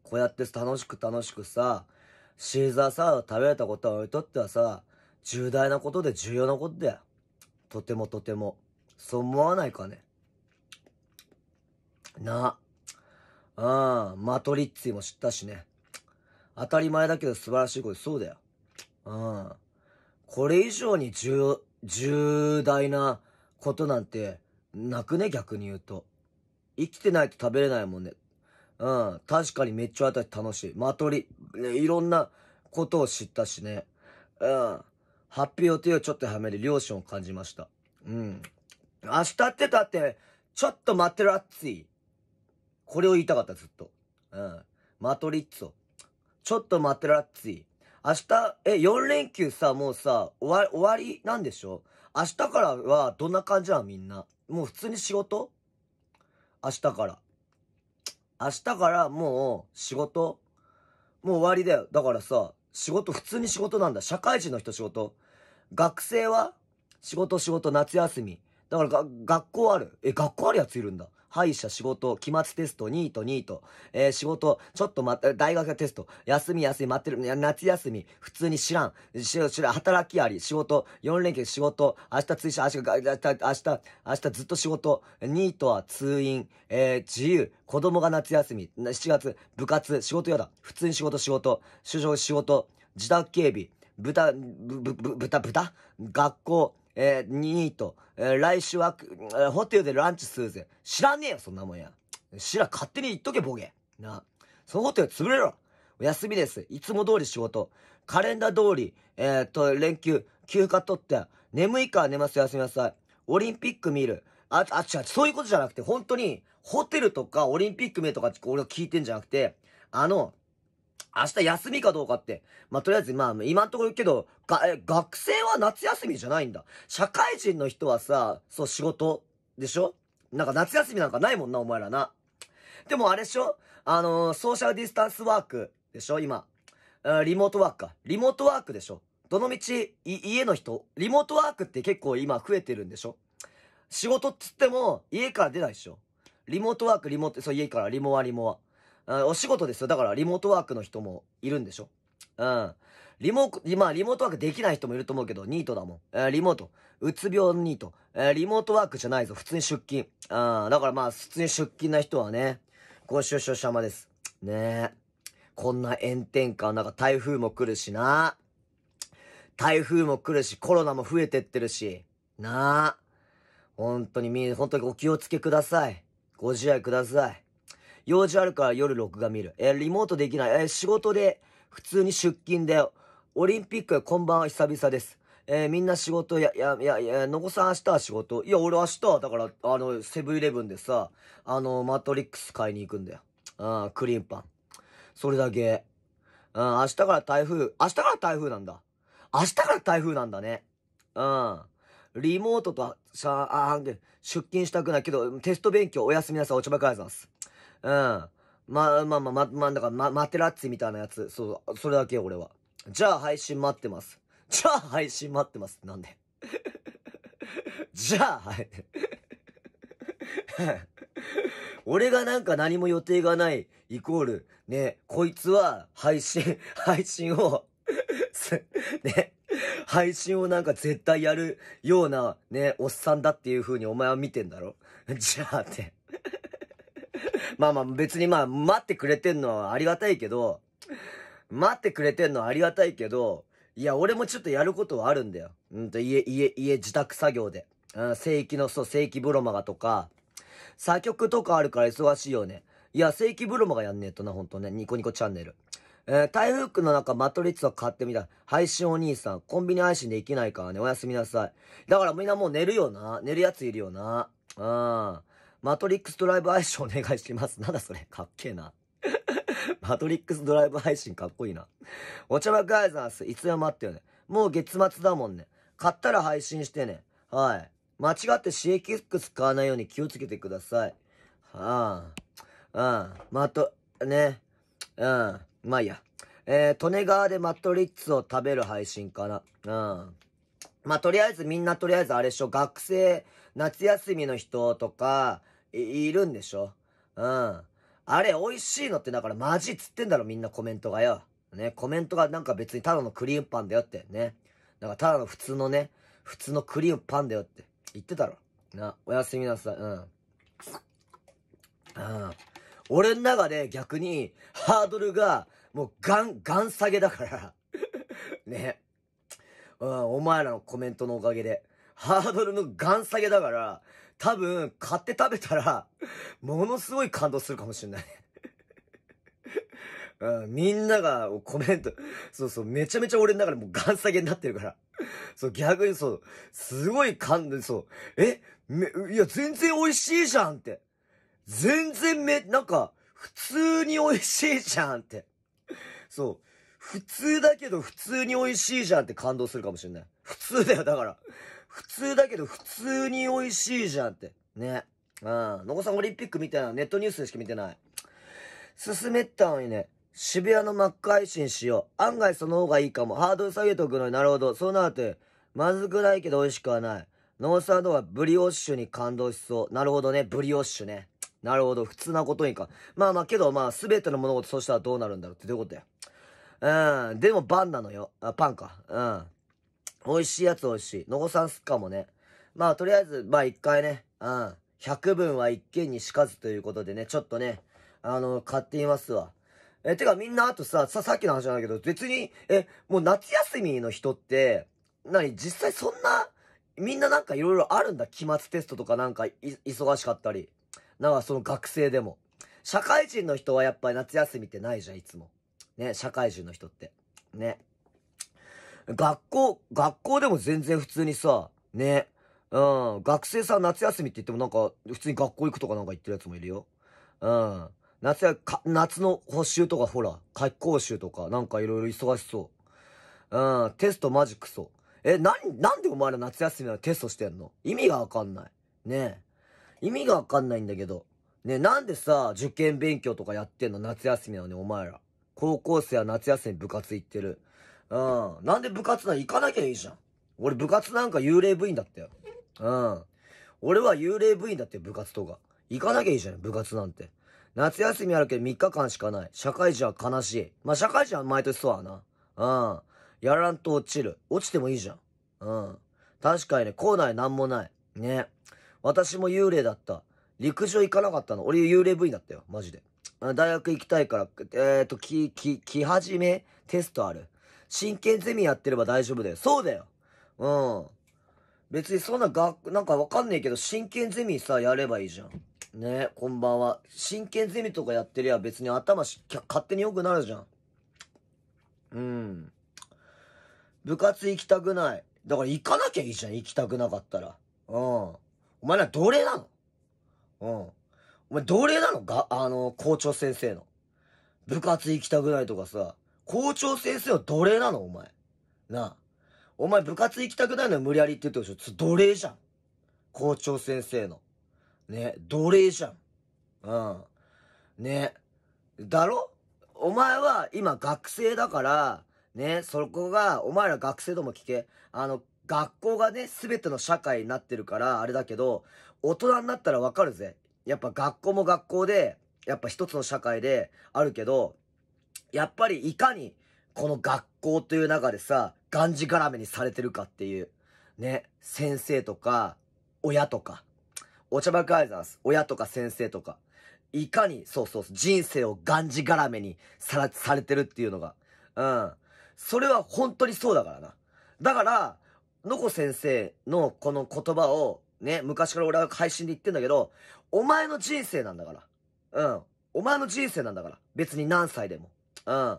こうやって楽しく楽しくさ、シーザーサラダ食べれたことは俺にとってはさ、重大なことで重要なことだよ。とてもとても。そう思わないかね。なうん。あ、マトリッツィも知ったしね。当たり前だけど素晴らしいこと、そうだよ。うん。これ以上に重、重大なことなんて、なくね、逆に言うと。生きてないと食べれないもんね。うん。確かにめっちゃ私楽しい。まとり、ね、いろんなことを知ったしね。うん。発表というをちょっとはめる両親を感じました。うん。明日ってたって、ちょっと待ってらっつい。これを言いたかった、ずっと。うん。マトリッツォ。ちょっと待ってらっつい。明日、え、4連休さ、もうさ、終わ、終わりなんでしょ明日からはどんな感じなのみんな。もう普通に仕事明日から。明日からもう仕事もう終わりだよ。だからさ、仕事、普通に仕事なんだ。社会人の人仕事。学生は仕事仕事夏休み。だからが、学校ある。え、学校あるやついるんだ。歯医者仕事、期末テスト、ニート、ニート、えー、仕事、ちょっと待って、大学テスト、休み、休み、待ってる、夏休み、普通に知らん、しら、しろ、働きあり、仕事、4連休仕事、明日追試、明日、明日、明日ずっと仕事、ニートは通院、えー、自由、子供が夏休み、7月、部活、仕事やだ、普通に仕事、仕事、就職、仕事、自宅警備、豚、ぶ、ぶ、豚、豚学校、えー、にーと、えー、来週は、えー、ホテルでランチするぜ。知らねえよ、そんなもんや。知ら、勝手に言っとけ、ボケ。なそのホテル潰れろ。お休みです。いつも通り仕事。カレンダー通り、えー、っと、連休、休暇取って、眠いから寝ます、休みなさい。オリンピック見る。あ、あ、違う、そういうことじゃなくて、本当に、ホテルとかオリンピック見るとか、俺は聞いてんじゃなくて、あの、明日休みかどうかって。まあ、とりあえず、まあ、今んところ言うけど、が、え、学生は夏休みじゃないんだ。社会人の人はさ、そう、仕事、でしょなんか夏休みなんかないもんな、お前らな。でもあれでしょあのー、ソーシャルディスタンスワークでしょ今。リモートワークか。リモートワークでしょどのみち、家の人、リモートワークって結構今増えてるんでしょ仕事っつっても、家から出ないでしょリモートワーク、リモート、そう、家から、リモはリモワ。お仕事ですよ。だからリモートワークの人もいるんでしょうん。リモート、まあリモートワークできない人もいると思うけど、ニートだもん。えー、リモート。うつ病ニート。えー、リモートワークじゃないぞ。普通に出勤。ああ、だからまあ、普通に出勤な人はね、ご愁傷様です。ねえ。こんな炎天下、なんか台風も来るしな。台風も来るし、コロナも増えてってるし。なあ。本当にみ、本当にお気をつけください。ご自愛ください。用事あるから夜録画見る。えー、リモートできない。えー、仕事で、普通に出勤で、オリンピックこんばんは久々です。えー、みんな仕事や、や、や、や、のこさん明日は仕事。いや、俺明日は、だから、あの、セブンイレブンでさ、あの、マトリックス買いに行くんだよ。うん、クリーンパン。それだけ。うん、明日から台風、明日から台風なんだ。明日から台風なんだね。うん。リモートと、しゃ、あ、出勤したくないけど、テスト勉強おやすみなさい、お茶ばかいざんす。うん。ま、ま、ま、ま、ま、だから、ま、マテラッツィみたいなやつ。そう、それだけ俺は。じゃあ配信待ってます。じゃあ配信待ってます。なんでじゃあ、はい。俺がなんか何も予定がない、イコール、ね、こいつは配信、配信をね、配信をなんか絶対やるような、ね、おっさんだっていう風にお前は見てんだろじゃあって。まあまあ別にまあ待ってくれてんのはありがたいけど、待ってくれてんのはありがたいけど、いや、俺もちょっとやることはあるんだよ。うんと、家、家、家、自宅作業で。うん、正規の、そう、正規ブロマガとか、作曲とかあるから忙しいよね。いや、正規ブロマガやんねえとな、ほんとね。ニコニコチャンネル。えー、台風区の中、マトリッツを買ってみた。配信お兄さん、コンビニ配信できないからね、おやすみなさい。だからみんなもう寝るよな。寝るやついるよな。うん。マトリックスドライブ配信お願いします。なんだそれかっけえな。マトリックスドライブ配信かっこいいな。お茶爆アイザース、いつでも待ってよね。もう月末だもんね。買ったら配信してね。はい。間違って CX 買わないように気をつけてください。はあ。うん。まと、ね。うん。まあいいや。えー、利根川でマトリッツを食べる配信かな。うん。まあ、とりあえずみんなとりあえずあれでしょ、学生、夏休みの人とか、いるんでしょうん。あれ、美味しいのってだからマジっつってんだろ、みんなコメントがよ。ね、コメントがなんか別にただのクリームパンだよってね。だからただの普通のね、普通のクリームパンだよって言ってたろ。な、おやすみなさい。うん。うん。俺の中で逆にハードルがもうガン、ガン下げだから ね。うん、お前らのコメントのおかげで。ハードルのガン下げだから、多分、買って食べたら、ものすごい感動するかもしれない うん、みんながコメント、そうそう、めちゃめちゃ俺の中でもうガン下げになってるから。そう、逆にそう、すごい感動、そう、え、め、いや、全然美味しいじゃんって。全然め、なんか、普通に美味しいじゃんって。そう。普通だけど普通に美味しいじゃんって感動するかもしれない。普通だよ、だから。普通だけど普通に美味しいじゃんって。ね。うん。のこさんオリンピックみたいなネットニュースでしか見てない。進めたのにね。渋谷のマック配信しよう。案外その方がいいかも。ハードル下げとくのになるほど。そうなると、まずくないけど美味しくはない。ノーサードはブリオッシュに感動しそう。なるほどね。ブリオッシュね。なるほど。普通なことにか。まあまあけど、まあ全ての物事そうしたらどうなるんだろうってどういうことや。うん。でもバンなのよ。あ、パンか。うん。美味しいやつ美味しい。のごさんすっかもね。まあ、とりあえず、まあ一回ね、うん。100分は一見にしかずということでね、ちょっとね、あの、買ってみますわ。え、てかみんなあとさ、さ、さっきの話なんだけど、別に、え、もう夏休みの人って、なに、実際そんな、みんななんか色々あるんだ。期末テストとかなんかい、忙しかったり。なんかその学生でも。社会人の人はやっぱり夏休みってないじゃん、いつも。ね、社会人の人って。ね。学校、学校でも全然普通にさ、ね。うん。学生さん夏休みって言ってもなんか、普通に学校行くとかなんか言ってるやつもいるよ。うん。夏や、か、夏の補習とかほら、夏期講習とか、なんかいろいろ忙しそう。うん。テストマジクソ。え、な、なんでお前ら夏休みなテストしてんの意味がわかんない。ねえ。意味がわかんないんだけど。ねなんでさ、受験勉強とかやってんの夏休みなのにお前ら。高校生は夏休み部活行ってる。うん。なんで部活な行かなきゃいいじゃん。俺部活なんか幽霊部員だったよ。うん。俺は幽霊部員だって部活とか。行かなきゃいいじゃん、部活なんて。夏休みあるけど3日間しかない。社会人は悲しい。まあ、社会人は毎年そうやな。うん。やらんと落ちる。落ちてもいいじゃん。うん。確かにね、校内なんもない。ね。私も幽霊だった。陸上行かなかったの。俺幽霊部員だったよ。マジで。大学行きたいから、えっ、ー、と、き、き、き始めテストある。真剣ゼミやってれば大丈夫だよ。そうだよ。うん。別にそんな学、なんかわかんねえけど、真剣ゼミさ、やればいいじゃん。ねこんばんは。真剣ゼミとかやってりゃ別に頭し、勝手に良くなるじゃん。うん。部活行きたくない。だから行かなきゃいいじゃん、行きたくなかったら。うん。お前ら奴隷なのうん。お前奴隷なのが、あの、校長先生の。部活行きたくないとかさ。校長先生は奴隷なのお前。なあ。お前部活行きたくないの無理やりって言ってるでしょ奴隷じゃん。校長先生の。ね、奴隷じゃん。うん。ね。だろお前は今学生だから、ね、そこが、お前ら学生ども聞け。あの、学校がね、すべての社会になってるから、あれだけど、大人になったらわかるぜ。やっぱ学校も学校で、やっぱ一つの社会であるけど、やっぱりいかに、この学校という中でさ、がんじがらめにされてるかっていう、ね、先生とか、親とか、お茶爆アイザーす。親とか先生とか、いかに、そうそう人生をがんじがらめにさら、されてるっていうのが、うん。それは本当にそうだからな。だから、のこ先生のこの言葉を、ね、昔から俺は配信で言ってんだけど、お前の人生なんだから。うん。お前の人生なんだから。別に何歳でも。うん。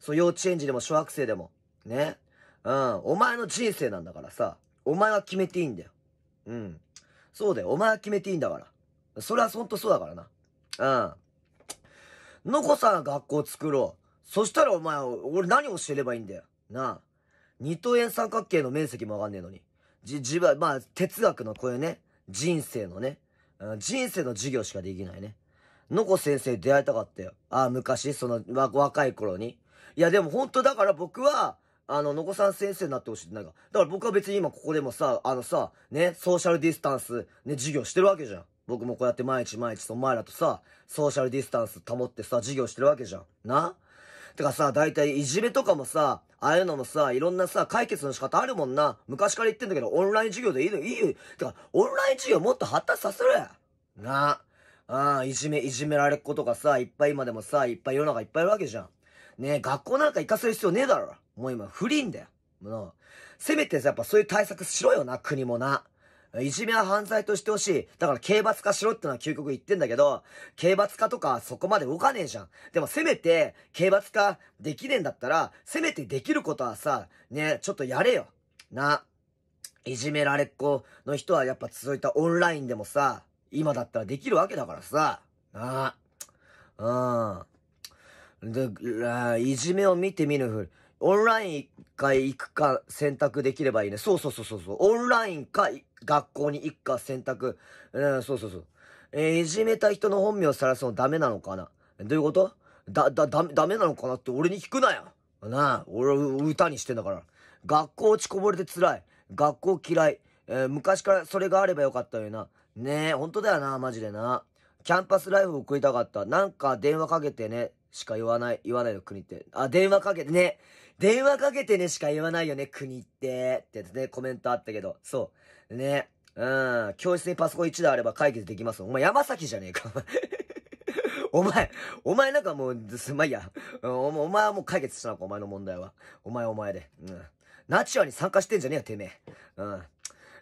そう、幼稚園児でも小学生でも。ね。うん。お前の人生なんだからさ。お前は決めていいんだよ。うん。そうだよ。お前は決めていいんだから。それはほんとそうだからな。うん。のこさん学校作ろう。そしたらお前、俺何を教えればいいんだよ。なあ。二等円三角形の面積もわかんねえのに。じ、自分、まあ、哲学のこういうね、人生のね、うん、人生の授業しかできないね。のこ先生出会いたかったよ。ああ、昔、その、わ、若い頃に。いや、でも本当だから僕は、あの、のこさん先生になってほしいってなんか。だから僕は別に今ここでもさ、あのさ、ね、ソーシャルディスタンス、ね、授業してるわけじゃん。僕もこうやって毎日毎日、お前らとさ、ソーシャルディスタンス保ってさ、授業してるわけじゃん。なてかさ、だいたいいじめとかもさ、ああいうのもさ、いろんなさ、解決の仕方あるもんな。昔から言ってんだけど、オンライン授業でいいのいいよ。てか、オンライン授業もっと発達させろや。なあ。ああ、いじめ、いじめられっ子とかさ、いっぱい今でもさ、いっぱい世の中いっぱいいるわけじゃん。ねえ、学校なんか行かせる必要ねえだろ。もう今、不倫だよ。もう、せめてさ、やっぱそういう対策しろよな、国もな。いじめは犯罪としてほしい。だから刑罰化しろってのは究極言ってんだけど、刑罰化とかそこまで動かねえじゃん。でもせめて、刑罰化できねえんだったら、せめてできることはさ、ね、ちょっとやれよ。な。いじめられっ子の人はやっぱ続いたオンラインでもさ、今だったらできるわけだからさ。なあ。うん。で、いじめを見て見ぬふり。オンライン一回行くか選択できればいいね。そうそうそうそうそう。オンラインか学校に行くか選択。うん、そうそうそう。えー、いじめた人の本名をさらすのダメなのかなどういうことだ、だ、だ、ダメなのかなって俺に聞くなよ。なあ、俺、歌にしてんだから。学校落ちこぼれて辛い。学校嫌い。えー、昔からそれがあればよかったよな。ねえ、本当だよな、マジでな。キャンパスライフ送りたかった。なんか電話かけてね、しか言わない、言わないよ、国って。あ、電話かけてね。電話かけてねしか言わないよね、国って。ってね、コメントあったけど。そう。ね。うん。教室にパソコン1台あれば解決できます。お前山崎じゃねえか。お前、お前なんかもう、すまいや。お前、お前はもう解決したのか、お前の問題は。お前お前で。うん。ナチュラに参加してんじゃねえよ、てめえ。うん。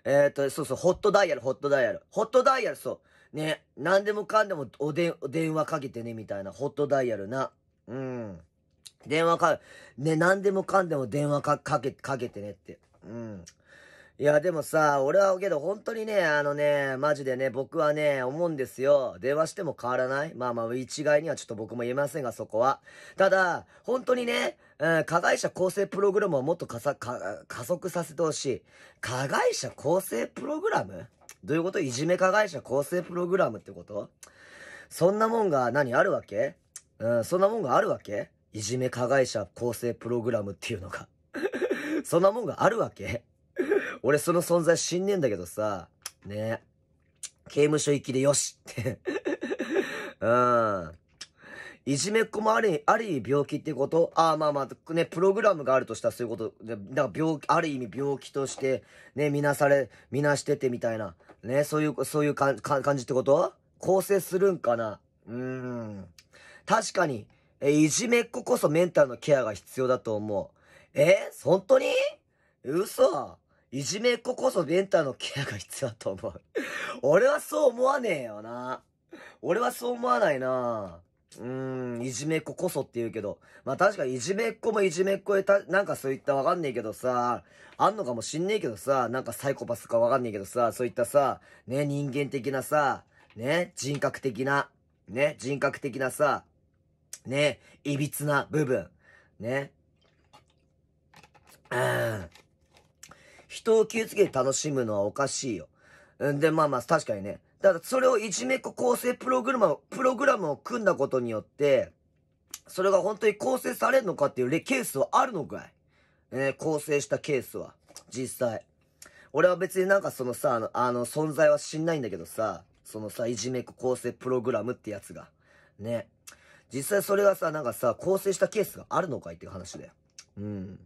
えっ、ー、と、そうそう、ホットダイヤル、ホットダイヤル。ホットダイヤル、そう。ね、何でもかんでもおで、お電話かけてね、みたいな、ホットダイヤルな。うん。電話か、ね、何でもかんでも電話か、かけ、かけてねって。うん。いや、でもさ、俺は、けど本当にね、あのね、マジでね、僕はね、思うんですよ。電話しても変わらないまあまあ、一概にはちょっと僕も言えませんが、そこは。ただ、本当にね、うん、加害者構成プログラムをもっと加速させてほしい。加害者構成プログラムどういうこといじめ加害者構成プログラムってことそんなもんが何あるわけうん、そんなもんがあるわけいじめ加害者構成プログラムっていうのが そんなもんがあるわけ俺その存在死んねえんだけどさ、ね刑務所行きでよしって うん。いじめっ子もあり、ある意味病気ってことああ、まあまあ、ね、プログラムがあるとしたらそういうこと、なんか病気、ある意味病気として、ね、みなされ、みなしててみたいな、ね、そういう、そういうかか感じってこと構成するんかなうーん。確かに、え、いじめっ子こそメンタルのケアが必要だと思う。え本当に嘘いじめっ子こそベンターのケアが必要だと思う 俺はそう思わねえよな。俺はそう思わないな。うーん、いじめっ子こそって言うけど。まあ確かにいじめっ子もいじめっ子でた、なんかそういったわかんねえけどさ、あんのかもしんねえけどさ、なんかサイコパスかわかんねえけどさ、そういったさ、ね、人間的なさ、ね、人格的な、ね、人格的なさ、ね、いびつな部分、ね。うん。人を傷つけて楽しむのはおかしいよ。んで、まあまあ、確かにね。ただ、それをいじめっ子構成プログラム、プログラムを組んだことによって、それが本当に構成されるのかっていうケースはあるのかいえー、構成したケースは。実際。俺は別になんかそのさ、あの、あの存在は知んないんだけどさ、そのさ、いじめっ子構成プログラムってやつが。ね。実際それがさ、なんかさ、構成したケースがあるのかいっていう話だよ。うん。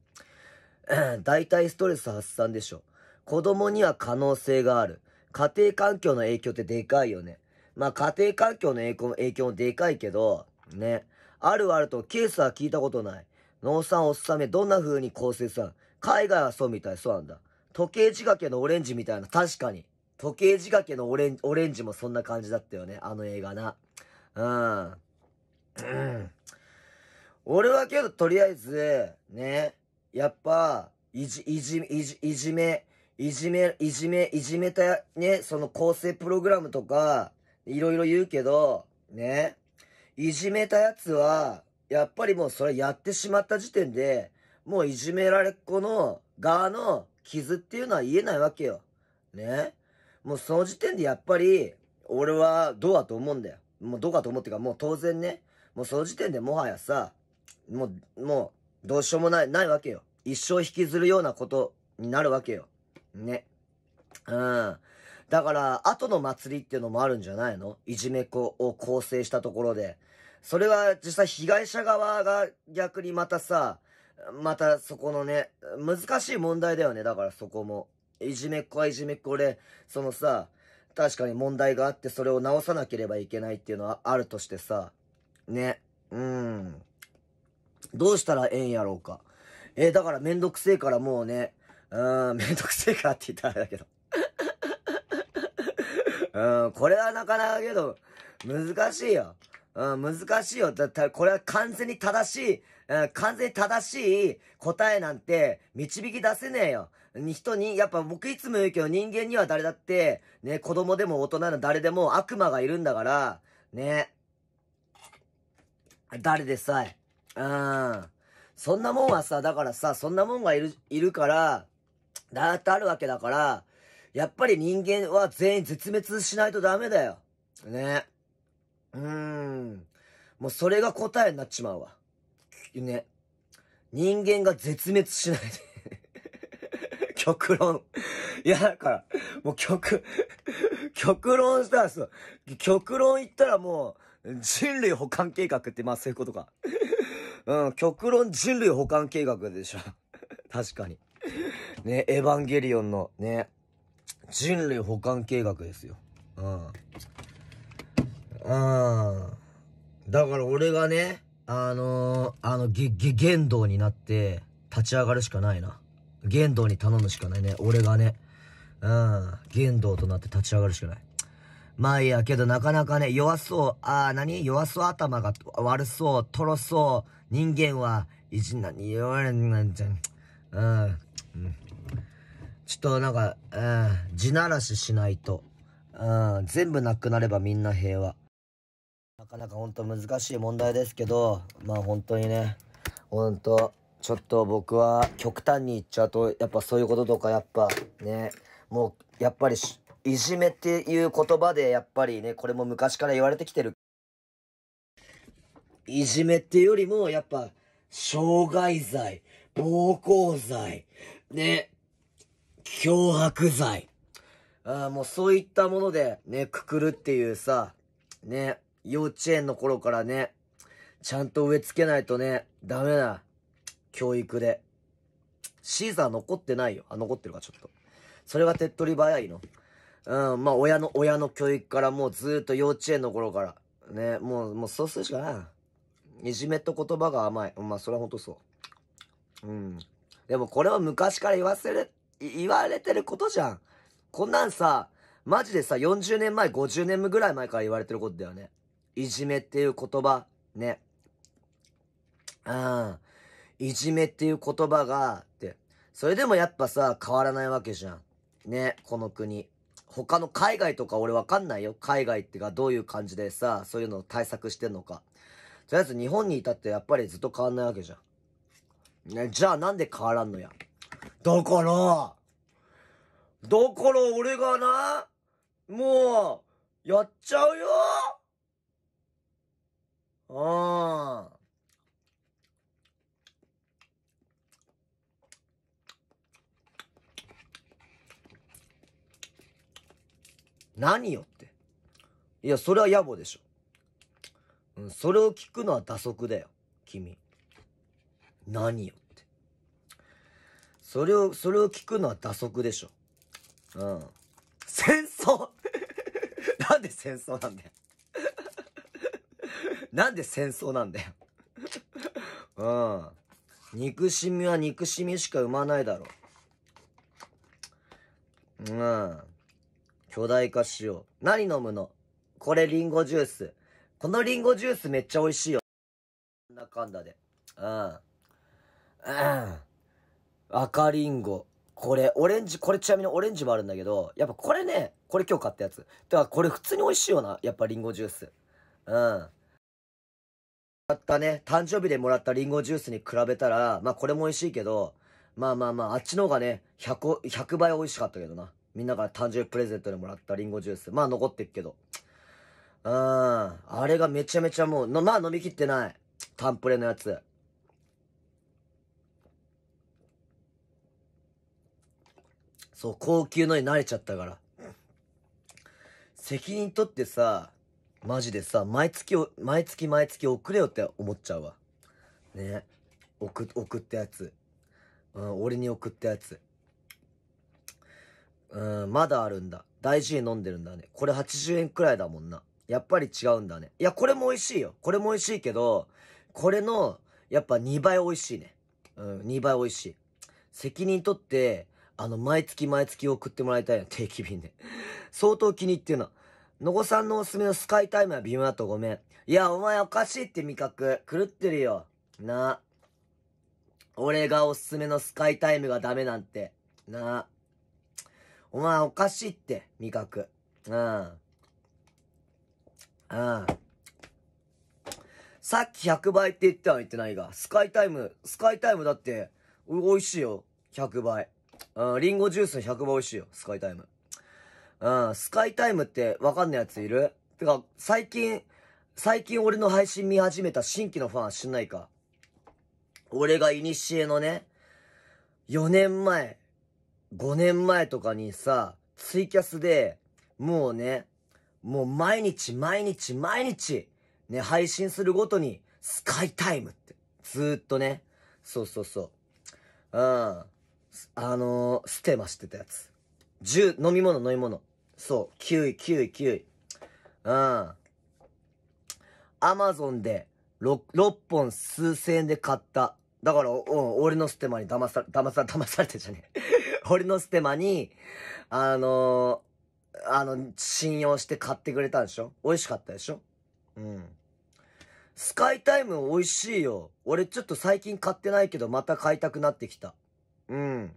大体ストレス発散でしょ。子供には可能性がある。家庭環境の影響ってでかいよね。まあ家庭環境の影響も影響もでかいけど、ね。あるあるとケースは聞いたことない。農産おすさめどんな風に構成さん。海外はそうみたい、そうなんだ。時計仕掛けのオレンジみたいな、確かに。時計仕掛けのオレンジ、オレンジもそんな感じだったよね、あの映画な。うん。うん。俺はけど、とりあえず、ね、やっぱ、いじ、いじ、いじ、いじめ、いじめ、いじめ、いじめた、ね、その構成プログラムとか、いろいろ言うけど、ね、いじめたやつは、やっぱりもうそれやってしまった時点で、もういじめられっ子の側の傷っていうのは言えないわけよ。ね。もうその時点でやっぱり、俺はどうだと思うんだよ。もうどうかと思ってか、もう当然ね。もうその時点でもはやさ、もう、もう、どうしようもない、ないわけよ。一生引きずるようなことになるわけよ。ね。うん。だから、後の祭りっていうのもあるんじゃないのいじめっ子を構成したところで。それは実際被害者側が逆にまたさ、またそこのね、難しい問題だよね。だからそこも。いじめっ子はいじめっ子で、そのさ、確かに問題があってそれを直さなければいけないっていうのはあるとしてさ、ね。うん。どうしたらええんやろうか。えー、だからめんどくせえからもうね、うん、めんどくせえからって言ったらあれだけど。うん、これはなかなかけど、難しいよ。うん、難しいよ。だったら、これは完全に正しい、うん、完全に正しい答えなんて導き出せねえよ。人に、やっぱ僕いつも言うけど人間には誰だって、ね、子供でも大人の誰でも悪魔がいるんだから、ね。誰でさえ、うん。そんなもんはさ、だからさ、そんなもんがいる、いるから、だってあるわけだから、やっぱり人間は全員絶滅しないとダメだよ。ね。うーん。もうそれが答えになっちまうわ。ね。人間が絶滅しないで 極論。いや、だから、もう極、極論したらそう。極論言ったらもう、人類保管計画ってまあそういうことかん、極論人類保管計画でしょ。確かに。ね、エヴァンゲリオンのね、人類保管計画ですよ。うん。うん。だから俺がね、あのー、あの、げ、げ、言動になって立ち上がるしかないな。言動に頼むしかないね。俺がね。うん。言動となって立ち上がるしかない。まあいいや、けどなかなかね、弱そう、ああ、何弱そう頭が悪そう、とろそう、人間は、いじなにれいなんじゃん。うん。ちょっとなんか、うん、地ならししないと。うん、全部なくなればみんな平和。なかなかほんと難しい問題ですけど、まあ本当にね、ほんと、ちょっと僕は極端に言っちゃうと、やっぱそういうこととかやっぱね、もうやっぱりし、いじめっていう言葉でやっぱりね、これも昔から言われてきてる。いじめっていうよりも、やっぱ、傷害罪、暴行罪、ね、脅迫罪。あもうそういったもので、ね、くくるっていうさ、ね、幼稚園の頃からね、ちゃんと植え付けないとね、ダメな、教育で。シーザー残ってないよ。あ、残ってるか、ちょっと。それは手っ取り早いの。うん、まあ親の、親の教育からもうずっと幼稚園の頃から。ね、もう、もうそうするしかない。いじめと言葉が甘い。まあそれはほんとそう。うん。でもこれは昔から言わせる、言われてることじゃん。こんなんさ、マジでさ、40年前、50年ぐらい前から言われてることだよね。いじめっていう言葉、ね。うん。いじめっていう言葉が、って。それでもやっぱさ、変わらないわけじゃん。ね、この国。他の海外とか俺わかんないよ。海外ってがどういう感じでさ、そういうのを対策してんのか。とりあえず日本にいたってやっぱりずっと変わんないわけじゃん。ね、じゃあなんで変わらんのや。だから、だから俺がな、もう、やっちゃうようん。何よって。いや、それは野暮でしょ。うん、それを聞くのは打足だよ。君。何よって。それを、それを聞くのは打足でしょ。うん。戦争 なんで戦争なんだよ なんで戦争なんだようん。憎しみは憎しみしか生まないだろう。うん。巨大化しよう。何飲むのこれリンゴジュース。このリンゴジュースめっちゃ美味しいよ。なんだかんだで。うん。うん。赤リンゴ。これ、オレンジ、これちなみにオレンジもあるんだけど、やっぱこれね、これ今日買ったやつ。てかこれ普通に美味しいよな。やっぱリンゴジュース。うん。もったね、誕生日でもらったリンゴジュースに比べたら、まあこれも美味しいけど、まあまあまあ、あっちの方がね、100、100倍美味しかったけどな。みんなから誕生日プレゼントでもらったリンゴジュース。まあ残ってるけど。うん。あれがめちゃめちゃもう、のまあ飲みきってない。タンプレのやつ。そう、高級のに慣れちゃったから。責任取ってさ、マジでさ、毎月、毎月毎月送れよって思っちゃうわ。ね。送、送ったやつ。うん、俺に送ったやつ。うん、まだあるんだ。大事に飲んでるんだね。これ80円くらいだもんな。やっぱり違うんだね。いや、これも美味しいよ。これも美味しいけど、これの、やっぱ2倍美味しいね。うん、2倍美味しい。責任取って、あの、毎月毎月送ってもらいたいな、定期便で。相当気に入ってるな。のごさんのおすすめのスカイタイムは微妙だとごめん。いや、お前おかしいって味覚。狂ってるよ。な俺がおすすめのスカイタイムがダメなんて。なあ。お前おかしいって、味覚。うん。うん。さっき100倍って言っては言ってないが、スカイタイム、スカイタイムだって、美味しいよ。100倍。うん、リンゴジュース100倍美味しいよ。スカイタイム。うん、スカイタイムってわかんないやついるてか、最近、最近俺の配信見始めた新規のファン知んないか。俺がイニシエのね、4年前、5年前とかにさ、ツイキャスで、もうね、もう毎日毎日毎日、ね、配信するごとに、スカイタイムって、ずーっとね、そうそうそう。うん。あのー、ステマしてたやつ。10、飲み物飲み物。そう、9位9位9位。うん。アマゾンで6、6本数千円で買った。だから、うん、俺のステマに騙さ、騙さ、騙されてじゃねえ。俺のステマに、あのー、あの、信用して買ってくれたんでしょ美味しかったでしょうん。スカイタイム美味しいよ。俺ちょっと最近買ってないけど、また買いたくなってきた。うん。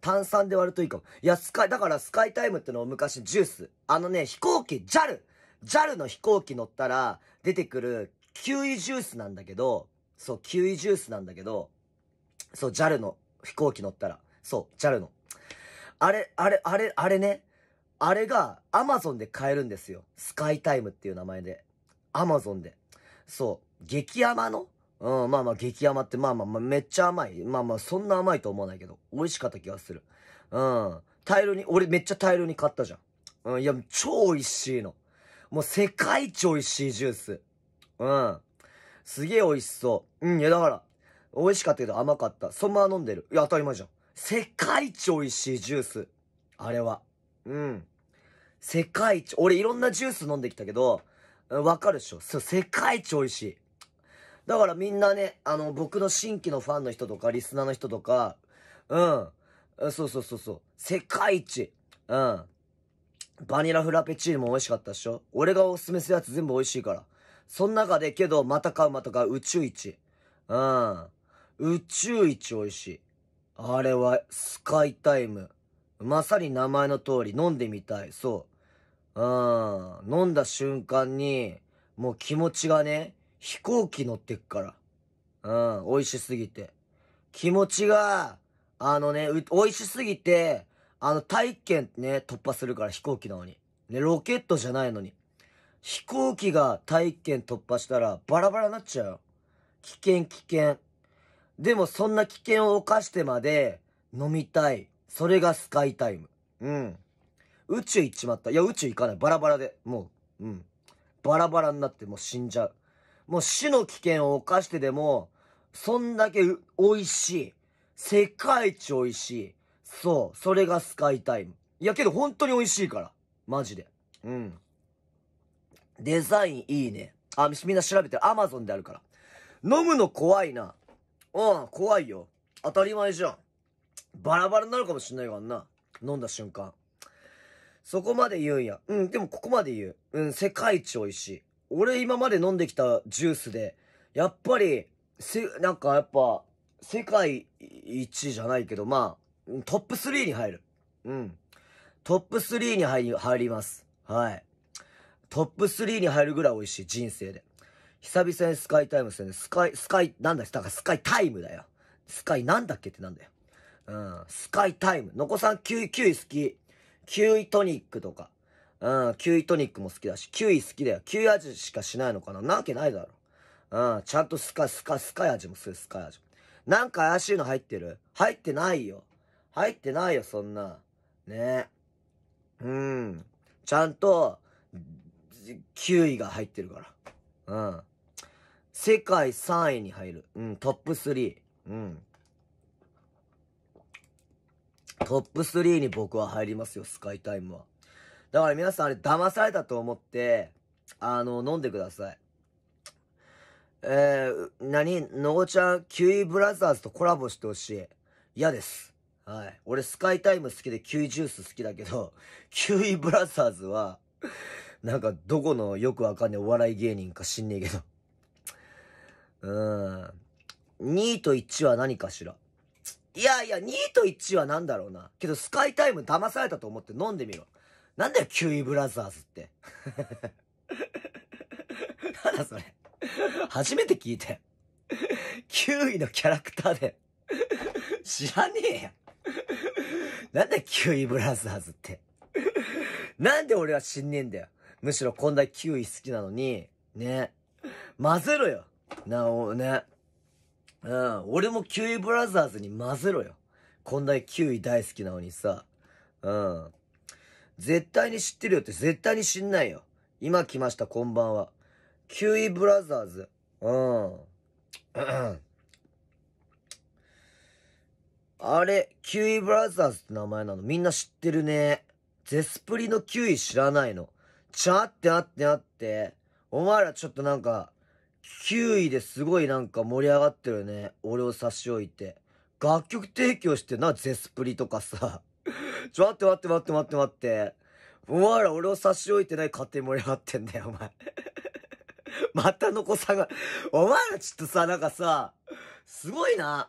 炭酸で割るといいかも。いや、スカイ、だからスカイタイムってのを昔ジュース。あのね、飛行機、JAL! JAL の飛行機乗ったら、出てくる、キウイジュースなんだけど、そう、キウイジュースなんだけど、そう、JAL の飛行機乗ったら、そう、JAL の。あれ、あれ、あれ、あれね。あれがアマゾンで買えるんですよ。スカイタイムっていう名前で。アマゾンで。そう。激甘のうん、まあまあ激甘って、まあまあまあめっちゃ甘い。まあまあそんな甘いと思わないけど、美味しかった気がする。うん。大量に、俺めっちゃ大量に買ったじゃん。うん、いや、超美味しいの。もう世界一美味しいジュース。うん。すげえ美味しそう。うん、いやだから、美味しかったけど甘かった。そのまま飲んでる。いや、当たり前じゃん。世界一美味しいジュース。あれは。うん。世界一、俺いろんなジュース飲んできたけど、わかるでしょそう、世界一美味しい。だからみんなね、あの、僕の新規のファンの人とか、リスナーの人とか、うん。そうそうそうそう。世界一。うん。バニラフラペチーノも美味しかったでしょ俺がおすすめするやつ全部美味しいから。その中でけど、また買うまたか宇宙一。うん。宇宙一美味しい。あれはスカイタイム。まさに名前の通り飲んでみたい。そう。うん。飲んだ瞬間に、もう気持ちがね、飛行機乗ってくから。うん。美味しすぎて。気持ちが、あのね、美味しすぎて、あの、体験圏ね、突破するから飛行機なのに。ね、ロケットじゃないのに。飛行機が体験圏突破したらバラバラになっちゃうよ。危険危険。でもそんな危険を冒してまで飲みたい。それがスカイタイム。うん。宇宙行っちまった。いや、宇宙行かない。バラバラで。もう、うん。バラバラになってもう死んじゃう。もう死の危険を冒してでも、そんだけ美味しい。世界一美味しい。そう。それがスカイタイム。いやけど本当に美味しいから。マジで。うん。デザインいいね。あ、みんな調べてる。アマゾンであるから。飲むの怖いな。うん、怖いよ。当たり前じゃん。バラバラになるかもしんないからな。飲んだ瞬間。そこまで言うんや。うん、でもここまで言う。うん、世界一美味しい。俺今まで飲んできたジュースで、やっぱり、せ、なんかやっぱ、世界一じゃないけど、まあ、トップ3に入る。うん。トップ3に入り、入ります。はい。トップ3に入るぐらい美味しい、人生で。久々にスカイタイムですよね。スカイ、スカイ、なんだっけだからスカイタイムだよ。スカイなんだっけってなんだよ。うん。スカイタイム。のこさん9位、9位好き。9位トニックとか。うん。9位トニックも好きだし、9位好きだよ。9位味しかしないのかななわけないだろ。うん。ちゃんとスカ、スカ、スカイ味もする、スカイ味も。なんか怪しいの入ってる入ってないよ。入ってないよ、そんな。ねうん。ちゃんと、9位が入ってるから。うん。世界3位に入る。うん、トップ3。うん。トップ3に僕は入りますよ、スカイタイムは。だから皆さんあれ騙されたと思って、あの、飲んでください。えー、何のごちゃん、キウイブラザーズとコラボしてほしい。嫌です。はい。俺スカイタイム好きでキウイジュース好きだけど、キウイブラザーズはなんかどこのよくわかんねえお笑い芸人か知んねえけど。うーん。2と1は何かしら。いやいや、2と1は何だろうな。けどスカイタイム騙されたと思って飲んでみろ。なんだよ、キュウイブラザーズって。なんだそれ。初めて聞いて。キュウイのキャラクターで。知らねえや。なんだキュウイブラザーズって。なんで俺は死んねえんだよ。むしろこんだけキウイ好きなのに、ね。混ぜろよなお、ね。うん、俺もキウイブラザーズに混ぜろよ。こんだけキウイ大好きなのにさ。うん。絶対に知ってるよって絶対に知んないよ。今来ました、こんばんは。キウイブラザーズ。うん。あれ、キウイブラザーズって名前なのみんな知ってるね。ゼスプリのキウイ知らないの。ちょ、あってあってあって。お前らちょっとなんか、9位ですごいなんか盛り上がってるね。俺を差し置いて。楽曲提供してな、ゼスプリとかさ。ちょ、待って待って待って待って待って。お前ら俺を差し置いてない勝手に盛り上がってんだよ、お前。またのさんが、お前らちょっとさ、なんかさ、すごいな。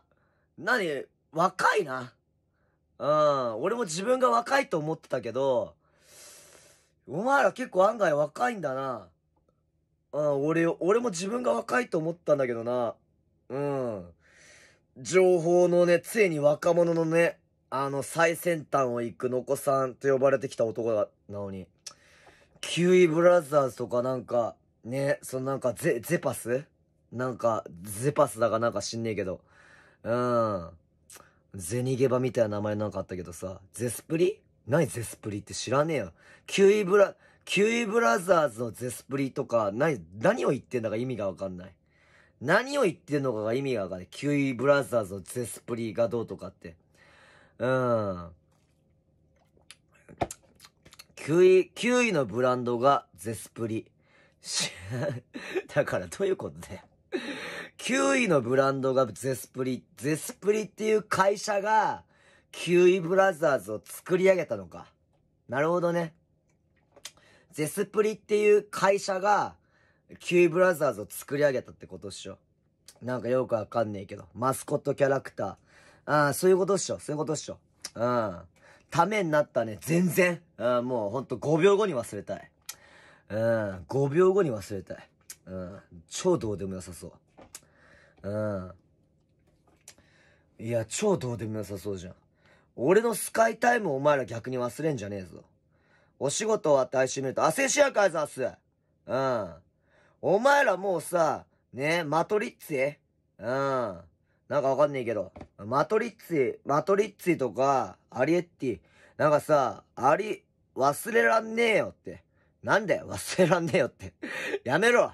何、若いな。うん、俺も自分が若いと思ってたけど、お前ら結構案外若いんだな。うん、俺、俺も自分が若いと思ったんだけどな。うん。情報のね、ついに若者のね、あの、最先端を行くのこさんと呼ばれてきた男が、なのに、キウイブラザーズとかなんか、ね、そのなんかゼ、ゼパスなんか、ゼパスだかなんか知んねえけど。うん。ゼニゲバみたいな名前なんかあったけどさ、ゼスプリ何ゼスプリって知らねえよ。キウイブラ、キウイブラザーズのゼスプリとか、何、何を言ってんだか意味がわかんない。何を言ってんのかが意味がわかんない。キウイブラザーズのゼスプリがどうとかって。うん。キウイ、キウイのブランドがゼスプリ。だからどういうことだよ。キウイのブランドがゼスプリ、ゼスプリっていう会社が、キウイブラザーズを作り上げたのか。なるほどね。ゼスプリっていう会社が、キウイブラザーズを作り上げたってことっしょ。なんかよくわかんねえけど。マスコットキャラクター。ああ、そういうことっしょ。そういうことっしょ。うん。ためになったね。全然。うん、もうほんと5秒後に忘れたい。うん、5秒後に忘れたい。うん、超どうでもよさそう。うん。いや、超どうでもよさそうじゃん。俺のスカイタイムお前ら逆に忘れんじゃねえぞ。お仕事終わっし配信見ると、セシしやかいースうん。お前らもうさ、ね、マトリッツィうん。なんかわかんねえけど、マトリッツィ、マトリッツィとか、アリエッティ、なんかさ、あり、忘れらんねえよって。なんで忘れらんねえよって。やめろ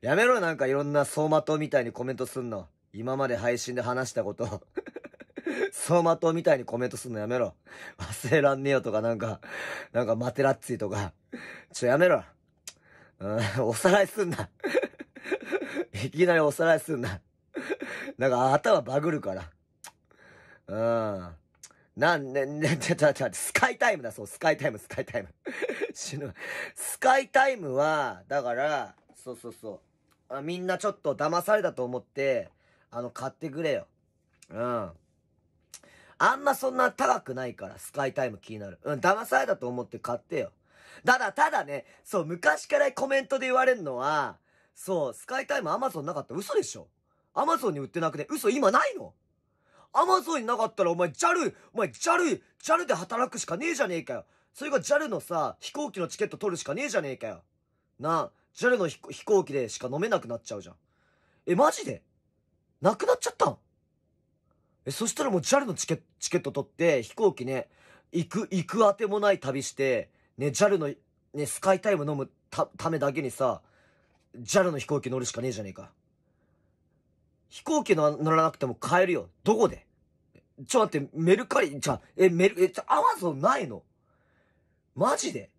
やめろなんかいろんな走馬灯みたいにコメントすんの。今まで配信で話したこと走馬灯みたいにコメントすんのやめろ。忘れらんねえよとかなんか、なんかマテラッツィとか。ちょ、やめろ。うん、おさらいすんな。いきなりおさらいすんな。なんか頭バグるから。うん。なんね、ね、ちょ、ちょ、ちょ、スカイタイムだ、そう、スカイタイム、スカイタイム。死ぬ。スカイタイムは、だから、そうそうそう。あみんなちょっと騙されたと思って、あの、買ってくれよ。うん。あんまそんな高くないから、スカイタイム気になる。うん、騙されたと思って買ってよ。ただ、ただね、そう、昔からコメントで言われるのは、そう、スカイタイムアマゾンなかったら嘘でしょアマゾンに売ってなくて、嘘今ないのアマゾンになかったらお前 JAL、お前 JAL、JAL で働くしかねえじゃねえかよ。それが JAL のさ、飛行機のチケット取るしかねえじゃねえかよ。なあ、JAL の飛行機でしか飲めなくなっちゃうじゃん。え、マジでなくなっちゃったんそしたらもう JAL のチケチケット取って、飛行機ね、行く、行くあてもない旅して、ね、JAL の、ね、スカイタイム飲むたためだけにさ、JAL の飛行機乗るしかねえじゃねえか。飛行機の乗らなくても買えるよ。どこでちょ、待って、メルカリ、じゃ、え、メル、え、ちょ、アマゾンないのマジで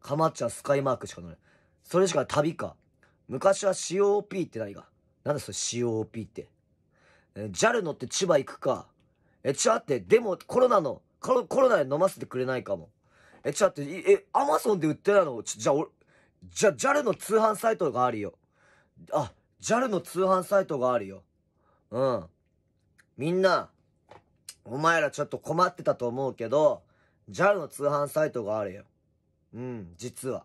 かまっちゃスカイマークしか乗れない。それしか旅か。昔は COP って何がなんだそれ COP って。え JAL 乗って千葉行くか。え、ちょ、待って、でもコロナの、コロコロナで飲ませてくれないかも。え、ちょ、待って、え、アマゾンで売ってないのじゃ、俺、じゃ、JAL の通販サイトがあるよ。あ、JAL の通販サイトがあるよ。うん。みんな、お前らちょっと困ってたと思うけど、JAL の通販サイトがあるよ。うん、実は。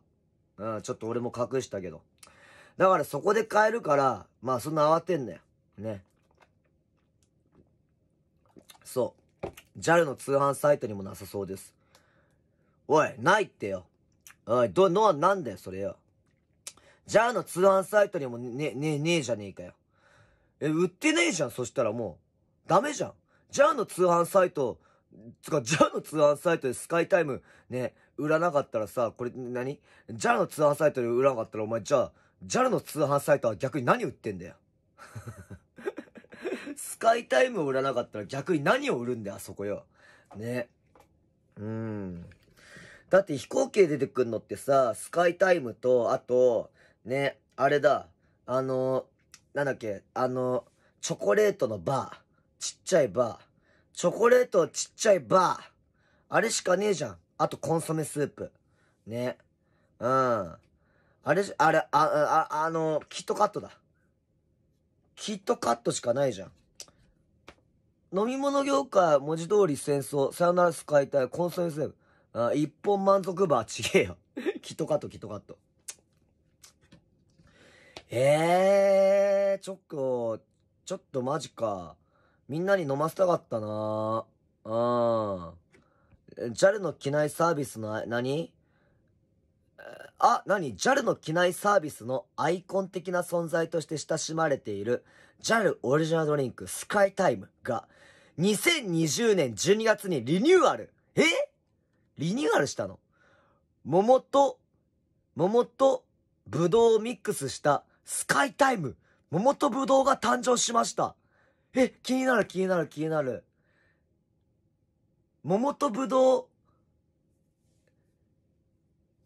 うん、ちょっと俺も隠したけど。だからそこで買えるから、まあそんな慌てんなよ。ね。そう。JAL の通販サイトにもなさそうです。おい、ないってよ。おい、ど、の、なんだよ、それよ。JAL の通販サイトにもね、ね、ねえじゃねえかよ。え、売ってねえじゃん、そしたらもう。ダメじゃん。JAL の通販サイト、つか、JAL の通販サイトでスカイタイムね、売らなかったらさ、これ何、何 ?JAL の通販サイトで売らなかったら、お前じゃあ、JAL の通販サイトは逆に何売ってんだよ。スカイタイムを売らなかったら逆に何を売るんだよ、あそこよ。ね。うん。だって飛行機で出てくんのってさ、スカイタイムと、あと、ね、あれだ、あの、なんだっけ、あの、チョコレートのバー。ちっちゃいバー。チョコレートちっちゃいバー。あれしかねえじゃん。あとコンソメスープ。ね。うん。あれ、あれ、あ、あ、あの、キットカットだ。キットカットしかないじゃん。飲み物業界、文字通り戦争、さよならす解体、コンソメセブン。一本満足バーちげえよ。キットカット、キットカット。ええー、ちょっと、ちょっとマジか。みんなに飲ませたかったなぁ。うん。JAL の機内サービスの、何あ、何 ?JAL の機内サービスのアイコン的な存在として親しまれている JAL オリジナルドリンクスカイタイムが2020年12月にリニューアル。えリニューアルしたの桃と、桃と、ぶどうをミックスしたスカイタイム。桃とぶどうが誕生しました。え、気になる気になる気になる。桃とぶどう、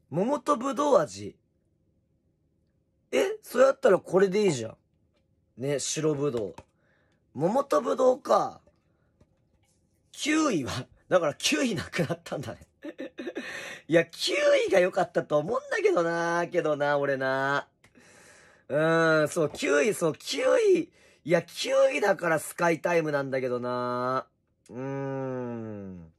桃とぶどう味。え、それやったらこれでいいじゃん。ね、白ぶどう。桃とぶどうか。9位は、だから9位なくなったんだね いや、9位が良かったと思うんだけどなけどな俺なうーん、そう、9位、そう、9位。いや、9位だからスカイタイムなんだけどなうーん。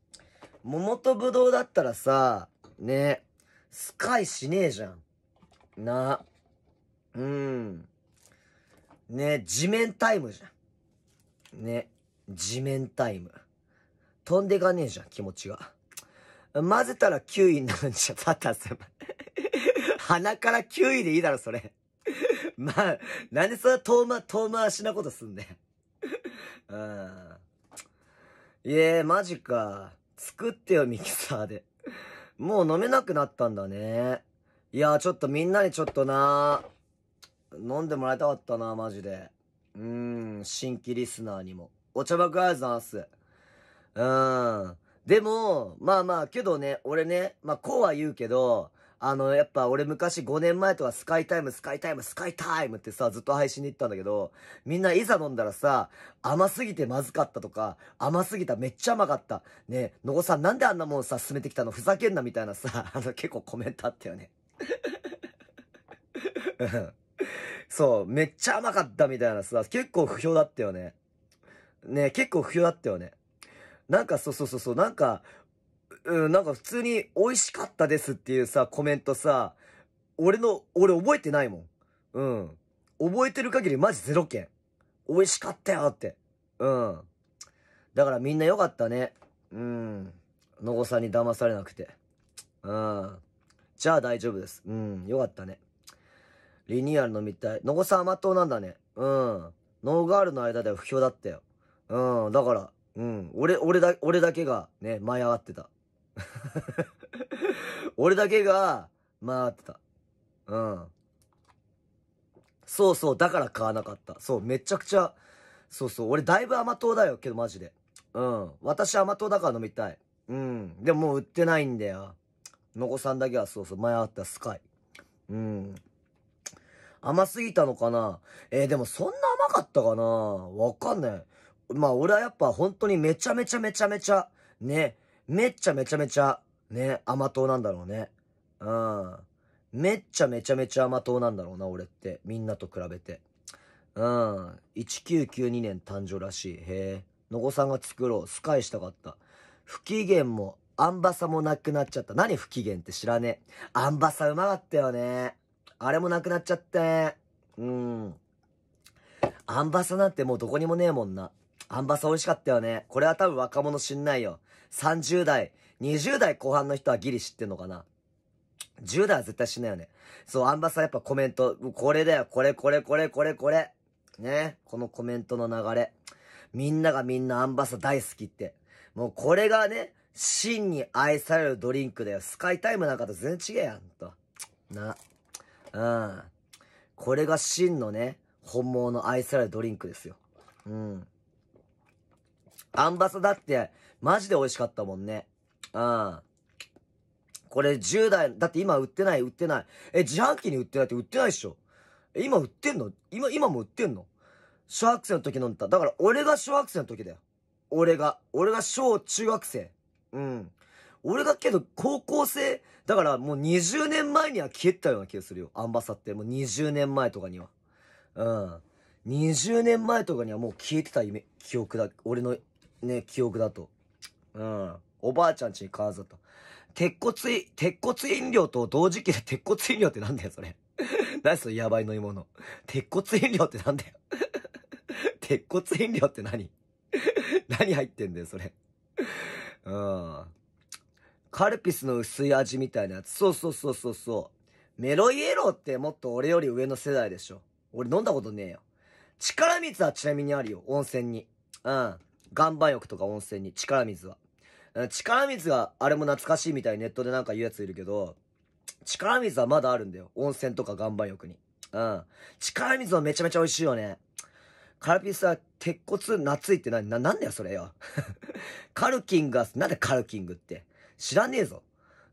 桃とぶどうだったらさ、ね、スカイしねえじゃん。な。うーん。ね、地面タイムじゃん。ね、地面タイム。飛んでいかねえじゃん、気持ちが。混ぜたら9位になるんじゃ、パタス。鼻から9位でいいだろ、それ。まあ、なんでそんな遠回、遠回しなことすんねうん。いえ、マジか。作ってよ、ミキサーで。もう飲めなくなったんだね。いや、ちょっとみんなにちょっとな、飲んでもらいたかったな、マジで。うーん、新規リスナーにも。お茶爆ありがとうごす。うん。でも、まあまあ、けどね、俺ね、まあこうは言うけど、あの、やっぱ俺昔5年前とはスカイタイム、スカイタイム、スカイタイムってさ、ずっと配信に行ったんだけど、みんないざ飲んだらさ、甘すぎてまずかったとか、甘すぎた、めっちゃ甘かった。ねえ、のこさんなんであんなもんさ、進めてきたのふざけんなみたいなさ、あの、結構コメントあったよね。そう、めっちゃ甘かったみたいなさ、結構不評だったよね。ね結構不評だったよね。なんかそうそうそうそう、なんか、うん、なんか普通に美味しかったですっていうさ、コメントさ、俺の、俺覚えてないもん。うん。覚えてる限りマジゼロ件。美味しかったよって。うん。だからみんなよかったね。うん。のごさんに騙されなくて。うん。じゃあ大丈夫です。うん。よかったね。リニアル飲みたい。のごさん甘党なんだね。うん。ノーガールの間では不評だったよ。うん。だから、うん。俺、俺だ、俺だけがね、舞い上がってた。俺だけが舞い上がってた。うん。そうそう、だから買わなかった。そう、めちゃくちゃ、そうそう、俺だいぶ甘党だよ、けどマジで。うん。私甘党だから飲みたい。うん。でももう売ってないんだよ。のこさんだけはそうそう、前あったスカイ。うん。甘すぎたのかなえー、でもそんな甘かったかなわかんない。まあ俺はやっぱ本当にめちゃめちゃめちゃめちゃ、ね、めっちゃめちゃめちゃ、ね、甘党なんだろうね。うん。めっちゃめちゃめちゃ甘党なんだろうな、俺って。みんなと比べて。うん。1992年誕生らしい。へえ。のごさんが作ろう。スカイしたかった。不機嫌も、アンバサもなくなっちゃった。何不機嫌って知らねえ。アンバサうまかったよね。あれもなくなっちゃって。うん。アンバサなんてもうどこにもねえもんな。アンバサ美味しかったよね。これは多分若者知んないよ。30代、20代後半の人はギリ知ってんのかな。10代は絶対知んないよね。そう、アンバサやっぱコメント、これだよ、これこれこれこれこれ。ね。このコメントの流れ。みんながみんなアンバサ大好きって。もうこれがね、真に愛されるドリンクだよ。スカイタイムなんかと全然違えやん、と。な。うん。これが真のね、本物の愛されるドリンクですよ。うん。アンバサだって、マジで美味しかったもんね。うん。これ10代、だって今売ってない、売ってない。え、自販機に売ってないって売ってないっしょ。え、今売ってんの今、今も売ってんの小学生の時飲んだ。だから俺が小学生の時だよ。俺が。俺が小中学生。うん。俺がけど高校生、だからもう20年前には消えたような気がするよ。アンバサって。もう20年前とかには。うん。20年前とかにはもう消えてた夢、記憶だ。俺のね、記憶だと。うん。おばあちゃんちにわずだと。鉄骨、鉄骨飲料と同時期で鉄骨飲料ってなんだよ、それ。何それ、やばい飲み物。鉄骨飲料ってなんだよ。鉄骨飲料って何 何入ってんだよ、それ。うん。カルピスの薄い味みたいなやつ。そうそうそうそうそう。メロイエローってもっと俺より上の世代でしょ。俺飲んだことねえよ。力水はちなみにあるよ、温泉に。うん。岩盤浴とか温泉に力水は。力水は、あれも懐かしいみたいにネットでなんか言うやついるけど、力水はまだあるんだよ。温泉とか岩盤浴に。うん。力水はめちゃめちゃ美味しいよね。カルピスは鉄骨夏いって何な、なんだよそれよ。カルキングは、なんでカルキングって。知らねえぞ。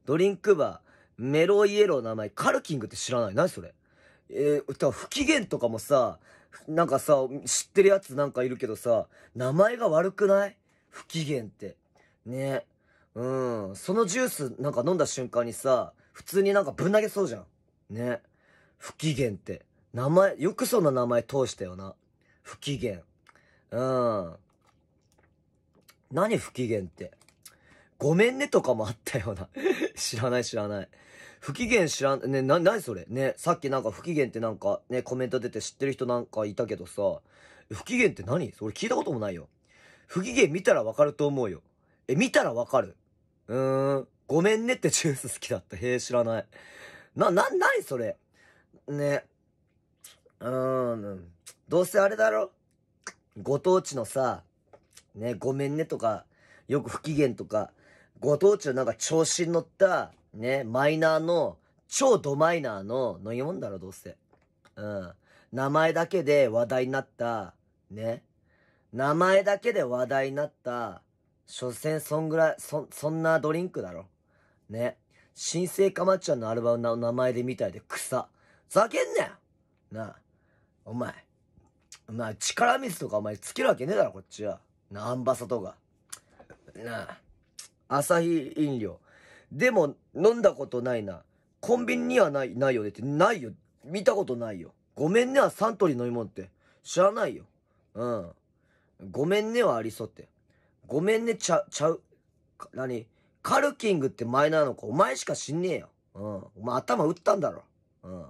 ドリンクバー、メロイエローの名前、カルキングって知らない。何それ。えー、不機嫌とかもさ、なんかさ、知ってるやつなんかいるけどさ、名前が悪くない不機嫌って。ね。うん。そのジュースなんか飲んだ瞬間にさ、普通になんかぶん投げそうじゃん。ね。不機嫌って。名前、よくその名前通したよな。不機嫌。うん。何不機嫌って。ごめんねとかもあったような。知らない知らない。不機嫌知らん、ね、な、なにそれね、さっきなんか不機嫌ってなんかね、コメント出て知ってる人なんかいたけどさ、不機嫌って何それ聞いたこともないよ。不機嫌見たらわかると思うよ。え、見たらわかる。うーん、ごめんねってジュース好きだった。へえ、知らない。な、な、なそれね。うーん、どうせあれだろご当地のさ、ね、ごめんねとか、よく不機嫌とか、ご当地のなんか調子に乗った、ね、マイナーの、超ドマイナーの飲み物だろ、どうせ。うん。名前だけで話題になった、ね。名前だけで話題になった、所詮そんぐらい、そ、そんなドリンクだろ。ね。新生かまっちゃんのアルバムの名前でみたいで草。ざけんなよなあ。お前。まあ、力水とかお前つけるわけねえだろ、こっちは。なアンバサとか。なあ。朝日飲料。でも飲んだことないな。コンビニにはない、ないよねって。ないよ。見たことないよ。ごめんねはサントリー飲み物って。知らないよ。うん。ごめんねはありそうって。ごめんねちゃ、ちゃう。なにカルキングって前なのか。お前しか知んねえよ。うん。お前頭打ったんだろ。うん。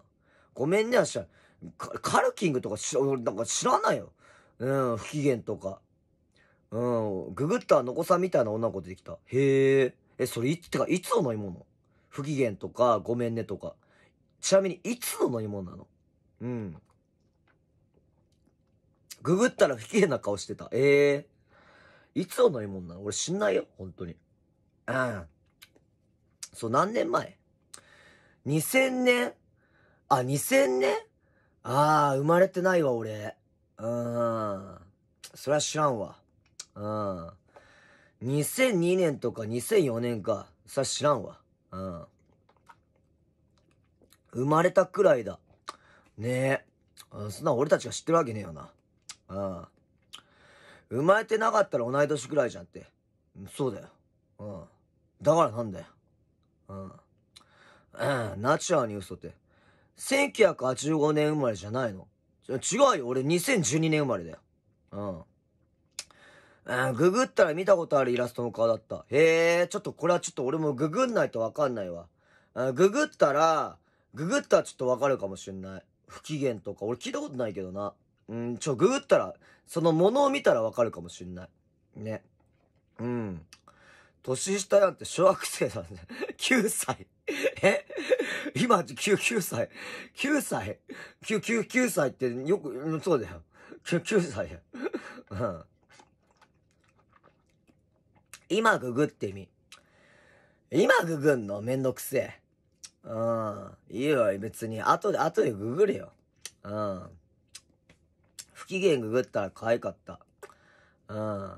ごめんねは知らカルキングとか知ら、なんか知らないよ。うん。不機嫌とか。うん。ググったらノコさんみたいな女の子出てきた。へえ。え、それいつ、てか、いつの飲み物不機嫌とか、ごめんねとか。ちなみに、いつの飲み物なのうん。ググったら不機嫌な顔してた。ええー、いつの飲み物なの俺死んないよ、本当に。うん。そう、何年前 ?2000 年あ、2000年ああ、生まれてないわ、俺。うーん。そりゃ知らんわ。うん。2002年とか2004年か。さ、知らんわ。うん。生まれたくらいだ。ねえ。そんな俺たちが知ってるわけねえよな。うん。生まれてなかったら同い年くらいじゃんって。そうだよ。うん。だからなんだよ。うん。うん、ナチュラルに嘘って。1985年生まれじゃないの違うよ。俺2012年生まれだよ。うん。ググったら見たことあるイラストの顔だった。へえ、ちょっとこれはちょっと俺もググんないとわかんないわ。ググったら、ググったらちょっとわかるかもしんない。不機嫌とか、俺聞いたことないけどな。うん、ちょ、ググったら、そのものを見たらわかるかもしんない。ね。うん。年下なんて小学生だよ。9歳。え今、9、9歳。9歳。9、9、9歳ってよく、そうだよ。9、9歳。うん。今ググってみ。今ググんのめんどくせえ。うん。いいよ、別に。後で、後でググるよ。うん。不機嫌ググったら可愛かった。うん。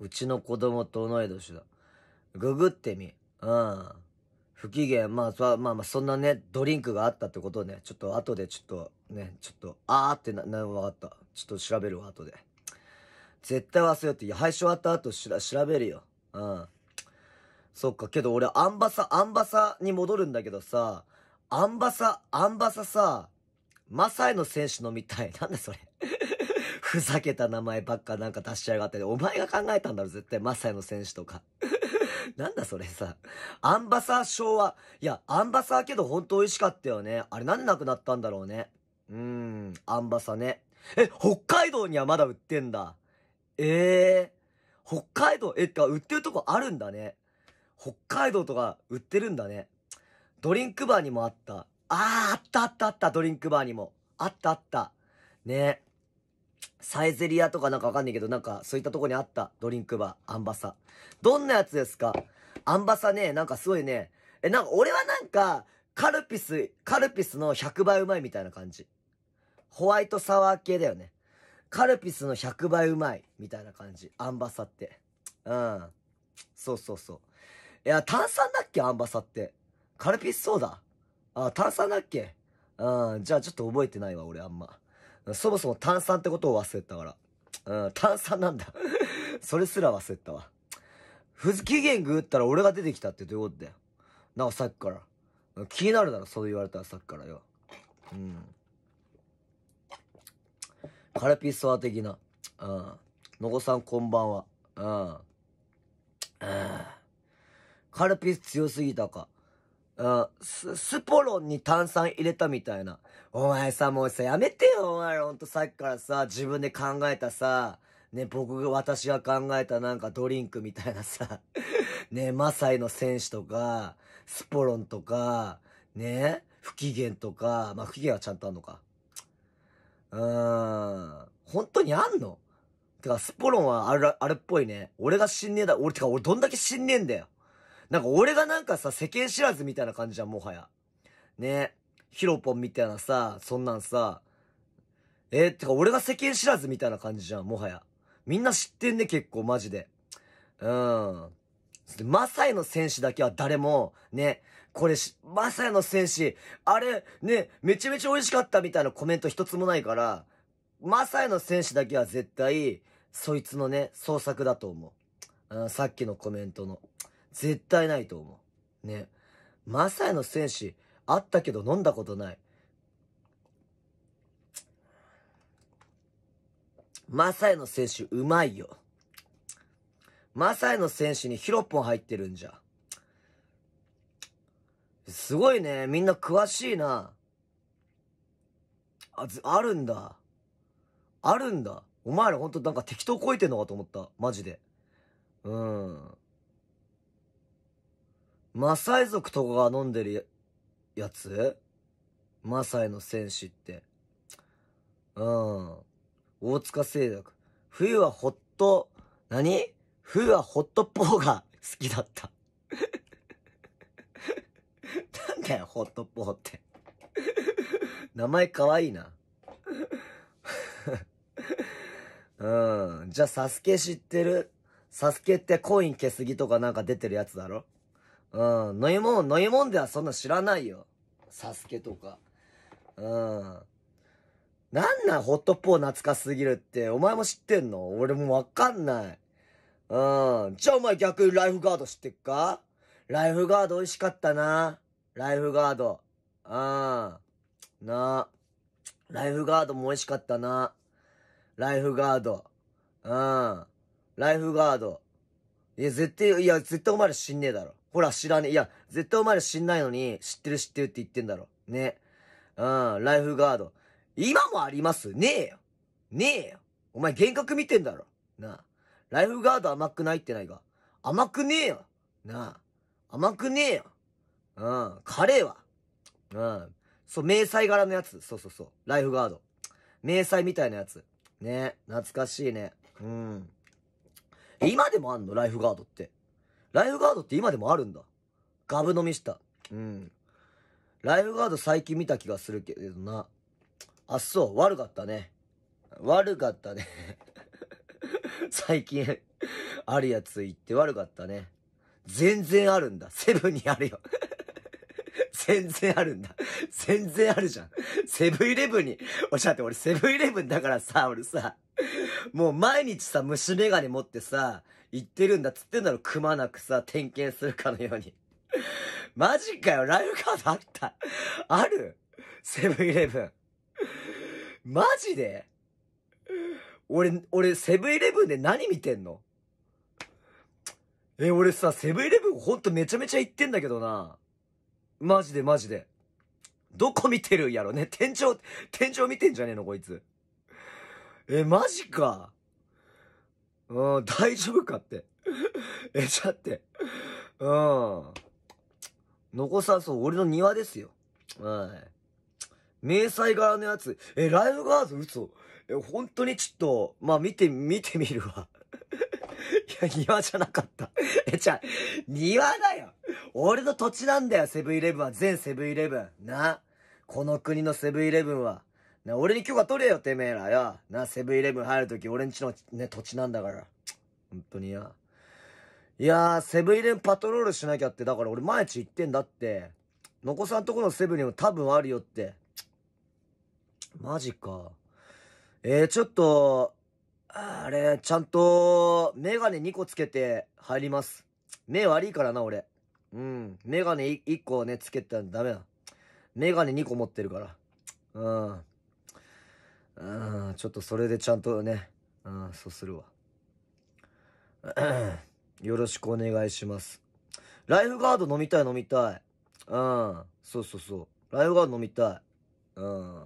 うちの子供と同い年だ。ググってみ。うん。不機嫌、まあ、そまあまあ、そんなね、ドリンクがあったってことね。ちょっと後でちょっと、ね、ちょっと、あーってな、な、わかった。ちょっと調べるわ、後で。絶対忘れて、いや、配信終わった後しら、調べるよ。うん。そっか、けど俺、アンバサ、アンバサに戻るんだけどさ、アンバサ、アンバサさ、マサイの選手飲みたい。なんだそれ ふざけた名前ばっかなんか出しやがって。お前が考えたんだろ、絶対。マサイの選手とか。なんだそれさ。アンバサー昭和。いや、アンバサーけどほんと美味しかったよね。あれなんでなくなったんだろうね。うーん、アンバサね。え、北海道にはまだ売ってんだ。ええー北海道、え、っか、売ってるとこあるんだね。北海道とか売ってるんだね。ドリンクバーにもあった。あー、あったあったあった、ドリンクバーにも。あったあった。ねサイゼリアとかなんかわかんないけど、なんかそういったとこにあった。ドリンクバー、アンバサ。どんなやつですかアンバサね、なんかすごいね。え、なんか俺はなんか、カルピス、カルピスの100倍うまいみたいな感じ。ホワイトサワー系だよね。カルピスの100倍うまい、みたいな感じ。アンバサって。うん。そうそうそう。いや、炭酸だっけアンバサって。カルピスソーダあ、炭酸だっけうん。じゃあちょっと覚えてないわ、俺あんま。そもそも炭酸ってことを忘れたから。うん、炭酸なんだ それすら忘れたわ。不機嫌ぐったら俺が出てきたってどういうことだよ。なんかさっきから。気になるだろ、そう言われたらさっきからよ。うん。カルピスワ的な。うん。のごさんこんばんは。うん。カルピス強すぎたか。うん、ス、スポロンに炭酸入れたみたいな。お前さ、もうさ、やめてよ、お前ら。ほんとさっきからさ、自分で考えたさ、ね、僕が、私が考えたなんかドリンクみたいなさ、ね、マサイの戦士とか、スポロンとか、ね、不機嫌とか、まあ、不機嫌はちゃんとあんのか。うん。本当にあんのてか、スポロンはあれ、あれっぽいね。俺が死んねえだ。俺、てか、俺どんだけ死んねえんだよ。なんか、俺がなんかさ、世間知らずみたいな感じじゃん、もはや。ねヒロポンみたいなさ、そんなんさ。えー、てか、俺が世間知らずみたいな感じじゃん、もはや。みんな知ってんね、結構、マジで。うん。マサイの戦士だけは誰も、ね、これし、まさやの戦士、あれ、ね、めちゃめちゃ美味しかったみたいなコメント一つもないから、まさやの戦士だけは絶対、そいつのね、創作だと思う。あさっきのコメントの。絶対ないと思う。ね。まさやの戦士、あったけど飲んだことない。マサやの選手うまいよ。マサやの選手にヒロポン入ってるんじゃ。すごいね。みんな詳しいな。あ、ず、あるんだ。あるんだ。お前らほんとなんか適当こいてんのかと思った。マジで。うん。マサイ族とかが飲んでるやつマサイの戦士って。うん。大塚製薬。冬はホット、何冬はホットポーが好きだった なんだよ、ホットポーって。名前かわいいな。うん。じゃあ、サスケ知ってるサスケってコイン消すぎとかなんか出てるやつだろうん。飲み物、飲み物ではそんな知らないよ。サスケとか。うん。なんなん、ホットポー懐かすぎるって。お前も知ってんの俺もわかんない。うん。じゃあお前逆にライフガード知ってっかライフガード美味しかったな。ライフガード。あん。なあ。ライフガードも美味しかったな。ライフガード。うん。ライフガード。いや、絶対、いや、絶対お前ら死んねえだろ。ほら、知らねえ。いや、絶対お前ら死んないのに、知ってる知ってるって言ってんだろ。ね。うん、ライフガード。今もありますねえよ。ねえよ。お前幻覚見てんだろ。なあ。ライフガード甘くないってないか。甘くねえよ。なあ。甘くねえよ。うん。カレーは。うん。そう、迷彩柄のやつ。そうそうそう。ライフガード。迷彩みたいなやつ。ね。懐かしいね。うん。今でもあんのライフガードって。ライフガードって今でもあるんだ。ガブ飲みした。うん。ライフガード最近見た気がするけどな。あ、そう。悪かったね。悪かったね 最近あるやつ言って悪かったね。全然あるんだ。セブンにあるよ全然あるんだ。全然あるじゃん。セブンイレブンに、おっしゃって俺セブンイレブンだからさ、俺さ、もう毎日さ、虫眼鏡持ってさ、行ってるんだっつってんだろ、くまなくさ、点検するかのように。マジかよ、ライフカードあったあるセブンイレブン。マジで俺、俺、セブンイレブンで何見てんのえ、俺さ、セブンイレブンほんとめちゃめちゃ行ってんだけどな。マジでマジで。どこ見てるんやろね天井、天井見てんじゃねえのこいつ。え、マジか。うん、大丈夫かって。え、ちゃって。うん。残さそう、俺の庭ですよ。はい。迷彩柄のやつ。え、ライブガーズ嘘。え、本当にちょっと、まあ、見て、見てみるわ。いや、庭じゃなかった。え、じゃ庭だよ。俺の土地なんだよ、セブンイレブンは。全セブンイレブン。な。この国のセブンイレブンは。な、俺に許可取れよ、てめえらよ。な、セブンイレブン入るとき、俺んちのね、土地なんだから。本当にや。いやー、セブンイレブンパトロールしなきゃって、だから俺毎日行ってんだって。のこさんとこのセブンにも多分あるよって。マジか。えー、ちょっと、あれ、ちゃんと、メガネ2個つけて入ります。目悪いからな、俺。うん。メガネ1個ね、つけたらダメだ。メガネ2個持ってるから。うん。うん、ちょっとそれでちゃんとね、うん、そうするわ。よろしくお願いします。ライフガード飲みたい飲みたい。うん。そうそうそう。ライフガード飲みたい。うん。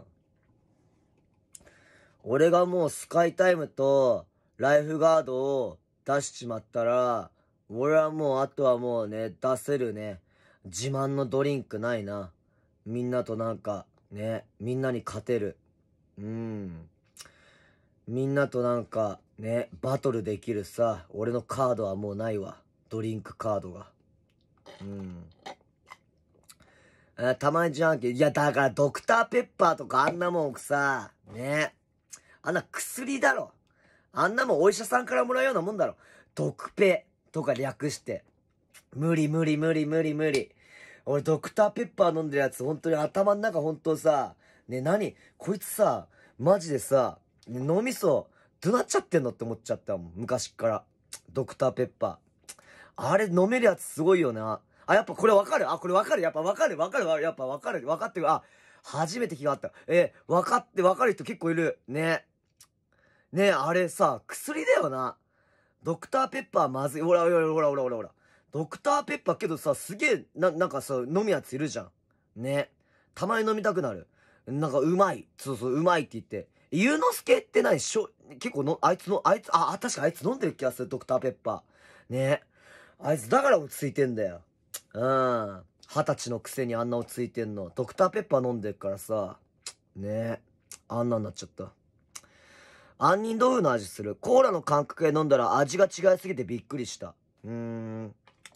俺がもうスカイタイムとライフガードを出しちまったら、俺はもう、あとはもうね、出せるね、自慢のドリンクないな。みんなとなんか、ね、みんなに勝てる。うん。みんなとなんか、ね、バトルできるさ、俺のカードはもうないわ。ドリンクカードが。うん。あたまにじゃんけん。いや、だからドクターペッパーとかあんなもんさ、ね。あんな薬だろ。あんなもんお医者さんからもらうようなもんだろ。ドクペ。とか略して。無理無理無理無理無理。俺ドクターペッパー飲んでるやつ本当に頭の中本当さ、ね、何こいつさ、マジでさ、脳みそ、どなっちゃってんのって思っちゃったもん。昔から。ドクターペッパー。あれ飲めるやつすごいよな。あ、やっぱこれわかるあ、これわかるやっぱわかるわかるやっぱわかるわかってる。あ、初めて気があった。え、わかってわかる人結構いる。ね。ねあれさ、薬だよな。ドクターペッパーまずい。ほらほらほらほらほらほら。ドクターペッパーけどさ、すげえ、な、なんかさ、飲むやついるじゃん。ね。たまに飲みたくなる。なんか、うまい。そうそう、うまいって言って。ゆうのすけってないしょ、結構の、あいつの、あいつ、あ、あ、確かあいつ飲んでる気がする、ドクターペッパー。ね。あいつだから落ち着いてんだよ。うん。二十歳のくせにあんな落ち着いてんの。ドクターペッパー飲んでるからさ。ね。あんなになっちゃった。杏仁豆腐の味する。コーラの感覚で飲んだら味が違いすぎてびっくりした。うーん。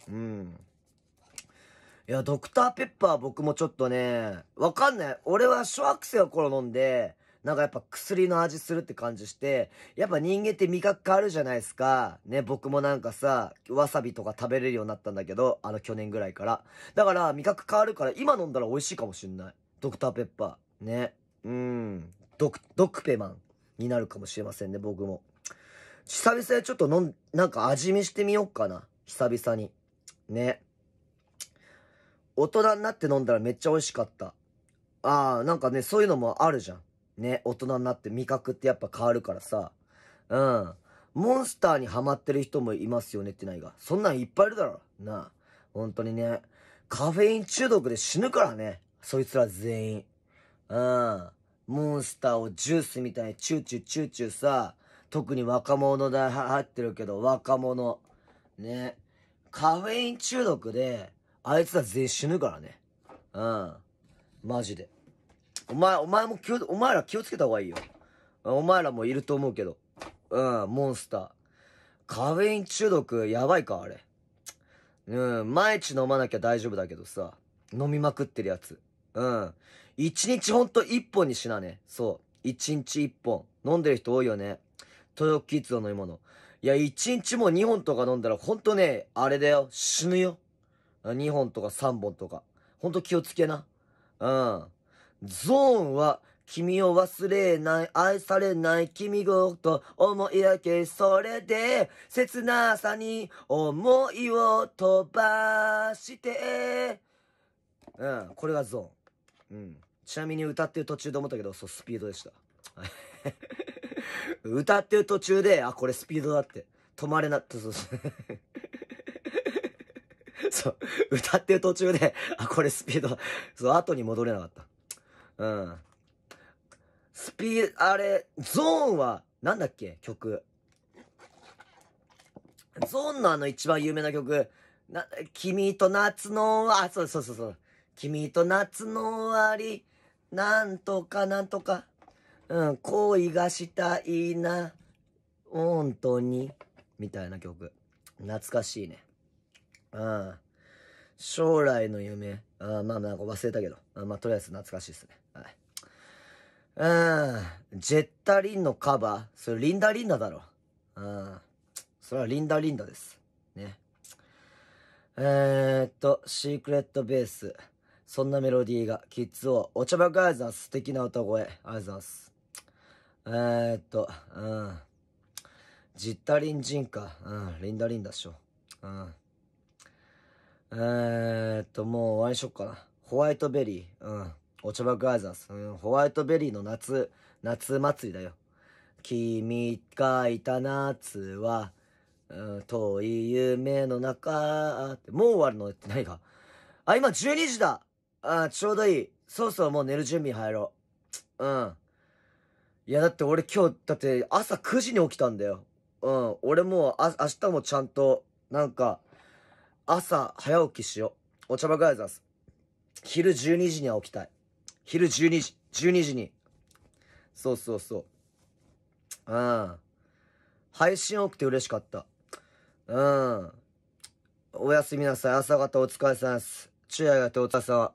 うん。いや、ドクターペッパー僕もちょっとね、わかんない。俺は小学生の頃飲んで、なんかやっぱ薬の味するって感じして、やっぱ人間って味覚変わるじゃないですか。ね、僕もなんかさ、わさびとか食べれるようになったんだけど、あの去年ぐらいから。だから味覚変わるから今飲んだら美味しいかもしんない。ドクターペッパー。ね。うん。ドク、ドクペマン。になるかもしれませんね、僕も。久々にちょっと飲ん、なんか味見してみようかな。久々に。ね。大人になって飲んだらめっちゃ美味しかった。ああ、なんかね、そういうのもあるじゃん。ね、大人になって味覚ってやっぱ変わるからさ。うん。モンスターにハマってる人もいますよねってないが。そんなんいっぱいいるだろ。なあ。本当にね。カフェイン中毒で死ぬからね。そいつら全員。うん。モンスターをジュースみたいにチューチューチューチューさ、特に若者だ、入ってるけど、若者。ね。カフェイン中毒で、あいつら全員死ぬからね。うん。マジで。お前、お前も気を、お前ら気をつけた方がいいよ。お前らもいると思うけど。うん、モンスター。カフェイン中毒、やばいか、あれ。うん、毎日飲まなきゃ大丈夫だけどさ。飲みまくってるやつ。うん。一日ほんと一本にしなね。そう。一日一本。飲んでる人多いよね。トヨキッズの飲み物。いや、一日も二本とか飲んだらほんとね、あれだよ。死ぬよ。二本とか三本とか。ほんと気をつけな。うん。ゾーンは、君を忘れない、愛されない君ごと思い明け、それで、切なさに思いを飛ばして。うん、これがゾーン。うん。ちなみに歌ってる途中で思ったけど、そう、スピードでした。歌ってる途中で、あ、これスピードだって。止まれなって、そうそう。そう、歌ってる途中で、あ、これスピード、そう、後に戻れなかった。うん。スピード、あれ、ゾーンは、なんだっけ曲。ゾーンのあの一番有名な曲、な、君と夏の、あ、そうそうそうそう。君と夏の終わり、なんとかなんとか、うん、恋がしたいな、本当に、みたいな曲。懐かしいね。うん。将来の夢。あまあなんか忘れたけど。あまあとりあえず懐かしいですね。はい。うん。ジェッタリンのカバー。それリンダリンダだろ。うん。それはリンダリンダです。ね。えー、っと、シークレットベース。そんなメロディーが、キッズを、お茶爆あざます。素敵な歌声。あざます。えー、っと、うん。ジッタリンジンか。うん。リンダリンダっしょ。うん。えー、っと、もう終わりしよっかな。ホワイトベリー。うん。お茶爆あざます。うん。ホワイトベリーの夏、夏祭りだよ。君がいた夏は、うん、遠い夢の中、って、もう終わるのってないか。あ、今12時だああ、ちょうどいい。そうそう、もう寝る準備入ろう。うん。いや、だって俺今日、だって朝9時に起きたんだよ。うん。俺もう、あ、明日もちゃんと、なんか、朝早起きしよう。お茶ばガイザース。昼12時には起きたい。昼12時、12時に。そうそうそう。うん。配信多くて嬉しかった。うん。おやすみなさい。朝方お疲れ様です。昼夜がてお疲れ様。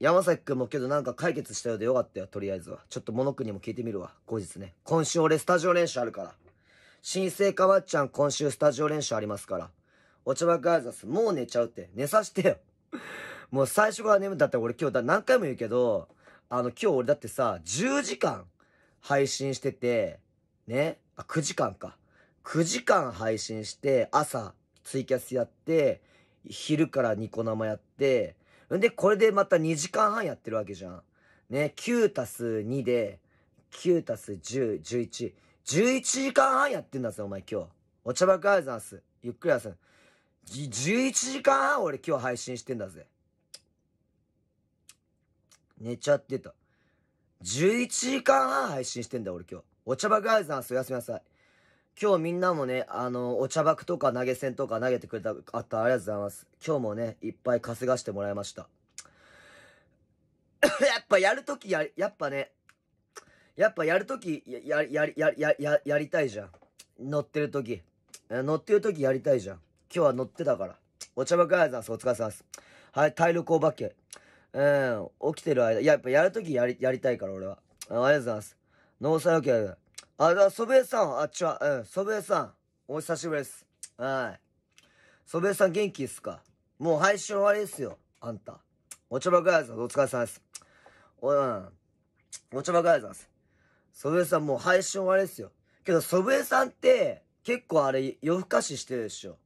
山崎くんもけどなんか解決したようでよかったよ、とりあえずは。ちょっとモノクにも聞いてみるわ、後日ね。今週俺スタジオ練習あるから。新生かわっちゃん今週スタジオ練習ありますから。お茶ばくあざもう寝ちゃうって。寝さしてよ。もう最初から眠だったら俺今日だ、何回も言うけど、あの今日俺だってさ、10時間配信してて、ね。あ、9時間か。9時間配信して、朝ツイキャスやって、昼からニコ生やって、んで、これでまた2時間半やってるわけじゃん。ね、9たす2で、9たす10、11。11時間半やってんだぜ、お前今日。お茶爆アイザンス。ゆっくり休む。11時間半俺今日配信してんだぜ。寝ちゃってた。11時間半配信してんだ俺今日。お茶爆アイザンスおやすみなさい。今日みんなもね、あの、お茶爆とか投げ銭とか投げてくれた、あったありがとうございます。今日もね、いっぱい稼がしてもらいました。やっぱやるときや、やっぱね、やっぱやるとき、や、や、や、や、や、やりたいじゃん。乗ってるとき。乗ってるときやりたいじゃん。今日は乗ってたから。お茶爆ありがとうございます。お疲れ様です。はい、体力お化け。うん、起きてる間、やっぱやるときやり、やりたいから俺は。ありがとうございます。ノーサイオケあ、だ、祖父江さん、あ、っちは、うん、祖父江さん、お久しぶりです。はい。祖父江さん元気っすかもう配信終わりですよ、あんた。おちょばガやさん、お疲れ様です。お、うん。おちょばガやさんです。祖父江さんもう配信終わりですよ。けど、祖父江さんって、結構あれ、夜更かししてるでしょ。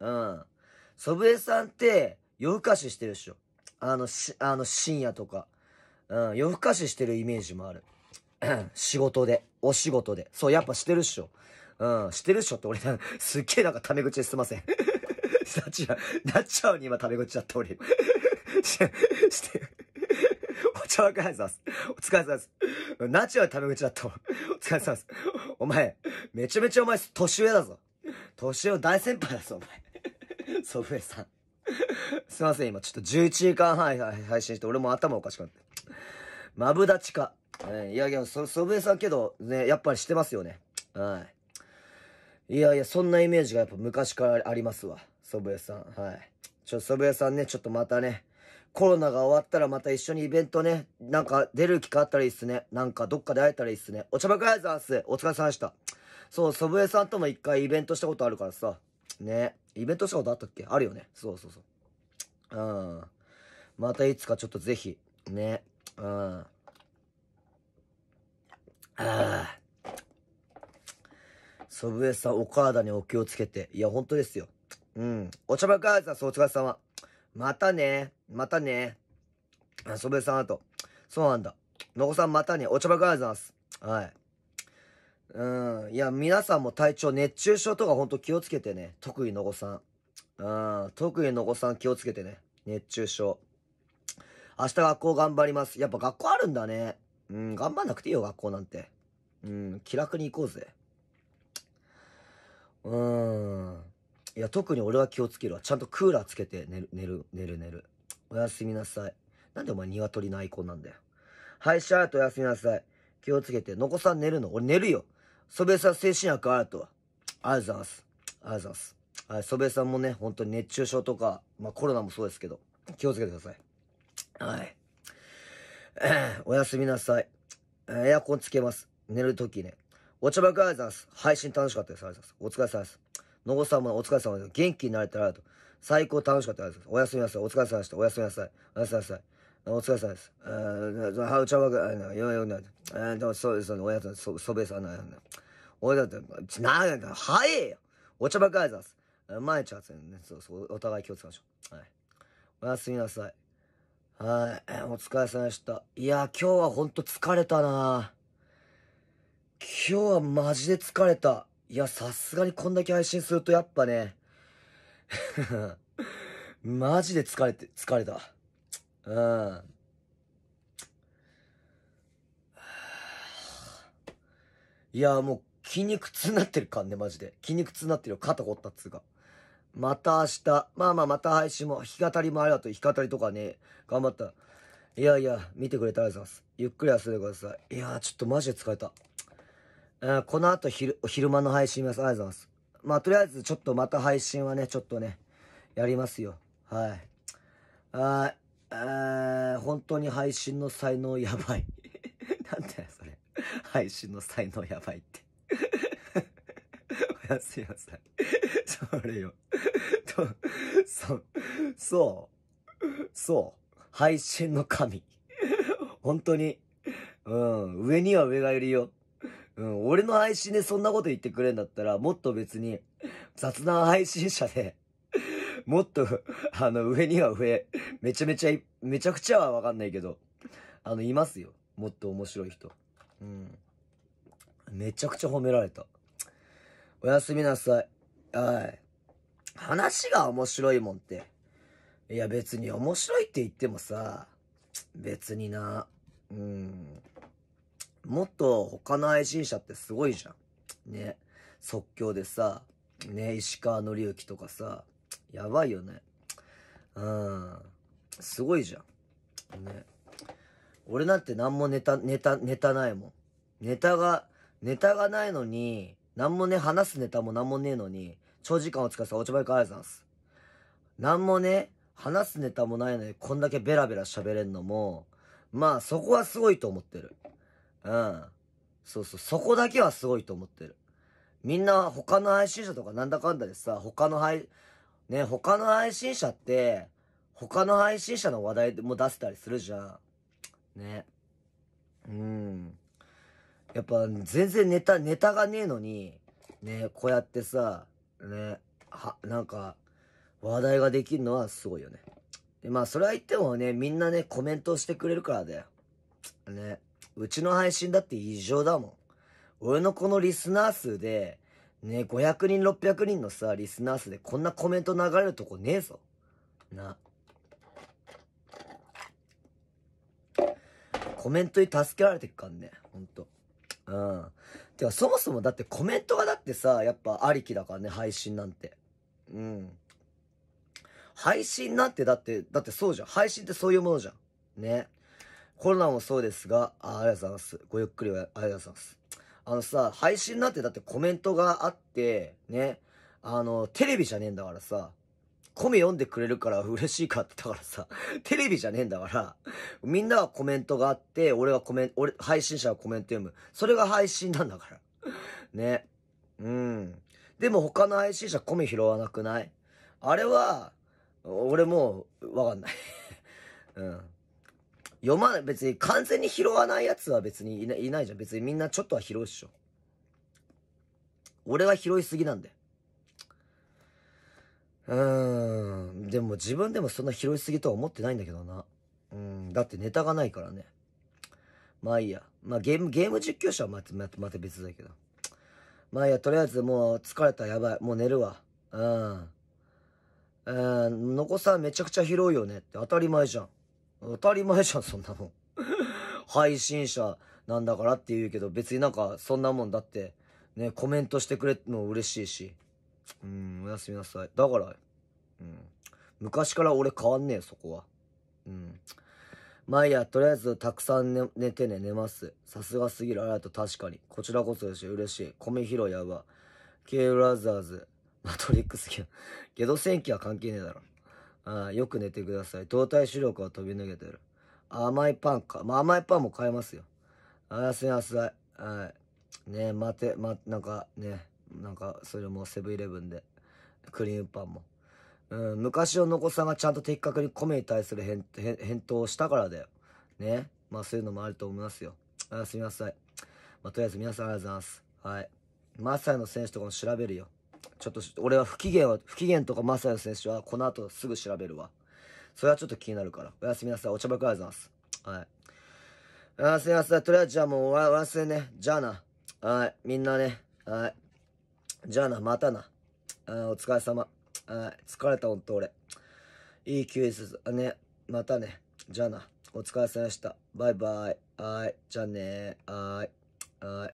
うん。祖父江さんって、夜更かししてるでしょ。あの、し、あの、深夜とか。うん、夜更かししてるイメージもある。仕事で、お仕事で。そう、やっぱしてるっしょ。うん、してるっしょって俺、すっげえなんかタメ口ですいません。なっちゃう、なっちゃうに今タメ口だった俺。して、して。お茶わかやさす。お疲れ様です。ナチュラルタメ口だった。お疲れ様です。お前、めちゃめちゃお前、年上だぞ。年上大先輩だぞ、お前。祖父江さん。すいません、今ちょっと11時間半配信して、俺も頭おかしくなって。マブダチか。えー、いやいや、そ、祖父江さんけど、ね、やっぱりしてますよね。はい。いやいや、そんなイメージがやっぱ昔からありますわ。祖父江さん。はい。ちょ、祖父江さんね、ちょっとまたね、コロナが終わったらまた一緒にイベントね、なんか出る機会あったらいいっすね。なんかどっかで会えたらいいっすね。お茶ばくありがとうございます。お疲れ様でした。そう、祖父江さんとも一回イベントしたことあるからさ。ね。イベントしたことあったっけあるよね。そうそうそう。うん。またいつかちょっとぜひ、ね。うん。ああ。祖父江さん、お体にお気をつけて。いや、本当ですよ。うん。お茶ばかーさん、そう、お疲れ様。またね。またね。祖父江さん、あと。そうなんだ。のこさん、またね。お茶ばかーさんす。はい。うん。いや、皆さんも体調、熱中症とか本当気をつけてね。特にのこさん。うん。特にのこさん気をつけてね。熱中症。明日学校頑張ります。やっぱ学校あるんだね。うん、頑張んなくていいよ、学校なんて。うん、気楽に行こうぜ。うーん。いや、特に俺は気をつけるわ。ちゃんとクーラーつけて寝る、寝る、寝る、寝る。おやすみなさい。なんでお前鶏のアイコンなんだよ。はい、シャーとおやすみなさい。気をつけて。のこさん寝るの俺寝るよ。ソベさん精神薬あるとは。ありがとうございます。ありがとうございます。はい、ソベさんもね、本当に熱中症とか、まあコロナもそうですけど、気をつけてください。はい。おやすみなさい。エアコンつけます。寝るときね。お茶ばくあいざす。配信楽しかったです。あいざす。お疲れ様です。のごさんもお疲れ様です。元気になれたらと。最高楽しかったです。おやすみなさい。お疲れ様でした。おやすみなさい。おやすみなさい。お疲れ様です。えー、はうちゃばく、えー、よよな、えー、そうです、おやつ、そ、そべさんな、おだって、なんか、早えよお茶ばくあいざす。毎日暑いね。そうそう、お互い気をつけましょう。はい。おやすみなさい。はい、お疲れ様でした。いや、今日はほんと疲れたな今日はマジで疲れた。いや、さすがにこんだけ配信するとやっぱね、マジで疲れて、疲れた。うん。いや、もう筋肉痛になってるかんね、マジで。筋肉痛になってるよ。肩こったっつうか。また明日。まあまあまた配信も、弾き語りもありがとう。弾き語りとかね、頑張った。いやいや、見てくれてありがとうございます。ゆっくり休んでください。いやー、ちょっとマジで疲れた。えー、この後昼、昼間の配信見ます。ありがとうございます。まあ、とりあえずちょっとまた配信はね、ちょっとね、やりますよ。はい。はい。えー、本当に配信の才能やばい。なんだよ、それ。配信の才能やばいってやすいません。それよ。と、そ、そう。そう。配信の神。本当に。うん。上には上がいるよ。うん。俺の配信でそんなこと言ってくれんだったら、もっと別に、雑談配信者で、もっと、あの、上には上、めちゃめちゃ、めちゃくちゃはわかんないけど、あの、いますよ。もっと面白い人。うん。めちゃくちゃ褒められた。おやすみなさい。はい。話が面白いもんって。いや別に面白いって言ってもさ、別にな、うん。もっと他の配信者ってすごいじゃん。ね。即興でさ、ね、石川のりゆきとかさ、やばいよね。うん。すごいじゃん。ね。俺なんて何もネタ、ネタ、ネタないもん。ネタが、ネタがないのに、なんもね、話すネタもなんもねえのに、長時間お疲れさ、おちばいかありがとうございます。なんもね、話すネタもないのに、こんだけベラベラ喋れんのも、まあ、そこはすごいと思ってる。うん。そうそう、そこだけはすごいと思ってる。みんな、他の配信者とかなんだかんだでさ、他の配、ね、他の配信者って、他の配信者の話題も出せたりするじゃん。ね。うん。やっぱ全然ネタ、ネタがねえのに、ね、こうやってさ、ね、は、なんか、話題ができるのはすごいよね。で、まあそれは言ってもね、みんなね、コメントしてくれるからだよ。ね、うちの配信だって異常だもん。俺のこのリスナー数で、ね、500人、600人のさ、リスナー数でこんなコメント流れるとこねえぞ。な。コメントに助けられてっかんね。ほんと。うん。てか、そもそもだってコメントがだってさ、やっぱありきだからね、配信なんて。うん。配信なんてだって、だってそうじゃん。配信ってそういうものじゃん。ね。コロナもそうですが、あありがとうございます。ごゆっくりありがとうございます。あのさ、配信なんてだってコメントがあって、ね。あの、テレビじゃねえんだからさ、米読んでくれるから嬉しいかって、だからさ、テレビじゃねえんだから、みんなはコメントがあって、俺はコメント、俺、配信者はコメント読む。それが配信なんだから。ね。うん。でも他の配信者米拾わなくないあれは、俺もわかんない うん。読まない、別に完全に拾わないやつは別にいないじゃん。別にみんなちょっとは拾うっしょ。俺は拾いすぎなんだよ。うーん。でも自分でもそんな拾いすぎとは思ってないんだけどな。うん。だってネタがないからね。まあいいや。まあゲーム、ゲーム実況者はまた、また、また別だけど。まあいいや、とりあえずもう疲れたやばい。もう寝るわ。うん。うん。のこさんめちゃくちゃ広いよねって当たり前じゃん。当たり前じゃん、そんなもん。配信者なんだからって言うけど、別になんかそんなもんだって、ね、コメントしてくれても嬉しいし。うん、おやすみなさい。だから、うん。昔から俺変わんねえ、そこは。うん。まあいいや、とりあえずたくさん寝寝てね、寝ます。さすがすぎる。ありがとう、確かに。こちらこそでし嬉しい。米拾いやば。K ブラザーズ、マトリックスキャン。ゲド戦記は関係ねえだろ。ああ、よく寝てください。動体視力は飛び抜けてる。甘いパンか。まあ、甘いパンも買えますよ。おやすみなさい。はい。ねえ、待て、ま、なんか、ねなんか、それもセブンイレブンで、クリームパンも。うん、昔の残さんがちゃんと的確に米に対する返返答をしたからだよ。ね。まあそういうのもあると思いますよ。あすみなさい。まあとりあえず皆さんありがとうございます。はい。マサイの選手とかも調べるよ。ちょっと、俺は不機嫌は、不機嫌とかマサイの選手はこの後すぐ調べるわ。それはちょっと気になるから。おやすみなさい。お茶ばくありがとうございます。はい。おやすみなさい。とりあえずじゃあもうおわすみね。じゃあな。はい。みんなね。はい。じゃあな、またな。あお疲れ様。あ疲れた、ほんと俺。いい休日あ、ね。またね。じゃあな。お疲れ様でした。バイバイ。はい。じゃあねー。はい。はい。